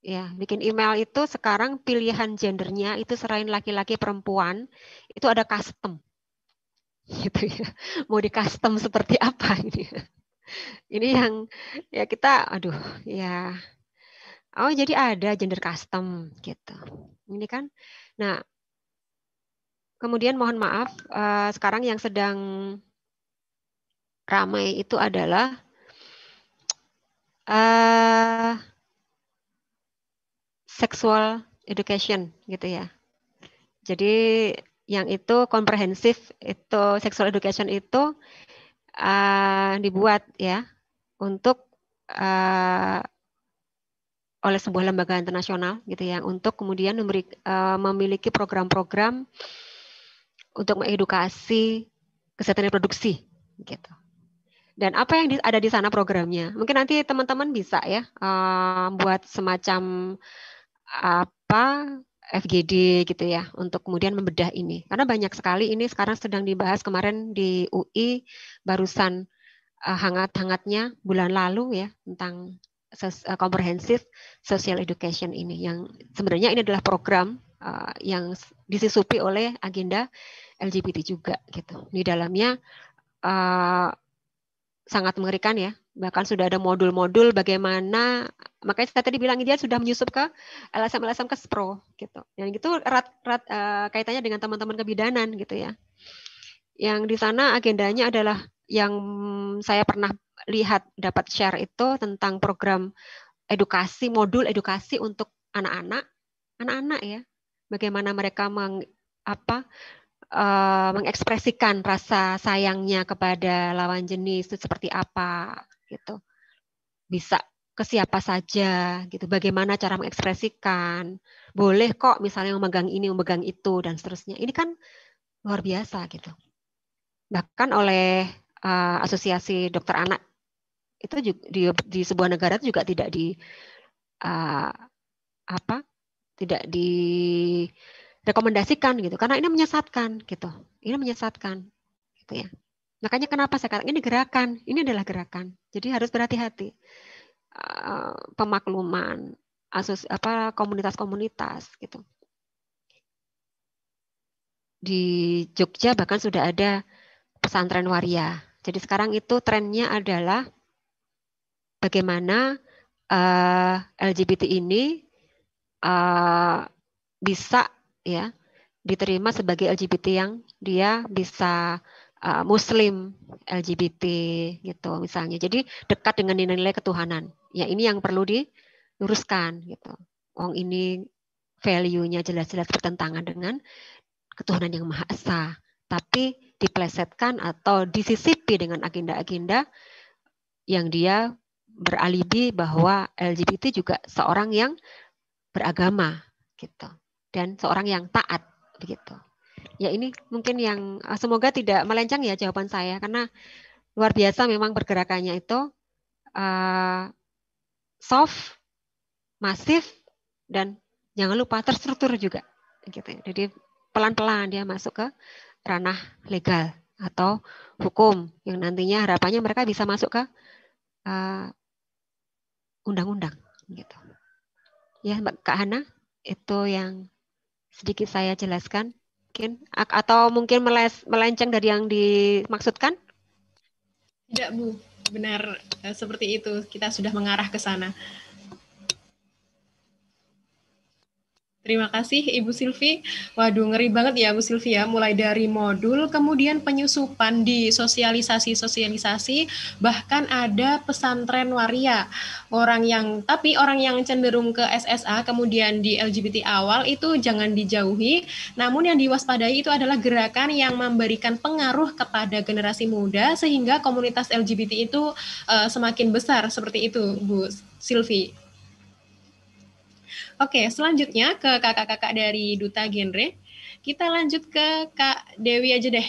Speaker 5: Ya, bikin email itu sekarang pilihan gendernya itu selain laki-laki perempuan, itu ada custom. Gitu ya. Mau di custom seperti apa ini? Ini yang ya kita aduh, ya. Oh, jadi ada gender custom gitu. Ini kan. Nah, kemudian mohon maaf, uh, sekarang yang sedang ramai itu adalah eh sexual education gitu ya. Jadi yang itu komprehensif itu sexual education itu uh, dibuat ya untuk uh, oleh sebuah lembaga internasional gitu ya untuk kemudian memberi, uh, memiliki program-program untuk mengedukasi kesehatan reproduksi gitu. Dan apa yang ada di sana programnya? Mungkin nanti teman-teman bisa ya uh, buat semacam apa FGD gitu ya untuk kemudian membedah ini karena banyak sekali ini sekarang sedang dibahas kemarin di UI barusan eh, hangat-hangatnya bulan lalu ya tentang eh, komprehensif social education ini yang sebenarnya ini adalah program eh, yang disusupi oleh agenda LGBT juga gitu di dalamnya sangat mengerikan ya. Bahkan sudah ada modul-modul bagaimana makanya saya tadi bilang dia sudah menyusup ke LSM-LSM ke SPRO gitu. yang itu erat, erat uh, kaitannya dengan teman-teman kebidanan gitu ya. Yang di sana agendanya adalah yang saya pernah lihat dapat share itu tentang program edukasi modul edukasi untuk anak-anak, anak-anak ya. Bagaimana mereka meng, apa Eh, mengekspresikan rasa sayangnya kepada lawan jenis itu seperti apa gitu bisa ke siapa saja gitu bagaimana cara mengekspresikan boleh kok misalnya memegang ini memegang itu dan seterusnya ini kan luar biasa gitu bahkan oleh uh, asosiasi dokter anak itu juga, di, di sebuah negara itu juga tidak di uh, apa tidak di rekomendasikan gitu karena ini menyesatkan gitu ini menyesatkan gitu ya makanya kenapa saya katakan ini gerakan ini adalah gerakan jadi harus berhati-hati eh, pemakluman asus apa komunitas-komunitas gitu di Jogja bahkan sudah ada pesantren waria jadi sekarang itu trennya adalah bagaimana uh, eh, LGBT ini uh, bisa ya diterima sebagai LGBT yang dia bisa uh, Muslim LGBT gitu misalnya. Jadi dekat dengan nilai-nilai ketuhanan. Ya ini yang perlu diluruskan gitu. Wong ini value-nya jelas-jelas bertentangan dengan ketuhanan yang maha esa, tapi diplesetkan atau disisipi dengan agenda-agenda yang dia beralibi bahwa LGBT juga seorang yang beragama gitu dan seorang yang taat begitu. Ya ini mungkin yang eh, semoga tidak melenceng ya jawaban saya karena luar biasa memang pergerakannya itu uh, soft, masif dan jangan lupa terstruktur juga gitu. Jadi pelan-pelan dia masuk ke ranah legal atau hukum yang nantinya harapannya mereka bisa masuk ke eh, undang-undang uh, gitu. Ya Mbak Kak Hana, itu yang sedikit saya jelaskan mungkin atau mungkin meles, melenceng dari yang dimaksudkan? Tidak
Speaker 1: Bu, benar eh, seperti itu. Kita sudah mengarah ke sana.
Speaker 5: Terima kasih
Speaker 1: Ibu Silvi. Waduh ngeri banget ya Bu Silvi ya, mulai dari modul, kemudian penyusupan di sosialisasi-sosialisasi, bahkan ada pesantren waria. Orang yang, tapi orang yang cenderung ke SSA, kemudian di LGBT awal itu jangan dijauhi, namun yang diwaspadai itu adalah gerakan yang memberikan pengaruh kepada generasi muda, sehingga komunitas LGBT itu uh, semakin besar, seperti itu Bu Silvi. Oke, selanjutnya ke kakak-kakak dari Duta Genre. Kita lanjut ke Kak Dewi aja deh.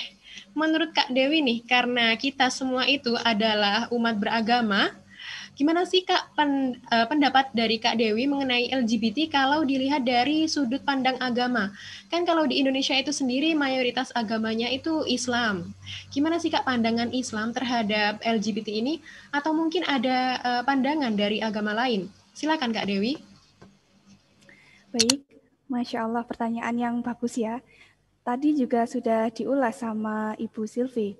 Speaker 1: Menurut Kak Dewi nih, karena kita semua itu adalah umat beragama, gimana sih Kak pen, uh, pendapat dari Kak Dewi mengenai LGBT kalau dilihat dari sudut pandang agama? Kan kalau di Indonesia itu sendiri mayoritas agamanya itu Islam. Gimana sih Kak pandangan Islam terhadap LGBT ini? Atau mungkin ada uh, pandangan dari agama lain? Silakan Kak Dewi.
Speaker 6: Baik, Masya Allah pertanyaan yang bagus ya. Tadi juga sudah diulas sama Ibu Silvi.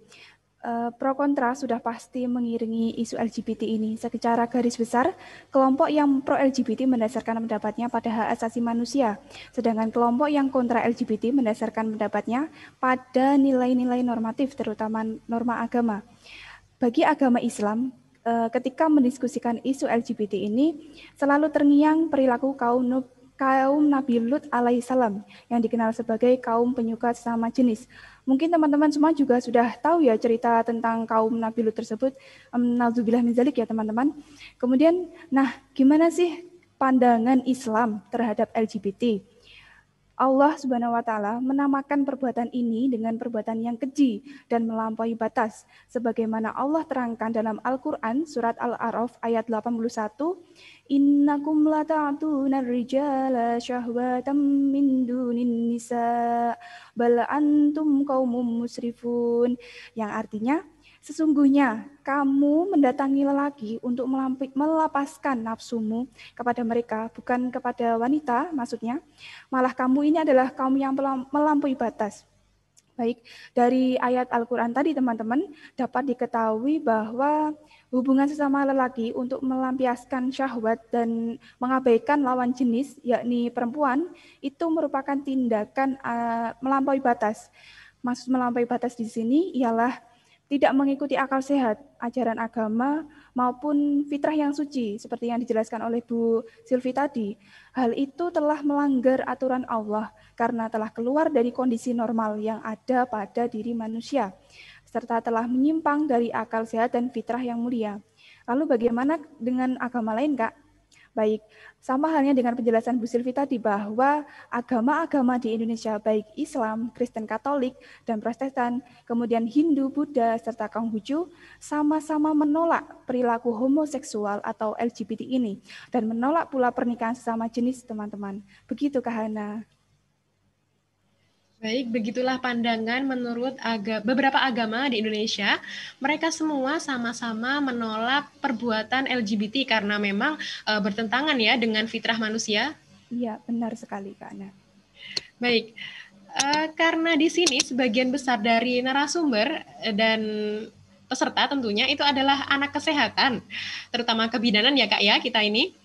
Speaker 6: Eh, pro kontra sudah pasti mengiringi isu LGBT ini. Secara garis besar, kelompok yang pro LGBT mendasarkan pendapatnya pada hak asasi manusia, sedangkan kelompok yang kontra LGBT mendasarkan pendapatnya pada nilai-nilai normatif, terutama norma agama. Bagi agama Islam, eh, ketika mendiskusikan isu LGBT ini, selalu terngiang perilaku kaum kaum Nabi Lut alaihissalam yang dikenal sebagai kaum penyuka sama jenis. Mungkin teman-teman semua juga sudah tahu ya cerita tentang kaum Nabi Lut tersebut. Nauzubillah min ya teman-teman. Kemudian, nah gimana sih pandangan Islam terhadap LGBT? Allah Subhanahu wa taala menamakan perbuatan ini dengan perbuatan yang keji dan melampaui batas sebagaimana Allah terangkan dalam Al-Qur'an surat Al-A'raf ayat 81 innakum la ar rijala syahwatan min dunin nisa bal antum qaumun musrifun yang artinya Sesungguhnya kamu mendatangi lelaki untuk melapaskan nafsumu kepada mereka, bukan kepada wanita maksudnya. Malah kamu ini adalah kaum yang melampaui batas. Baik, dari ayat Al-Quran tadi teman-teman dapat diketahui bahwa hubungan sesama lelaki untuk melampiaskan syahwat dan mengabaikan lawan jenis, yakni perempuan, itu merupakan tindakan uh, melampaui batas. Maksud melampaui batas di sini ialah tidak mengikuti akal sehat, ajaran agama, maupun fitrah yang suci, seperti yang dijelaskan oleh Bu Silvi tadi. Hal itu telah melanggar aturan Allah karena telah keluar dari kondisi normal yang ada pada diri manusia, serta telah menyimpang dari akal sehat dan fitrah yang mulia. Lalu bagaimana dengan agama lain, Kak? Baik, sama halnya dengan penjelasan Bu Silvi tadi bahwa agama-agama di Indonesia baik Islam, Kristen Katolik, dan Protestan, kemudian Hindu, Buddha, serta Konghucu sama-sama menolak perilaku homoseksual atau LGBT ini dan menolak pula pernikahan sesama jenis teman-teman. Begitu Kak Hana. Baik, begitulah pandangan menurut aga, beberapa agama di
Speaker 1: Indonesia. Mereka semua sama-sama menolak perbuatan LGBT karena memang e, bertentangan ya dengan fitrah manusia. Iya, benar sekali Kak Ana. Baik. E, karena di sini sebagian besar dari narasumber eh, dan peserta tentunya itu adalah anak kesehatan, terutama kebidanan ya Kak ya kita ini.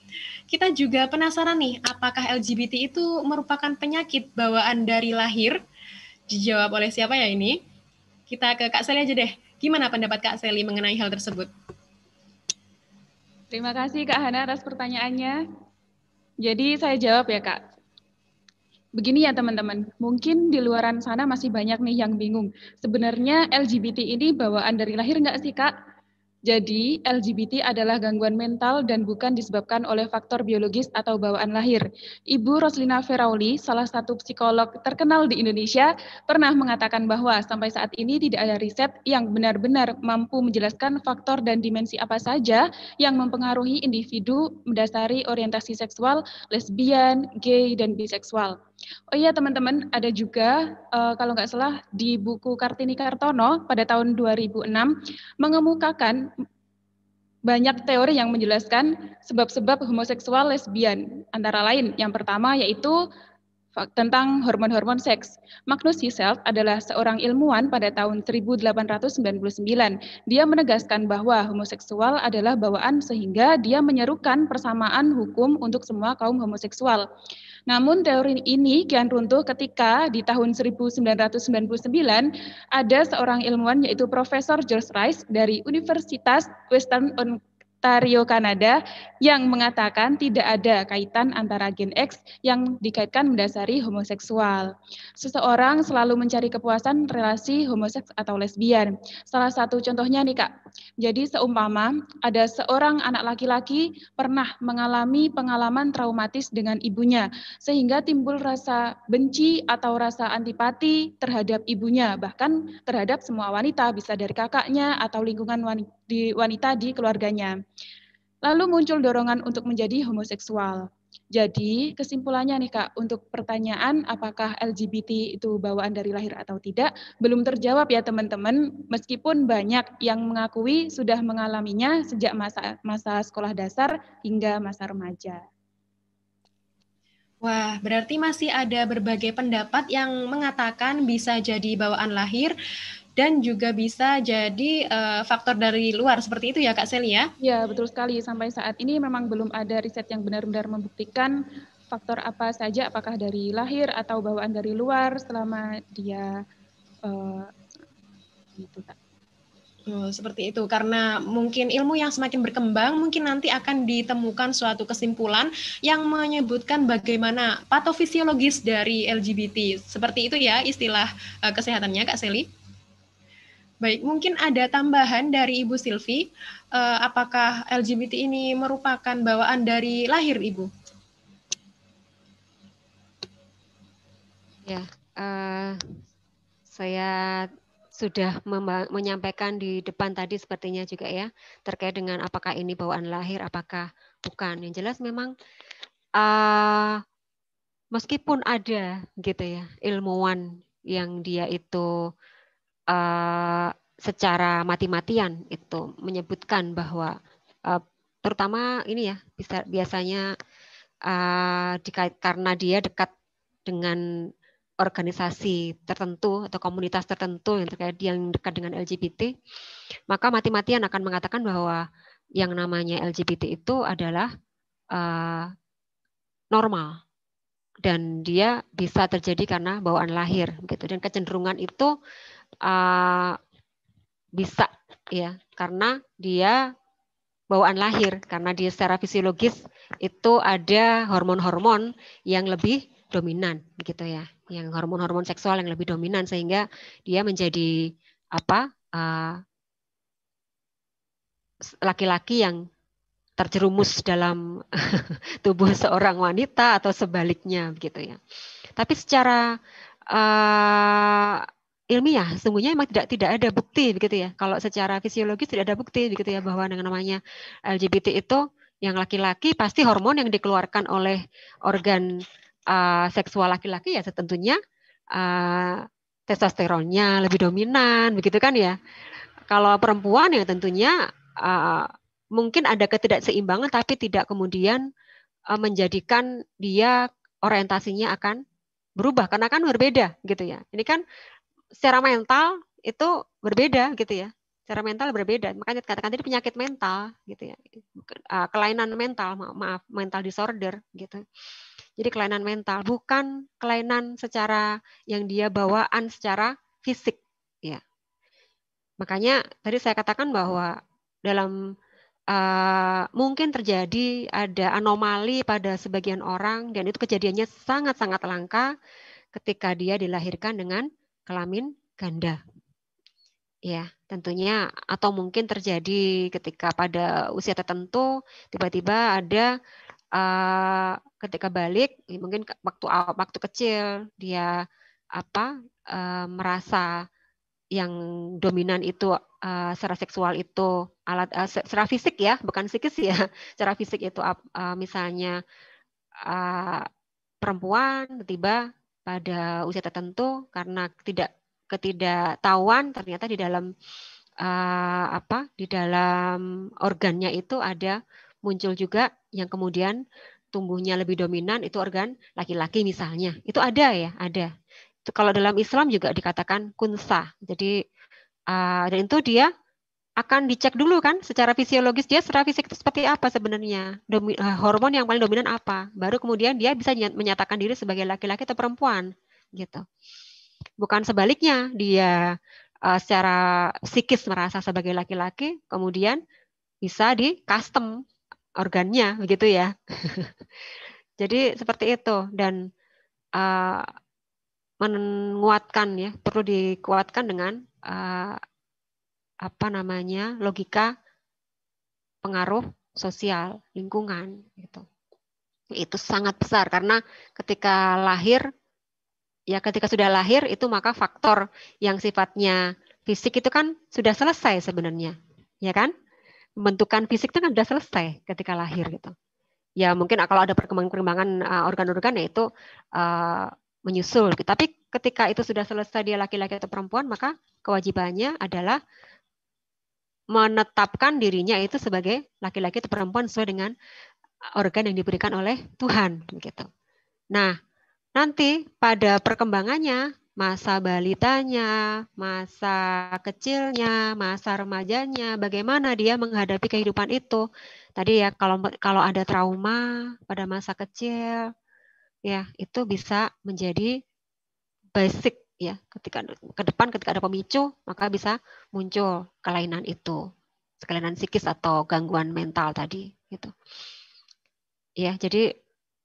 Speaker 1: Kita juga penasaran nih, apakah LGBT itu merupakan penyakit bawaan dari lahir? Dijawab oleh siapa ya ini? Kita ke Kak Seli aja deh. Gimana pendapat Kak Seli mengenai hal tersebut? Terima kasih Kak
Speaker 8: Hana atas pertanyaannya. Jadi saya jawab ya Kak. Begini ya teman-teman, mungkin di luaran sana masih banyak nih yang bingung. Sebenarnya LGBT ini bawaan dari lahir nggak sih Kak? Jadi, LGBT adalah gangguan mental dan bukan disebabkan oleh faktor biologis atau bawaan lahir. Ibu Roslina Ferauli, salah satu psikolog terkenal di Indonesia, pernah mengatakan bahwa sampai saat ini tidak ada riset yang benar-benar mampu menjelaskan faktor dan dimensi apa saja yang mempengaruhi individu mendasari orientasi seksual, lesbian, gay, dan biseksual. Oh iya teman-teman, ada juga uh, kalau nggak salah di buku Kartini Kartono pada tahun 2006 mengemukakan banyak teori yang menjelaskan sebab-sebab homoseksual lesbian. Antara lain yang pertama yaitu tentang hormon-hormon seks. Magnus Hisselt adalah seorang ilmuwan pada tahun 1899. Dia menegaskan bahwa homoseksual adalah bawaan sehingga dia menyerukan persamaan hukum untuk semua kaum homoseksual. Namun teori ini kian runtuh ketika di tahun 1999 ada seorang ilmuwan yaitu Profesor George Rice dari Universitas Western Ontario, Kanada yang mengatakan tidak ada kaitan antara gen X yang dikaitkan mendasari homoseksual. Seseorang selalu mencari kepuasan relasi homoseks atau lesbian. Salah satu contohnya nih Kak. Jadi seumpama ada seorang anak laki-laki pernah mengalami pengalaman traumatis dengan ibunya sehingga timbul rasa benci atau rasa antipati terhadap ibunya bahkan terhadap semua wanita bisa dari kakaknya atau lingkungan wanita di wanita di keluarganya. Lalu muncul dorongan untuk menjadi homoseksual. Jadi kesimpulannya nih Kak, untuk pertanyaan apakah LGBT itu bawaan dari lahir atau tidak, belum terjawab ya teman-teman, meskipun banyak yang mengakui sudah mengalaminya sejak masa, masa sekolah dasar
Speaker 1: hingga masa remaja. Wah, berarti masih ada berbagai pendapat yang mengatakan bisa jadi bawaan lahir dan juga bisa jadi uh, faktor dari luar seperti itu ya Kak Seli ya? Ya betul sekali sampai saat ini memang
Speaker 8: belum ada riset yang benar-benar membuktikan faktor apa saja apakah dari lahir atau
Speaker 1: bawaan dari luar selama dia uh, gitu Kak. Oh, seperti itu karena mungkin ilmu yang semakin berkembang mungkin nanti akan ditemukan suatu kesimpulan yang menyebutkan bagaimana patofisiologis dari LGBT seperti itu ya istilah uh, kesehatannya Kak Seli. Baik, mungkin ada tambahan dari Ibu Silvi. Uh, apakah LGBT ini merupakan
Speaker 5: bawaan dari lahir, Ibu? Ya, uh, saya sudah menyampaikan di depan tadi sepertinya juga ya terkait dengan apakah ini bawaan lahir, apakah bukan. Yang jelas memang uh, meskipun ada gitu ya ilmuwan yang dia itu uh, secara mati-matian itu menyebutkan bahwa uh, terutama ini ya bisa biasanya uh, dikait karena dia dekat dengan organisasi tertentu atau komunitas tertentu yang terkait yang dekat dengan LGBT, maka mati-matian akan mengatakan bahwa yang namanya LGBT itu adalah uh, normal dan dia bisa terjadi karena bawaan lahir gitu dan kecenderungan itu uh, bisa ya karena dia bawaan lahir karena dia secara fisiologis itu ada hormon-hormon yang lebih dominan gitu ya yang hormon-hormon seksual yang lebih dominan sehingga dia menjadi apa eh, laki-laki uh, yang terjerumus dalam tubuh seorang wanita atau sebaliknya gitu ya tapi secara uh, ilmiah sungguhnya memang tidak tidak ada bukti begitu ya kalau secara fisiologis tidak ada bukti begitu ya bahwa dengan namanya LGBT itu yang laki-laki pasti hormon yang dikeluarkan oleh organ uh, seksual laki-laki ya tentunya uh, eh, testosteronnya lebih dominan begitu kan ya kalau perempuan ya tentunya uh, mungkin ada ketidakseimbangan tapi tidak kemudian uh, menjadikan dia orientasinya akan berubah karena kan berbeda gitu ya. Ini kan secara mental itu berbeda gitu ya secara mental berbeda makanya katakan tadi penyakit mental gitu ya ah, kelainan mental maaf mental disorder gitu jadi kelainan mental bukan kelainan secara yang dia bawaan secara fisik ya makanya tadi saya katakan bahwa dalam Uh, mungkin terjadi ada anomali pada sebagian orang dan itu kejadiannya sangat-sangat langka ketika dia dilahirkan dengan kelamin ganda. Ya, tentunya atau mungkin terjadi ketika pada usia tertentu tiba-tiba ada uh, ketika balik ya mungkin waktu waktu kecil dia apa uh, merasa yang dominan itu uh, secara seksual itu alat uh, secara fisik ya bukan psikis ya secara fisik itu uh, misalnya uh, perempuan tiba pada usia tertentu karena tidak ketidaktahuan ternyata di dalam uh, apa di dalam organnya itu ada muncul juga yang kemudian tumbuhnya lebih dominan itu organ laki-laki misalnya itu ada ya ada itu kalau dalam Islam juga dikatakan kunsa jadi uh, dan itu dia akan dicek dulu kan secara fisiologis dia secara fisik itu seperti apa sebenarnya Domi, eh, hormon yang paling dominan apa baru kemudian dia bisa menyatakan diri sebagai laki-laki atau perempuan gitu bukan sebaliknya dia uh, secara psikis merasa sebagai laki-laki kemudian bisa di custom organnya begitu ya jadi seperti itu dan uh, menguatkan ya perlu dikuatkan dengan uh, apa namanya logika pengaruh sosial lingkungan gitu itu sangat besar karena ketika lahir ya ketika sudah lahir itu maka faktor yang sifatnya fisik itu kan sudah selesai sebenarnya ya kan pembentukan fisik itu kan sudah selesai ketika lahir gitu ya mungkin ah, kalau ada perkembangan-perkembangan ah, organ-organ ya itu uh, menyusul tapi ketika itu sudah selesai dia laki-laki atau perempuan maka kewajibannya adalah menetapkan dirinya itu sebagai laki-laki atau perempuan sesuai dengan organ yang diberikan oleh Tuhan begitu. Nah, nanti pada perkembangannya masa balitanya, masa kecilnya, masa remajanya, bagaimana dia menghadapi kehidupan itu. Tadi ya kalau kalau ada trauma pada masa kecil, ya itu bisa menjadi basic ya ketika ke depan ketika ada pemicu maka bisa muncul kelainan itu kelainan psikis atau gangguan mental tadi gitu ya jadi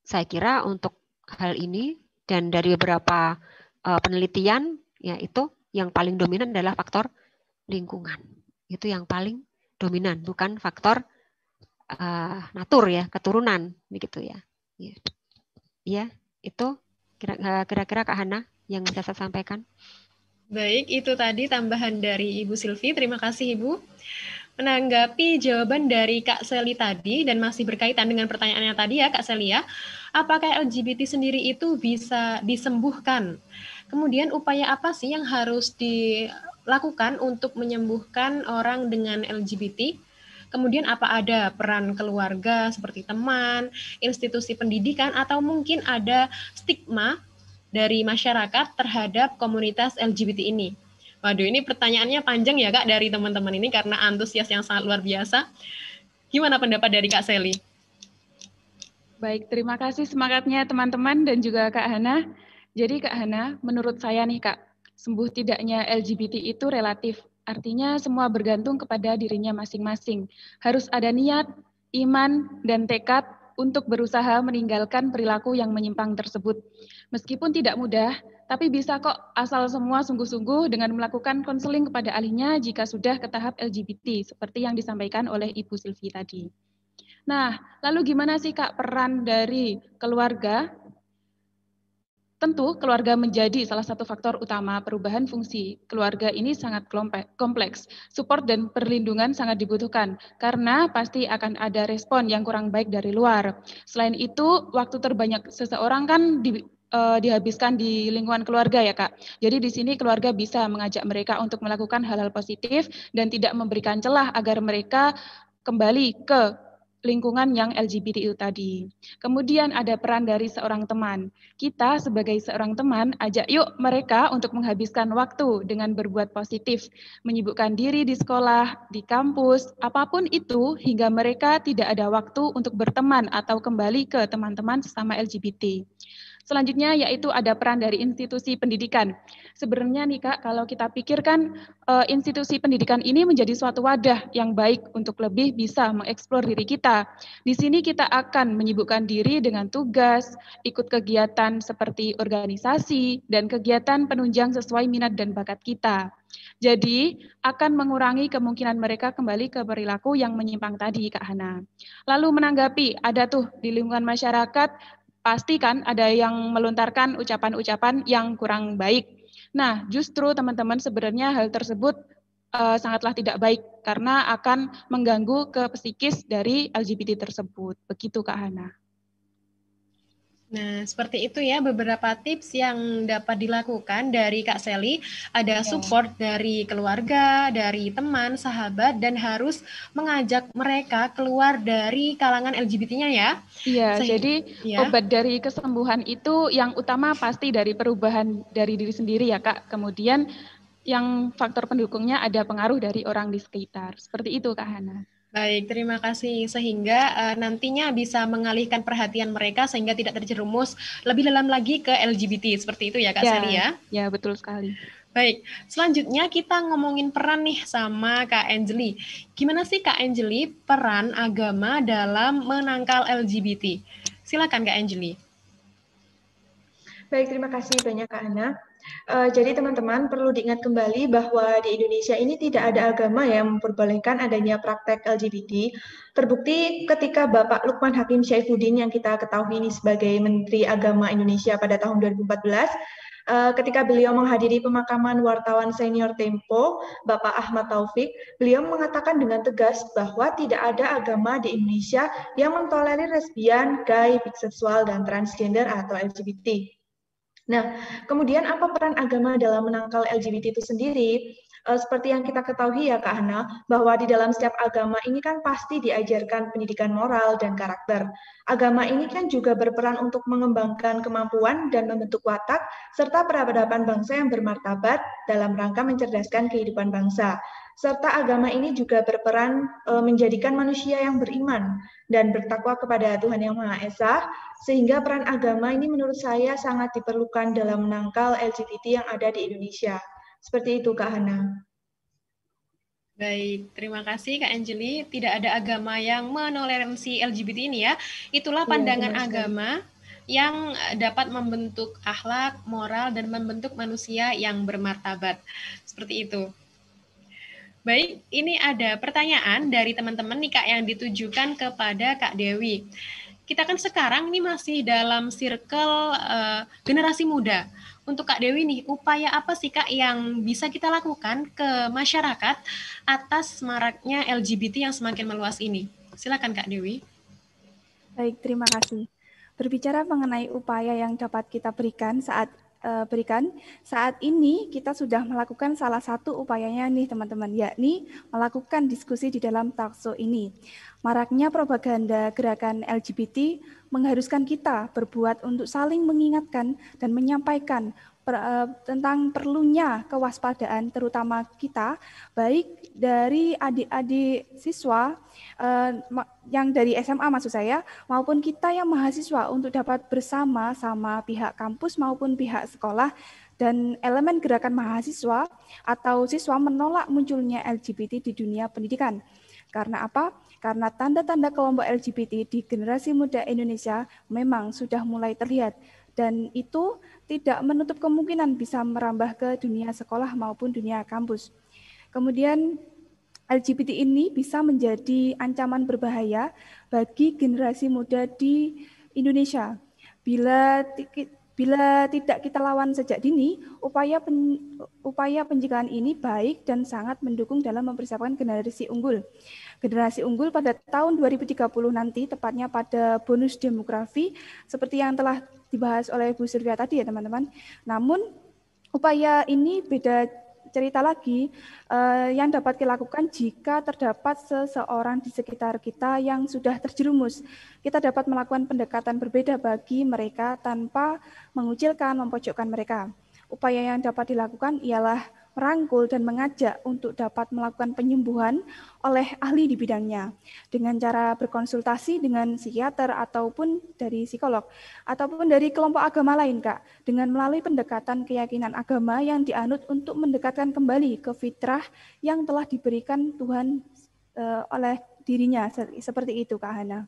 Speaker 5: saya kira untuk hal ini dan dari beberapa uh, penelitian ya itu yang paling dominan adalah faktor lingkungan itu yang paling dominan bukan faktor uh, natur ya keturunan begitu ya ya, itu eh, kira-kira Kak Hana yang bisa saya sampaikan.
Speaker 1: Baik, itu tadi tambahan dari Ibu Silvi. Terima kasih Ibu. Menanggapi jawaban dari Kak Seli tadi dan masih berkaitan dengan pertanyaannya tadi ya Kak Seli ya, apakah LGBT sendiri itu bisa disembuhkan? Kemudian upaya apa sih yang harus dilakukan untuk menyembuhkan orang dengan LGBT? Kemudian apa ada peran keluarga seperti teman, institusi pendidikan, atau mungkin ada stigma dari masyarakat terhadap komunitas LGBT ini? Waduh, ini pertanyaannya panjang ya Kak dari teman-teman ini karena antusias yang sangat luar biasa. Gimana pendapat dari Kak Seli?
Speaker 8: Baik, terima kasih semangatnya teman-teman dan juga Kak Hana. Jadi Kak Hana, menurut saya nih Kak, sembuh tidaknya LGBT itu relatif. Artinya semua bergantung kepada dirinya masing-masing. Harus ada niat, iman, dan tekad untuk berusaha meninggalkan perilaku yang menyimpang tersebut. Meskipun tidak mudah, tapi bisa kok asal semua sungguh-sungguh dengan melakukan konseling kepada ahlinya jika sudah ke tahap LGBT, seperti yang disampaikan oleh Ibu Silvi tadi. Nah, lalu gimana sih Kak peran dari keluarga Tentu, keluarga menjadi salah satu faktor utama perubahan fungsi. Keluarga ini sangat kompleks. Support dan perlindungan sangat dibutuhkan, karena pasti akan ada respon yang kurang baik dari luar. Selain itu, waktu terbanyak seseorang kan di, eh, dihabiskan di lingkungan keluarga ya, Kak. Jadi di sini keluarga bisa mengajak mereka untuk melakukan hal-hal positif dan tidak memberikan celah agar mereka kembali ke lingkungan yang itu tadi. Kemudian ada peran dari seorang teman. Kita sebagai seorang teman ajak yuk mereka untuk menghabiskan waktu dengan berbuat positif, menyibukkan diri di sekolah, di kampus, apapun itu hingga mereka tidak ada waktu untuk berteman atau kembali ke teman-teman sesama LGBT. Selanjutnya yaitu ada peran dari institusi pendidikan. Sebenarnya nih Kak, kalau kita pikirkan eh, institusi pendidikan ini menjadi suatu wadah yang baik untuk lebih bisa mengeksplor diri kita. Di sini kita akan menyibukkan diri dengan tugas, ikut kegiatan seperti organisasi dan kegiatan penunjang sesuai minat dan bakat kita. Jadi akan mengurangi kemungkinan mereka kembali ke perilaku yang menyimpang tadi Kak Hana. Lalu menanggapi ada tuh di lingkungan masyarakat pasti kan ada yang melontarkan ucapan-ucapan yang kurang baik. Nah, justru teman-teman sebenarnya hal tersebut uh, sangatlah tidak baik karena akan mengganggu ke psikis dari LGBT tersebut. Begitu Kak Hana.
Speaker 1: Nah, seperti itu ya beberapa tips yang dapat dilakukan dari Kak Seli. Ada iya. support dari keluarga, dari teman, sahabat, dan harus mengajak mereka keluar dari kalangan LGBT-nya ya. Iya, Sehingga, jadi ya. obat dari kesembuhan itu yang utama pasti dari perubahan
Speaker 8: dari diri sendiri ya Kak. Kemudian yang faktor pendukungnya ada pengaruh dari orang
Speaker 1: di sekitar. Seperti itu Kak Hana. Baik, terima kasih. Sehingga uh, nantinya bisa mengalihkan perhatian mereka sehingga tidak terjerumus lebih dalam lagi ke LGBT. Seperti itu ya Kak ya, Sari ya? Ya, betul sekali. Baik, selanjutnya kita ngomongin peran nih sama Kak Angeli. Gimana sih Kak Angeli peran agama dalam menangkal LGBT? Silakan Kak Angeli.
Speaker 7: Baik, terima kasih banyak Kak Ana. Uh, jadi teman-teman perlu diingat kembali bahwa di Indonesia ini tidak ada agama yang memperbolehkan adanya praktek LGBT. Terbukti ketika Bapak Lukman Hakim Syaifuddin yang kita ketahui ini sebagai Menteri Agama Indonesia pada tahun 2014, eh, ketika beliau menghadiri pemakaman wartawan senior Tempo, Bapak Ahmad Taufik, beliau mengatakan dengan tegas bahwa tidak ada agama di Indonesia yang mentolerir lesbian, gay, biseksual, dan transgender atau LGBT. Nah, kemudian apa peran agama dalam menangkal LGBT itu sendiri? E, seperti yang kita ketahui ya Kak Hana, bahwa di dalam setiap agama ini kan pasti diajarkan pendidikan moral dan karakter. Agama ini kan juga berperan untuk mengembangkan kemampuan dan membentuk watak, serta peradaban bangsa yang bermartabat dalam rangka mencerdaskan kehidupan bangsa serta agama ini juga berperan e, menjadikan manusia yang beriman dan bertakwa kepada Tuhan Yang Maha Esa, sehingga peran agama ini menurut saya sangat diperlukan dalam menangkal
Speaker 1: LGBT yang ada di Indonesia. Seperti itu, Kak Hana. Baik, terima kasih Kak Angeli. Tidak ada agama yang menoleransi LGBT ini ya. Itulah iya, pandangan ya, agama yang e, dapat membentuk akhlak, moral, dan membentuk manusia yang bermartabat. Seperti itu. Baik, ini ada pertanyaan dari teman-teman nih Kak yang ditujukan kepada Kak Dewi. Kita kan sekarang ini masih dalam circle uh, generasi muda. Untuk Kak Dewi nih, upaya apa sih Kak yang bisa kita lakukan ke masyarakat atas maraknya LGBT yang semakin meluas ini? Silakan Kak Dewi.
Speaker 6: Baik, terima kasih. Berbicara mengenai upaya yang dapat kita berikan saat Eh, berikan. Saat ini kita sudah melakukan salah satu upayanya nih teman-teman, yakni melakukan diskusi di dalam takso ini. Maraknya propaganda gerakan LGBT mengharuskan kita berbuat untuk saling mengingatkan dan menyampaikan per, eh, tentang perlunya kewaspadaan terutama kita baik dari adik-adik siswa uh, yang dari SMA maksud saya maupun kita yang mahasiswa untuk dapat bersama sama pihak kampus maupun pihak sekolah dan elemen gerakan mahasiswa atau siswa menolak munculnya LGBT di dunia pendidikan. Karena apa? Karena tanda-tanda kelompok LGBT di generasi muda Indonesia memang sudah mulai terlihat dan itu tidak menutup kemungkinan bisa merambah ke dunia sekolah maupun dunia kampus. Kemudian LGBT ini bisa menjadi ancaman berbahaya bagi generasi muda di Indonesia. Bila bila tidak kita lawan sejak dini, upaya pen, upaya pencegahan ini baik dan sangat mendukung dalam mempersiapkan generasi unggul. Generasi unggul pada tahun 2030 nanti, tepatnya pada bonus demografi seperti yang telah dibahas oleh Bu Sylvia tadi ya teman-teman. Namun upaya ini beda cerita lagi uh, yang dapat dilakukan jika terdapat seseorang di sekitar kita yang sudah terjerumus. Kita dapat melakukan pendekatan berbeda bagi mereka tanpa mengucilkan, mempojokkan mereka. Upaya yang dapat dilakukan ialah merangkul dan mengajak untuk dapat melakukan penyembuhan oleh ahli di bidangnya dengan cara berkonsultasi dengan psikiater ataupun dari psikolog ataupun dari kelompok agama lain Kak dengan melalui pendekatan keyakinan agama yang dianut untuk mendekatkan kembali ke fitrah yang telah diberikan Tuhan uh, oleh dirinya seperti itu Kak Hana.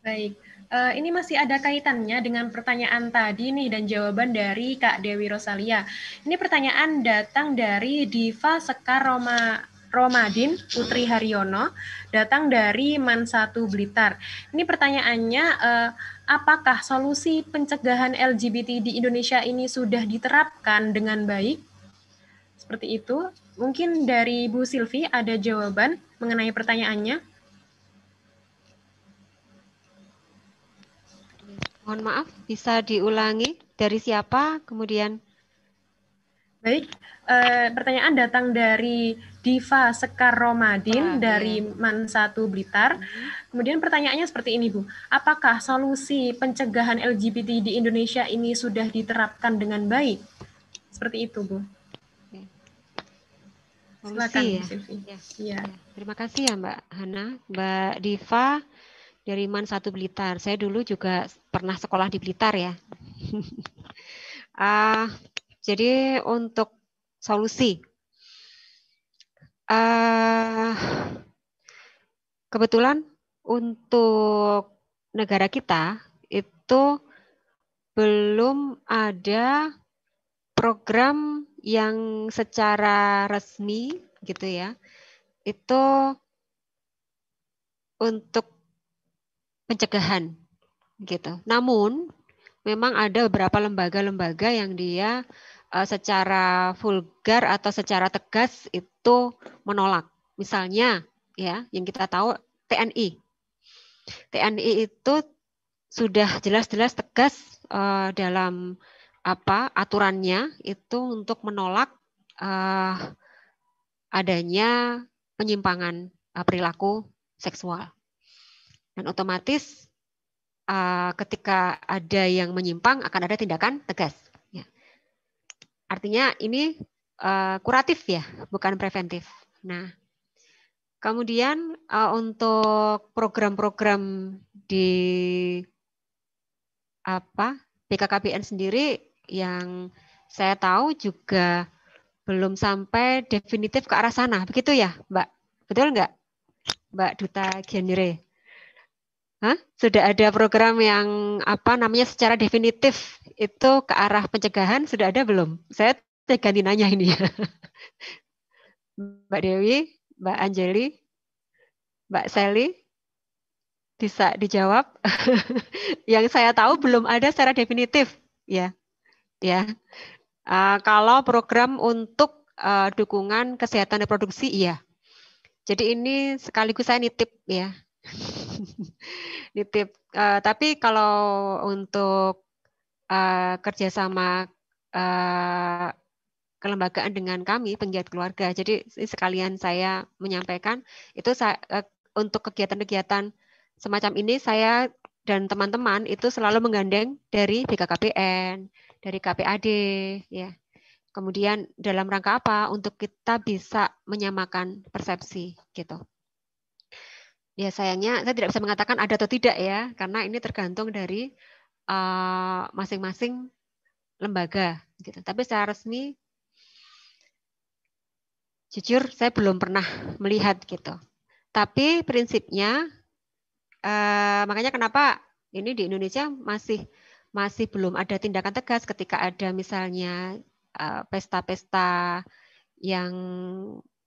Speaker 6: Baik. Uh, ini masih ada kaitannya dengan pertanyaan tadi nih dan jawaban dari
Speaker 1: Kak Dewi Rosalia. Ini pertanyaan datang dari Diva Sekar Roma Romadin Putri Haryono datang dari Mansatu Blitar. Ini pertanyaannya uh, apakah solusi pencegahan LGBT di Indonesia ini sudah diterapkan dengan baik? Seperti itu. Mungkin dari Bu
Speaker 5: Silvi ada jawaban mengenai pertanyaannya? Mohon maaf, bisa diulangi dari siapa, kemudian Baik, eh, pertanyaan datang dari
Speaker 1: Diva Sekar Romadin oh, dari Man 1 Blitar. Hmm. Kemudian pertanyaannya seperti ini, Bu. Apakah solusi pencegahan LGBT di Indonesia ini sudah diterapkan
Speaker 5: dengan baik? Seperti itu, Bu. Silakan, ya? Ya. Iya. Ya. Terima kasih ya Mbak Hana, Mbak Diva dari Man satu Blitar. Saya dulu juga pernah sekolah di Blitar ya. uh, jadi untuk solusi, uh, kebetulan untuk negara kita itu belum ada program yang secara resmi gitu ya itu untuk pencegahan gitu. Namun memang ada beberapa lembaga-lembaga yang dia uh, secara vulgar atau secara tegas itu menolak. Misalnya ya yang kita tahu TNI. TNI itu sudah jelas-jelas tegas uh, dalam apa aturannya itu untuk menolak uh, adanya penyimpangan uh, perilaku seksual dan otomatis uh, ketika ada yang menyimpang akan ada tindakan tegas. Ya. Artinya ini uh, kuratif ya, bukan preventif. Nah, kemudian uh, untuk program-program di apa BKKBN sendiri yang saya tahu juga belum sampai definitif ke arah sana, begitu ya, Mbak? Betul nggak, Mbak Duta Gianire? Hah? Sudah ada program yang apa namanya secara definitif itu ke arah pencegahan sudah ada belum? Saya ganti nanya ini Mbak Dewi, Mbak Anjeli, Mbak Sally, bisa dijawab. yang saya tahu belum ada secara definitif, ya, ya. Uh, kalau program untuk uh, dukungan kesehatan reproduksi, iya. Jadi ini sekaligus saya nitip, ya nitip. Uh, eh, tapi kalau untuk uh, eh, kerjasama uh, eh, kelembagaan dengan kami penggiat keluarga, jadi sekalian saya menyampaikan itu saya, uh, untuk kegiatan-kegiatan semacam ini saya dan teman-teman itu selalu menggandeng dari BKKBN, dari KPAD, ya. Kemudian dalam rangka apa untuk kita bisa menyamakan persepsi gitu. Ya sayangnya saya tidak bisa mengatakan ada atau tidak ya, karena ini tergantung dari eh, masing-masing uh, lembaga. Gitu. Tapi secara resmi, jujur saya belum pernah melihat gitu. Tapi prinsipnya, uh, makanya kenapa ini di Indonesia masih masih belum ada tindakan tegas ketika ada misalnya eh, pesta-pesta uh, yang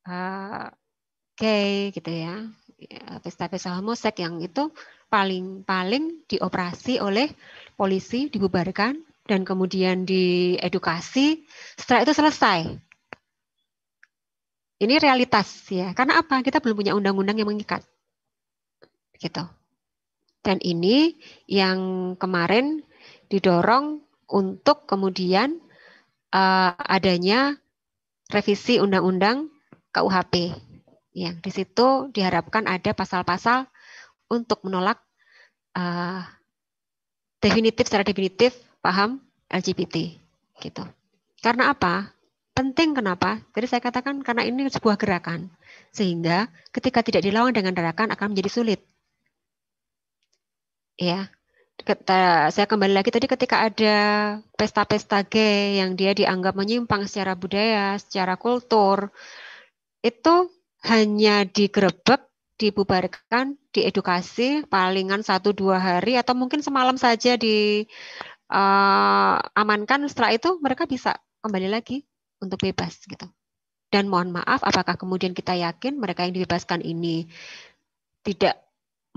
Speaker 5: uh, gay gitu ya pesta-pesta homosek yang itu paling-paling dioperasi oleh polisi, dibubarkan, dan kemudian diedukasi. Setelah itu selesai. Ini realitas ya. Karena apa? Kita belum punya undang-undang yang mengikat. Gitu. Dan ini yang kemarin didorong untuk kemudian uh, adanya revisi undang-undang KUHP Ya, di situ diharapkan ada pasal-pasal untuk menolak uh, definitif secara definitif paham LGBT gitu. Karena apa? Penting kenapa? Jadi saya katakan karena ini sebuah gerakan sehingga ketika tidak dilawan dengan gerakan akan menjadi sulit. Ya. Kata, saya kembali lagi tadi ketika ada pesta-pesta gay yang dia dianggap menyimpang secara budaya, secara kultur, itu hanya digerebek, dibubarkan, diedukasi palingan satu dua hari atau mungkin semalam saja diamankan. Eh, uh, Setelah itu mereka bisa kembali lagi untuk bebas gitu. Dan mohon maaf, apakah kemudian kita yakin mereka yang dibebaskan ini tidak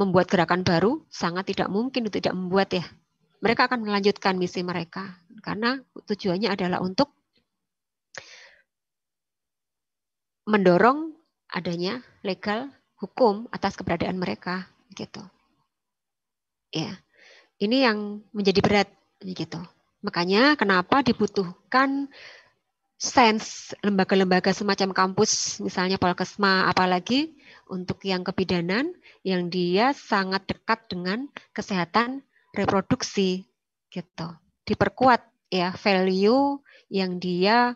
Speaker 5: membuat gerakan baru? Sangat tidak mungkin, tidak membuat ya. Mereka akan melanjutkan misi mereka karena tujuannya adalah untuk mendorong adanya legal hukum atas keberadaan mereka gitu. Ya. Ini yang menjadi berat gitu. Makanya kenapa dibutuhkan sense lembaga-lembaga semacam kampus misalnya Polkesma apalagi untuk yang kebidanan yang dia sangat dekat dengan kesehatan reproduksi gitu diperkuat ya value yang dia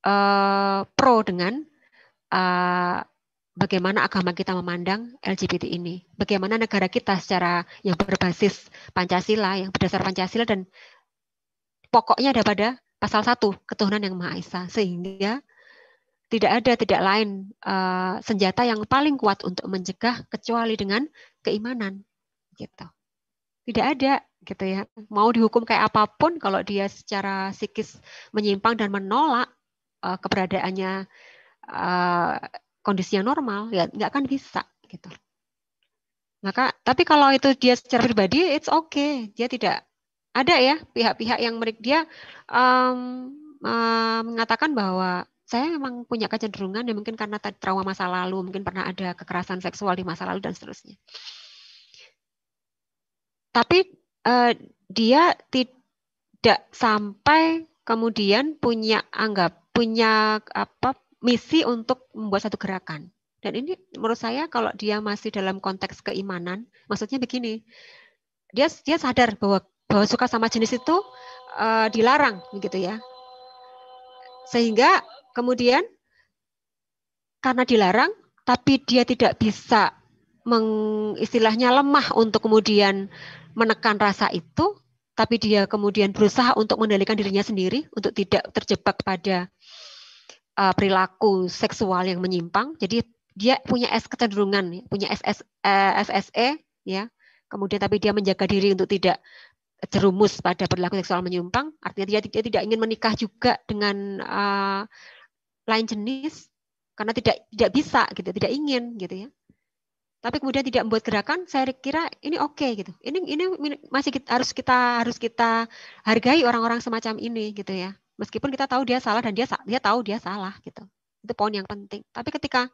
Speaker 5: uh, pro dengan uh, bagaimana agama kita memandang LGBT ini, bagaimana negara kita secara yang berbasis Pancasila, yang berdasar Pancasila dan pokoknya ada pada pasal 1 ketuhanan yang Maha Esa sehingga tidak ada tidak lain uh, senjata yang paling kuat untuk mencegah kecuali dengan keimanan gitu tidak ada gitu ya mau dihukum kayak apapun kalau dia secara psikis menyimpang dan menolak uh, keberadaannya uh, eh, yang normal ya nggak akan bisa gitu maka tapi kalau itu dia secara pribadi it's okay dia tidak ada ya pihak-pihak yang merik dia um, um, mengatakan bahwa saya memang punya kecenderungan ya mungkin karena trauma masa lalu mungkin pernah ada kekerasan seksual di masa lalu dan seterusnya tapi uh, dia tidak sampai kemudian punya anggap punya apa misi untuk membuat satu gerakan. Dan ini menurut saya kalau dia masih dalam konteks keimanan, maksudnya begini, dia dia sadar bahwa bahwa suka sama jenis itu uh, dilarang begitu ya. Sehingga kemudian karena dilarang, tapi dia tidak bisa mengistilahnya lemah untuk kemudian menekan rasa itu, tapi dia kemudian berusaha untuk mengendalikan dirinya sendiri untuk tidak terjebak pada uh, perilaku seksual yang menyimpang. Jadi dia punya S kecenderungan, punya SS, eh, FSE, ya. Kemudian tapi dia menjaga diri untuk tidak jerumus pada perilaku seksual menyimpang. Artinya dia, dia tidak ingin menikah juga dengan uh, lain jenis karena tidak tidak bisa gitu, tidak ingin gitu ya. Tapi kemudian tidak membuat gerakan, saya kira ini oke okay, gitu. Ini ini masih kita, harus kita harus kita hargai orang-orang semacam ini gitu ya meskipun kita tahu dia salah dan dia dia tahu dia salah gitu itu poin yang penting tapi ketika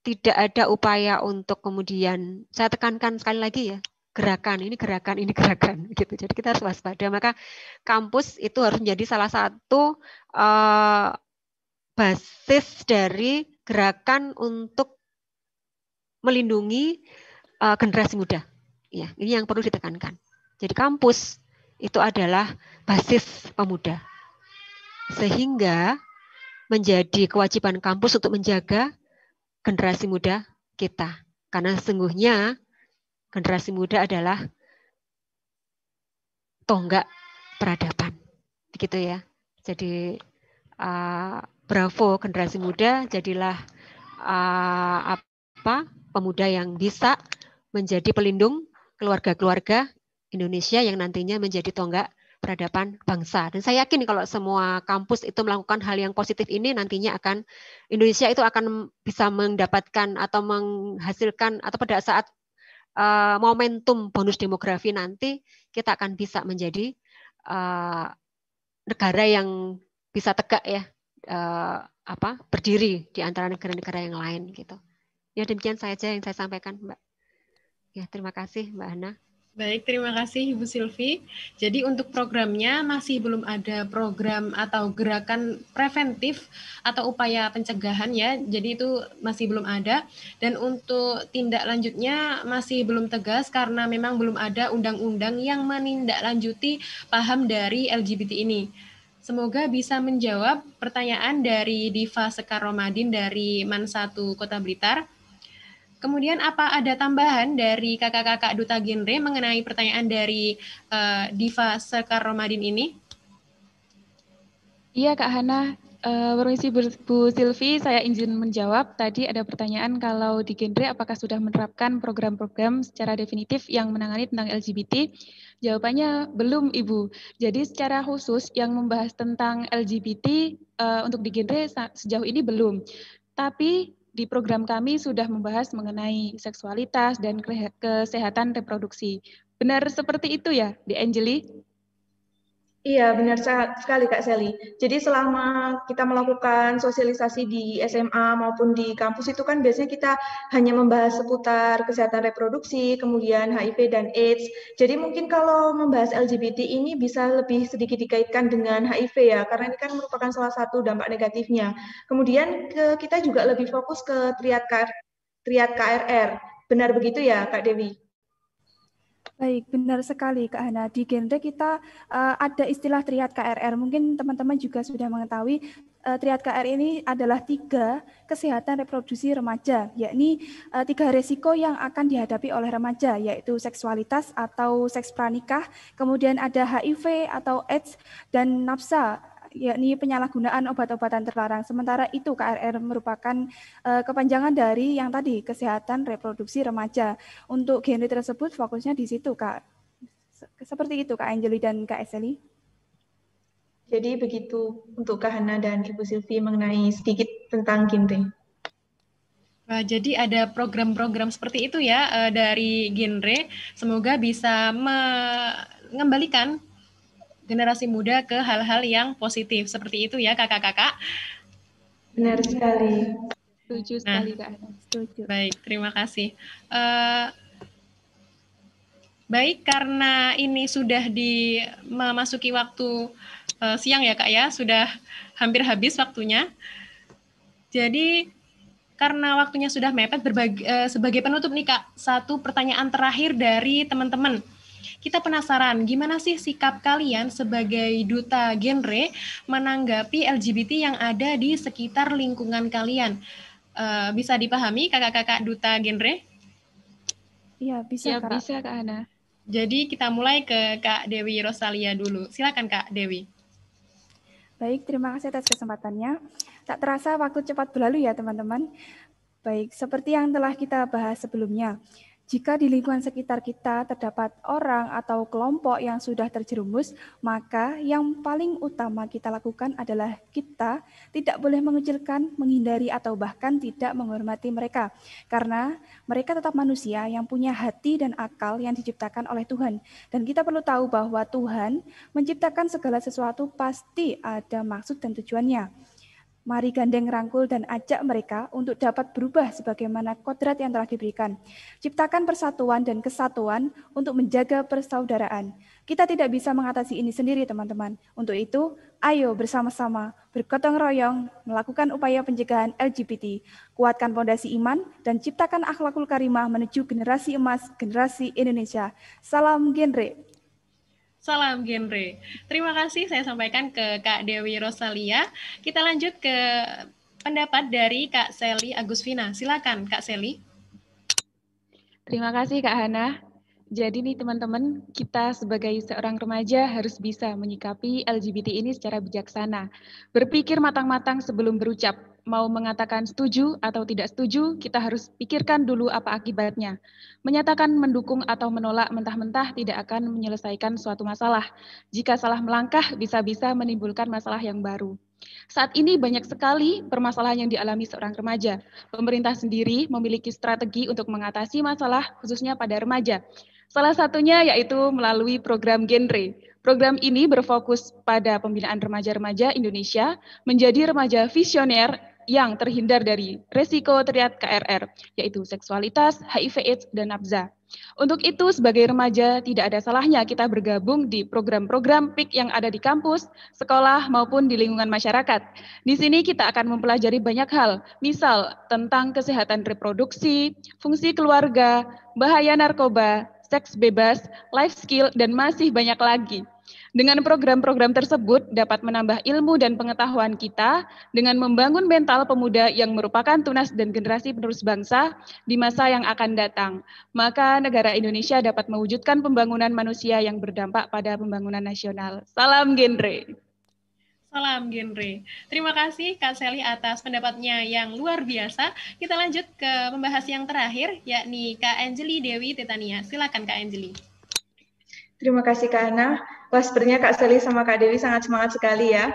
Speaker 5: tidak ada upaya untuk kemudian saya tekankan sekali lagi ya gerakan ini gerakan ini gerakan gitu jadi kita harus waspada maka kampus itu harus menjadi salah satu uh, basis dari gerakan untuk melindungi uh, generasi muda ya ini yang perlu ditekankan jadi kampus itu adalah basis pemuda sehingga menjadi kewajiban kampus untuk menjaga generasi muda kita. Karena sungguhnya generasi muda adalah tonggak peradaban. Begitu ya. Jadi uh, bravo generasi muda, jadilah uh, apa pemuda yang bisa menjadi pelindung keluarga-keluarga Indonesia yang nantinya menjadi tonggak peradaban bangsa. Dan saya yakin kalau semua kampus itu melakukan hal yang positif ini nantinya akan Indonesia itu akan bisa mendapatkan atau menghasilkan atau pada saat uh, momentum bonus demografi nanti kita akan bisa menjadi uh, negara yang bisa tegak ya uh, apa berdiri di antara negara-negara yang lain gitu. Ya demikian saja yang saya sampaikan, Mbak. Ya, terima kasih Mbak Hana. Baik, terima kasih Ibu Silvi. Jadi untuk programnya masih belum ada
Speaker 1: program atau gerakan preventif atau upaya pencegahan ya. Jadi itu masih belum ada dan untuk tindak lanjutnya masih belum tegas karena memang belum ada undang-undang yang menindaklanjuti paham dari LGBT ini. Semoga bisa menjawab pertanyaan dari Diva Sekaromadin dari Man 1 Kota Blitar. Kemudian apa ada tambahan dari kakak-kakak duta genre mengenai pertanyaan dari uh, Diva Sekar Romadin ini?
Speaker 8: Iya Kak Hana, uh, permisi Bu, Bu Silvi, saya izin menjawab. Tadi ada pertanyaan kalau di genre apakah sudah menerapkan program-program secara definitif yang menangani tentang LGBT? Jawabannya belum Ibu. Jadi secara khusus yang membahas tentang LGBT uh, eh, untuk di genre sejauh ini belum. Tapi di program kami sudah membahas mengenai seksualitas dan kesehatan reproduksi. Benar seperti itu ya, Di Angeli? Iya, benar
Speaker 7: sekali Kak Seli. Jadi selama kita melakukan sosialisasi di SMA maupun di kampus itu kan biasanya kita hanya membahas seputar kesehatan reproduksi, kemudian HIV dan AIDS. Jadi mungkin kalau membahas LGBT ini bisa lebih sedikit dikaitkan dengan HIV ya, karena ini kan merupakan salah satu dampak negatifnya. Kemudian ke, kita juga lebih fokus ke triad, triad KRR. Benar begitu ya Kak Dewi?
Speaker 6: Baik, benar sekali Kak Hana. Di genre kita uh, ada istilah triad KRR. Mungkin teman-teman juga sudah mengetahui uh, triad KRR ini adalah tiga kesehatan reproduksi remaja, yakni uh, tiga resiko yang akan dihadapi oleh remaja, yaitu seksualitas atau seks pranikah, kemudian ada HIV atau AIDS, dan nafsa yakni penyalahgunaan obat-obatan terlarang. Sementara itu KRR merupakan uh, kepanjangan dari yang tadi kesehatan reproduksi remaja. Untuk genre tersebut fokusnya di situ, Kak. Seperti itu, Kak Angeli dan Kak Eseli.
Speaker 7: Jadi begitu untuk Kak Hana dan Ibu Silvi mengenai sedikit tentang genre.
Speaker 1: Jadi ada program-program seperti itu ya eh, dari genre. Semoga bisa mengembalikan generasi muda ke hal-hal yang positif. Seperti itu ya kakak-kakak.
Speaker 8: Benar sekali. Setuju nah, sekali Kak.
Speaker 1: Setuju. Baik, terima kasih. Uh, baik, karena ini sudah di memasuki waktu uh, siang ya Kak ya, sudah hampir habis waktunya. Jadi karena waktunya sudah mepet berbagi, eh, sebagai penutup nih Kak, satu pertanyaan terakhir dari teman-teman. Kita penasaran gimana sih sikap kalian sebagai duta genre menanggapi LGBT yang ada di sekitar lingkungan kalian? Uh, bisa dipahami kakak-kakak duta genre?
Speaker 6: Iya, bisa ya, Kak. bisa Kak Ana.
Speaker 1: Jadi kita mulai ke Kak Dewi Rosalia dulu. Silakan Kak Dewi.
Speaker 6: Baik, terima kasih atas kesempatannya. Tak terasa waktu cepat berlalu ya teman-teman. Baik, seperti yang telah kita bahas sebelumnya, jika di lingkungan sekitar kita terdapat orang atau kelompok yang sudah terjerumus, maka yang paling utama kita lakukan adalah kita tidak boleh mengecilkan, menghindari, atau bahkan tidak menghormati mereka, karena mereka tetap manusia yang punya hati dan akal yang diciptakan oleh Tuhan. Dan kita perlu tahu bahwa Tuhan menciptakan segala sesuatu pasti ada maksud dan tujuannya. Mari gandeng rangkul dan ajak mereka untuk dapat berubah sebagaimana kodrat yang telah diberikan. Ciptakan persatuan dan kesatuan untuk menjaga persaudaraan. Kita tidak bisa mengatasi ini sendiri, teman-teman. Untuk itu, ayo bersama-sama bergotong royong melakukan upaya pencegahan LGBT, kuatkan fondasi iman dan ciptakan akhlakul karimah menuju generasi emas generasi Indonesia. Salam genre.
Speaker 1: Salam genre. Terima kasih saya sampaikan ke Kak Dewi Rosalia. Kita lanjut ke pendapat dari Kak Seli Agusvina. Silakan Kak Seli. Terima kasih Kak Hana. Jadi
Speaker 8: nih teman-teman, kita sebagai seorang remaja harus bisa menyikapi LGBT ini secara bijaksana. Berpikir matang-matang sebelum berucap, mau mengatakan setuju atau tidak setuju, kita harus pikirkan dulu apa akibatnya. Menyatakan mendukung atau menolak mentah-mentah tidak akan menyelesaikan suatu masalah. Jika salah melangkah, bisa-bisa menimbulkan masalah yang baru. Saat ini banyak sekali permasalahan yang dialami seorang remaja. Pemerintah sendiri memiliki strategi untuk mengatasi masalah khususnya pada remaja. Salah satunya yaitu melalui program genre. Program ini berfokus pada pembinaan remaja-remaja Indonesia menjadi remaja visioner yang terhindar dari resiko terlihat KRR, yaitu seksualitas, HIV AIDS, dan nafza. Untuk itu, sebagai remaja, tidak ada salahnya kita bergabung di program-program PIK yang ada di kampus, sekolah, maupun di lingkungan masyarakat. Di sini kita akan mempelajari banyak hal, misal tentang kesehatan reproduksi, fungsi keluarga, bahaya narkoba, seks bebas, life skill, dan masih banyak lagi. Dengan program-program tersebut dapat menambah ilmu dan pengetahuan kita dengan membangun mental pemuda yang merupakan tunas dan generasi penerus bangsa di masa yang akan datang. Maka negara Indonesia dapat mewujudkan pembangunan manusia yang berdampak pada pembangunan nasional. Salam genre.
Speaker 1: Salam Genre. Terima kasih Kak Seli atas pendapatnya yang luar biasa. Kita lanjut ke pembahas yang terakhir, yakni Kak Angelie Dewi Titania. Silakan Kak Angelie.
Speaker 7: Terima kasih Kak Ana. Wah, sepertinya Kak Seli sama Kak Dewi sangat semangat sekali ya.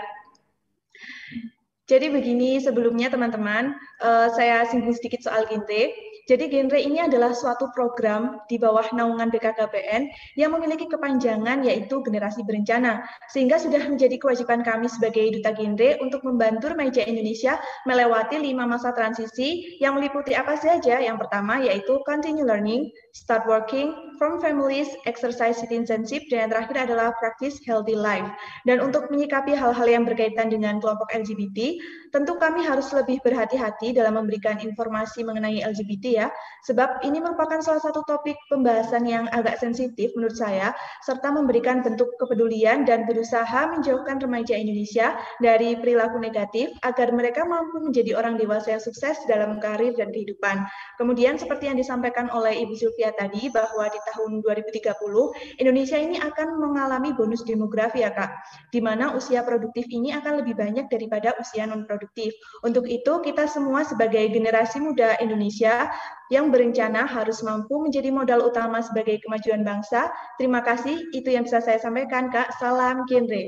Speaker 7: Jadi begini, sebelumnya teman-teman, uh, saya singgung sedikit soal Ginte. Jadi genre ini adalah suatu program di bawah naungan BKKBN yang memiliki kepanjangan yaitu generasi berencana. Sehingga sudah menjadi kewajiban kami sebagai duta genre untuk membantu remaja Indonesia melewati lima masa transisi yang meliputi apa saja? Yang pertama yaitu continue learning, start working, from families, exercise citizenship, dan yang terakhir adalah practice healthy life. Dan untuk menyikapi hal-hal yang berkaitan dengan kelompok LGBT, tentu kami harus lebih berhati-hati dalam memberikan informasi mengenai LGBT ya, sebab ini merupakan salah satu topik pembahasan yang agak sensitif menurut saya, serta memberikan bentuk kepedulian dan berusaha menjauhkan remaja Indonesia dari perilaku negatif agar mereka mampu menjadi orang dewasa yang sukses dalam karir dan kehidupan. Kemudian seperti yang disampaikan oleh Ibu Sylvia tadi bahwa di tahun 2030 Indonesia ini akan mengalami bonus demografi ya Kak, di mana usia produktif ini akan lebih banyak daripada usia non produktif. Untuk itu kita semua sebagai generasi muda Indonesia yang berencana harus mampu menjadi modal utama sebagai kemajuan bangsa. Terima kasih, itu yang bisa saya sampaikan, Kak. Salam genre.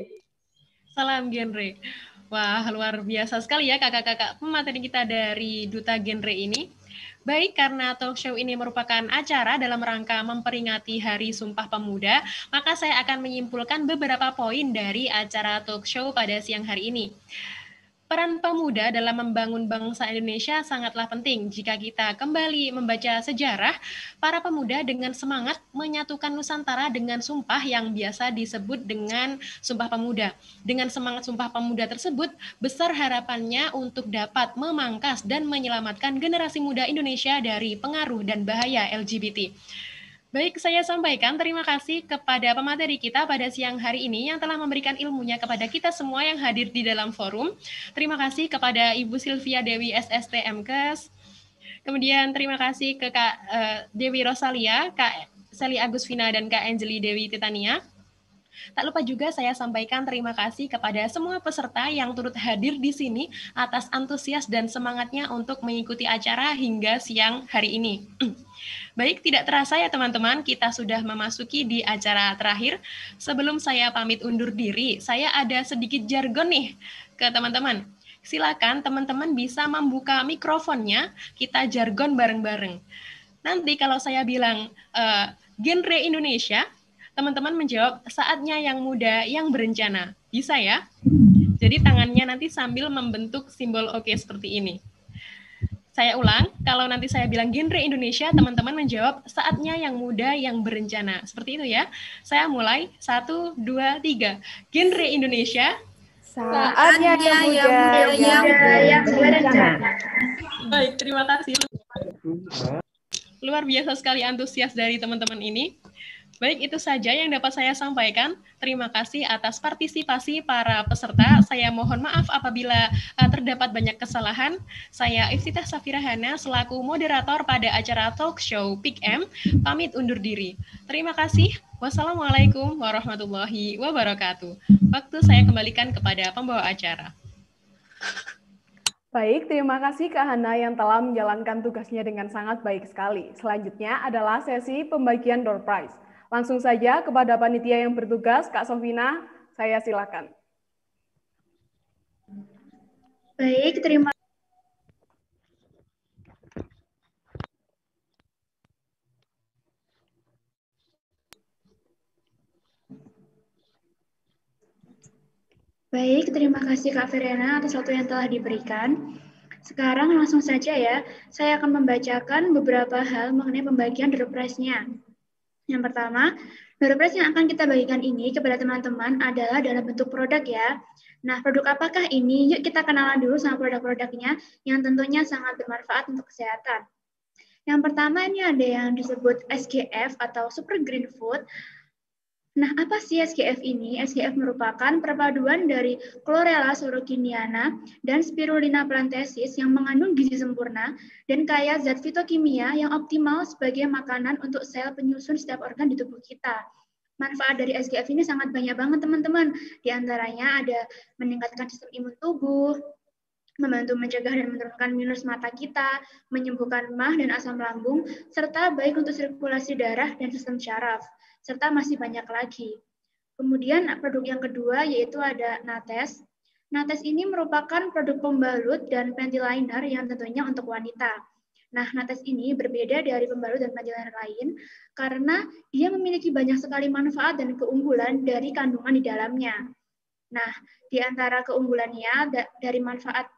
Speaker 1: Salam genre. Wah, luar biasa sekali ya kakak-kakak pemateri kita dari Duta Genre ini. Baik, karena talk show ini merupakan acara dalam rangka memperingati Hari Sumpah Pemuda, maka saya akan menyimpulkan beberapa poin dari acara talk show pada siang hari ini. Peran pemuda dalam membangun bangsa Indonesia sangatlah penting. Jika kita kembali membaca sejarah, para pemuda dengan semangat menyatukan Nusantara dengan sumpah yang biasa disebut dengan Sumpah Pemuda. Dengan semangat Sumpah Pemuda tersebut, besar harapannya untuk dapat memangkas dan menyelamatkan generasi muda Indonesia dari pengaruh dan bahaya LGBT. Baik, saya sampaikan terima kasih kepada pemateri kita pada siang hari ini yang telah memberikan ilmunya kepada kita semua yang hadir di dalam forum. Terima kasih kepada Ibu Silvia Dewi SSTMKes. Kemudian terima kasih ke Kak eh, Dewi Rosalia, Kak Sally Vina, dan Kak Angeli Dewi Titania. Tak lupa juga saya sampaikan terima kasih kepada semua peserta yang turut hadir di sini atas antusias dan semangatnya untuk mengikuti acara hingga siang hari ini. Baik, tidak terasa ya teman-teman, kita sudah memasuki di acara terakhir. Sebelum saya pamit undur diri, saya ada sedikit jargon nih ke teman-teman. Silakan teman-teman bisa membuka mikrofonnya, kita jargon bareng-bareng. Nanti kalau saya bilang uh, genre Indonesia, teman-teman menjawab saatnya yang muda yang berencana. Bisa ya? Jadi tangannya nanti sambil membentuk simbol oke okay seperti ini. Saya ulang, kalau nanti saya bilang genre Indonesia, teman-teman menjawab saatnya yang muda yang berencana. Seperti itu ya. Saya mulai, satu, dua, tiga. Genre Indonesia,
Speaker 9: saatnya, saatnya yang muda yang, yang, muda, yang berencana.
Speaker 1: Baik, terima kasih. Luar biasa sekali antusias dari teman-teman ini. Baik, itu saja yang dapat saya sampaikan. Terima kasih atas partisipasi para peserta. Saya mohon maaf apabila eh, terdapat banyak kesalahan. Saya Iftitah Safirahana selaku moderator pada acara talk show Pick M pamit undur diri. Terima kasih. Wassalamualaikum warahmatullahi wabarakatuh. Waktu saya kembalikan kepada pembawa acara.
Speaker 2: Baik, terima kasih Kak Hana yang telah menjalankan tugasnya dengan sangat baik sekali. Selanjutnya adalah sesi pembagian door prize. Langsung saja kepada panitia yang bertugas, Kak Sofina, saya silakan.
Speaker 10: Baik, terima Baik, terima kasih Kak Verena atas waktu yang telah diberikan. Sekarang langsung saja ya, saya akan membacakan beberapa hal mengenai pembagian door nya yang pertama, Baropres yang akan kita bagikan ini kepada teman-teman adalah dalam bentuk produk ya. Nah, produk apakah ini? Yuk kita kenalan dulu sama produk-produknya yang tentunya sangat bermanfaat untuk kesehatan. Yang pertama ini ada yang disebut SGF atau Super Green Food Nah, apa sih SGF ini? SGF merupakan perpaduan dari chlorella sorokiniana dan spirulina plantesis yang mengandung gizi sempurna dan kaya zat fitokimia yang optimal sebagai makanan untuk sel penyusun setiap organ di tubuh kita. Manfaat dari SGF ini sangat banyak banget teman-teman. Di antaranya ada meningkatkan sistem imun tubuh, membantu mencegah dan menurunkan minus mata kita, menyembuhkan mah dan asam lambung, serta baik untuk sirkulasi darah dan sistem syaraf serta masih banyak lagi. Kemudian produk yang kedua yaitu ada Nates. Nates ini merupakan produk pembalut dan panty liner yang tentunya untuk wanita. Nah, Nates ini berbeda dari pembalut dan panty liner lain karena dia memiliki banyak sekali manfaat dan keunggulan dari kandungan di dalamnya. Nah, di antara keunggulannya dari manfaat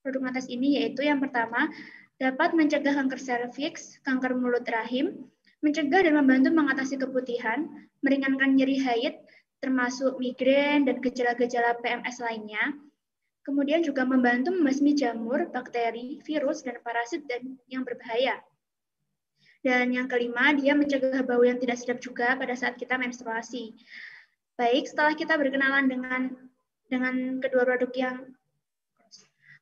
Speaker 10: produk Nates ini yaitu yang pertama dapat mencegah kanker serviks, kanker mulut rahim, mencegah dan membantu mengatasi keputihan, meringankan nyeri haid, termasuk migrain dan gejala-gejala PMS lainnya, kemudian juga membantu membasmi jamur, bakteri, virus, dan parasit dan yang berbahaya. Dan yang kelima, dia mencegah bau yang tidak sedap juga pada saat kita menstruasi. Baik, setelah kita berkenalan dengan dengan kedua produk yang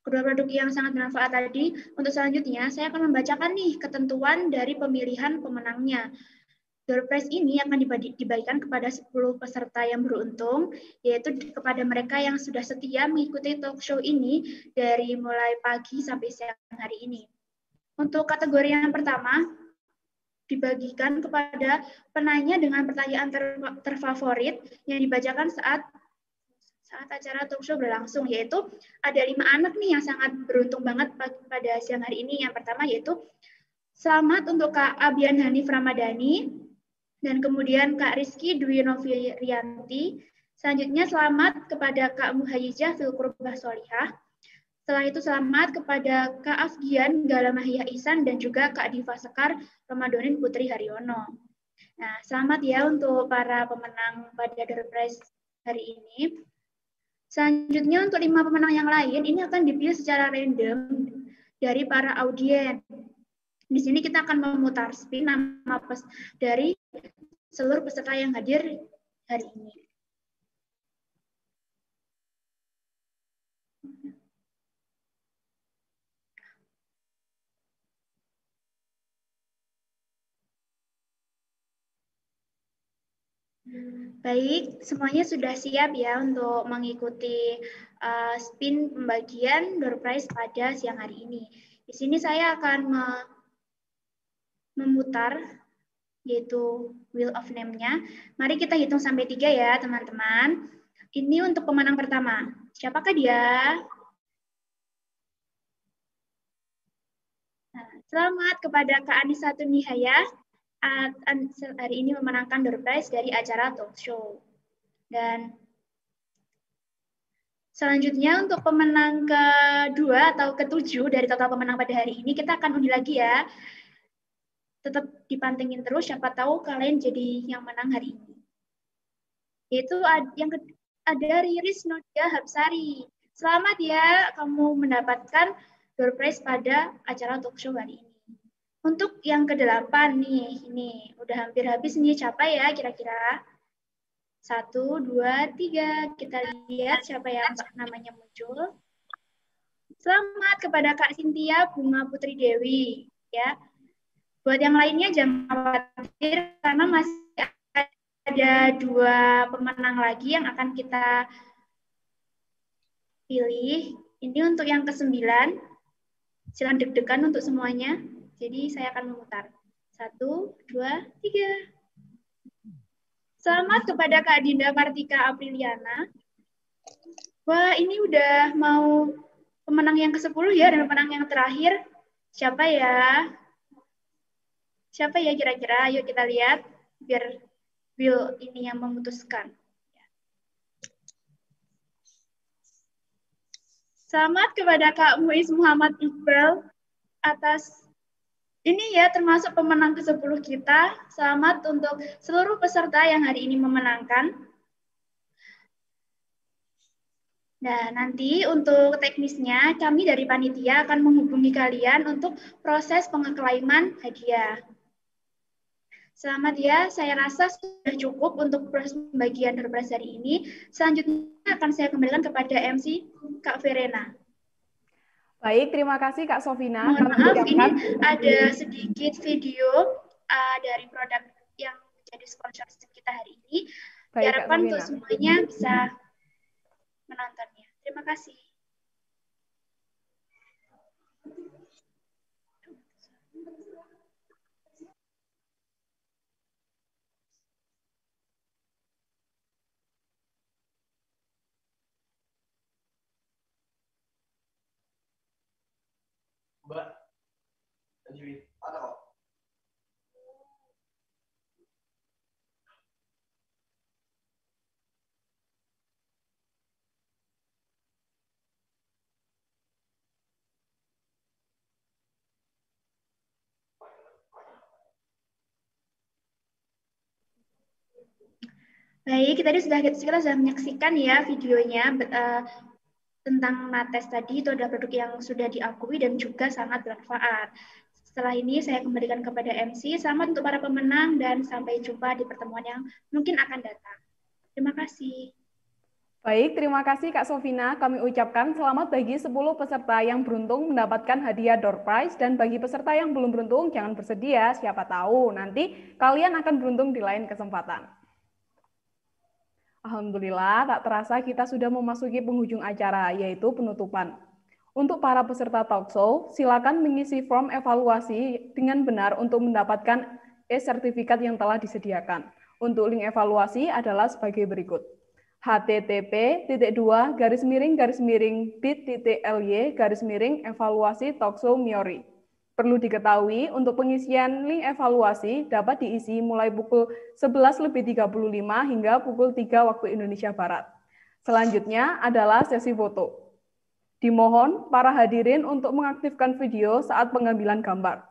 Speaker 10: Kedua produk yang sangat bermanfaat tadi, untuk selanjutnya saya akan membacakan nih ketentuan dari pemilihan pemenangnya. Door prize ini akan dibagikan kepada 10 peserta yang beruntung, yaitu kepada mereka yang sudah setia mengikuti talk show ini dari mulai pagi sampai siang hari ini. Untuk kategori yang pertama, dibagikan kepada penanya dengan pertanyaan terfavorit yang dibacakan saat saat acara talk show berlangsung yaitu ada lima anak nih yang sangat beruntung banget pada siang hari ini. Yang pertama yaitu selamat untuk Kak Abian Hanif Ramadhani dan kemudian Kak Rizky Dwi Novi Rianti Selanjutnya selamat kepada Kak Muhayijah Filkurbah Solihah. Setelah itu selamat kepada Kak Afgian Galamahia Isan dan juga Kak Diva Sekar Ramadonin Putri Haryono. Nah, selamat ya untuk para pemenang pada The Prize hari ini. Selanjutnya untuk lima pemenang yang lain ini akan dipilih secara random dari para audiens. Di sini kita akan memutar spin nama pes dari seluruh peserta yang hadir hari ini. Baik, semuanya sudah siap ya untuk mengikuti uh, spin pembagian door prize pada siang hari ini. Di sini saya akan me memutar yaitu wheel of name-nya. Mari kita hitung sampai tiga ya teman-teman. Ini untuk pemenang pertama. Siapakah dia? Nah, selamat kepada Kak Anissa Nihaya hari ini memenangkan door prize dari acara talk show. Dan selanjutnya untuk pemenang kedua atau ketujuh dari total pemenang pada hari ini, kita akan undi lagi ya. Tetap dipantengin terus, siapa tahu kalian jadi yang menang hari ini. Yaitu yang ada Riris Nodia Habsari Selamat ya kamu mendapatkan door prize pada acara talk show hari ini. Untuk yang kedelapan nih, ini udah hampir habis nih capai ya kira-kira. Satu, dua, tiga. Kita lihat siapa yang namanya muncul. Selamat kepada Kak Sintia Bunga Putri Dewi. ya. Buat yang lainnya jangan khawatir karena masih ada dua pemenang lagi yang akan kita pilih. Ini untuk yang kesembilan. Silahkan deg-degan untuk semuanya. Jadi saya akan memutar. Satu, dua, tiga. Selamat kepada Kak Dinda Partika Apriliana. Wah, ini udah mau pemenang yang ke-10 ya dan pemenang yang terakhir. Siapa ya? Siapa ya kira-kira? Yuk kita lihat biar Will ini yang memutuskan. Selamat kepada Kak Muiz Muhammad Iqbal atas ini ya termasuk pemenang ke-10 kita. Selamat untuk seluruh peserta yang hari ini memenangkan. Nah, nanti untuk teknisnya kami dari panitia akan menghubungi kalian untuk proses pengeklaiman hadiah. Selamat ya, saya rasa sudah cukup untuk proses pembagian herbaris hari ini. Selanjutnya akan saya kembalikan kepada MC Kak Verena. Baik, terima kasih Kak Sofina. Mohon maaf, ini ada sedikit video uh, dari produk yang menjadi sponsorship kita hari ini. Baik, Diharapkan untuk semuanya bisa menontonnya. Terima kasih. Baik, kita sudah kita sudah menyaksikan ya videonya. Eh, tentang nates tadi itu adalah produk yang sudah diakui dan juga sangat bermanfaat. Setelah ini saya kembalikan kepada MC, selamat untuk para pemenang dan sampai jumpa di pertemuan yang mungkin akan datang. Terima kasih. Baik, terima kasih Kak
Speaker 2: Sofina. Kami ucapkan selamat bagi 10 peserta yang beruntung mendapatkan hadiah door prize dan bagi peserta yang belum beruntung jangan bersedia, siapa tahu nanti kalian akan beruntung di lain kesempatan. Alhamdulillah, tak terasa kita sudah memasuki penghujung acara, yaitu penutupan. Untuk para peserta talkshow, silakan mengisi form evaluasi dengan benar untuk mendapatkan e-sertifikat yang telah disediakan. Untuk link evaluasi adalah sebagai berikut. http garis miring garis miring miring evaluasi talkshow miori. Perlu diketahui, untuk pengisian link evaluasi dapat diisi mulai pukul 11.35 hingga pukul 3 waktu Indonesia Barat. Selanjutnya adalah sesi foto. Dimohon para hadirin untuk mengaktifkan video saat pengambilan gambar.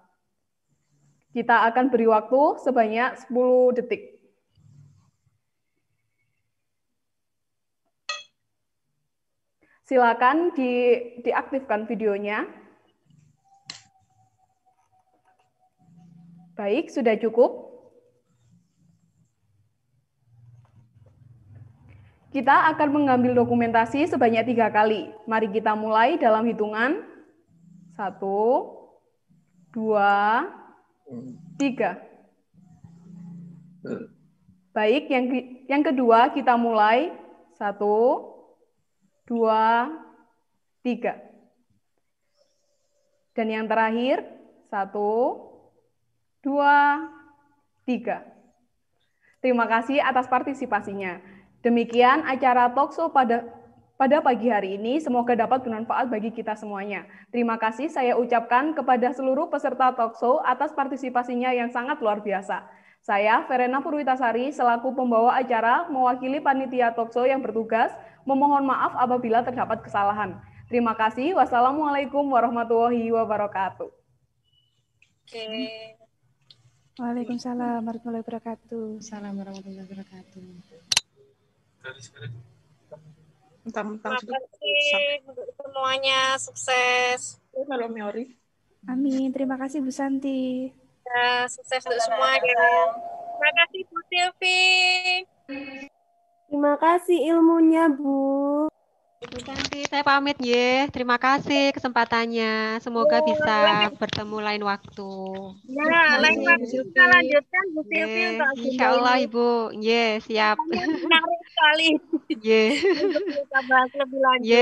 Speaker 2: Kita akan beri waktu sebanyak 10 detik. Silakan di, diaktifkan videonya. Baik, sudah cukup? Kita akan mengambil dokumentasi sebanyak tiga kali. Mari kita mulai dalam hitungan. Satu, dua, tiga. Baik, yang, yang kedua kita mulai. Satu, dua, tiga. Dan yang terakhir, satu, dua, tiga. Terima kasih atas partisipasinya. Demikian acara Tokso pada pada pagi hari ini semoga dapat bermanfaat bagi kita semuanya. Terima kasih saya ucapkan kepada seluruh peserta Tokso atas partisipasinya yang sangat luar biasa. Saya Verena Purwitasari selaku pembawa acara mewakili panitia Tokso yang bertugas memohon maaf apabila terdapat kesalahan. Terima kasih. Wassalamualaikum warahmatullahi wabarakatuh.
Speaker 6: Okay. Waalaikumsalam warahmatullahi wabarakatuh. Salam warahmatullahi wabarakatuh. terima kasih untuk semuanya sukses. halo Miori. Amin. Terima kasih Bu Santi. Ya, sukses untuk semua ya. Terima kasih Bu Silvi.
Speaker 5: Terima kasih ilmunya Bu. Bu Santi, saya pamit ya. Terima kasih kesempatannya. Semoga oh, bisa bertemu lain waktu. Ya, lain waktu kita lanjutkan
Speaker 3: Bu Silvi untuk Insya Allah
Speaker 5: Ibu. yeah, siap. Menarik sekali. Untuk Kita
Speaker 3: bahas lebih lanjut.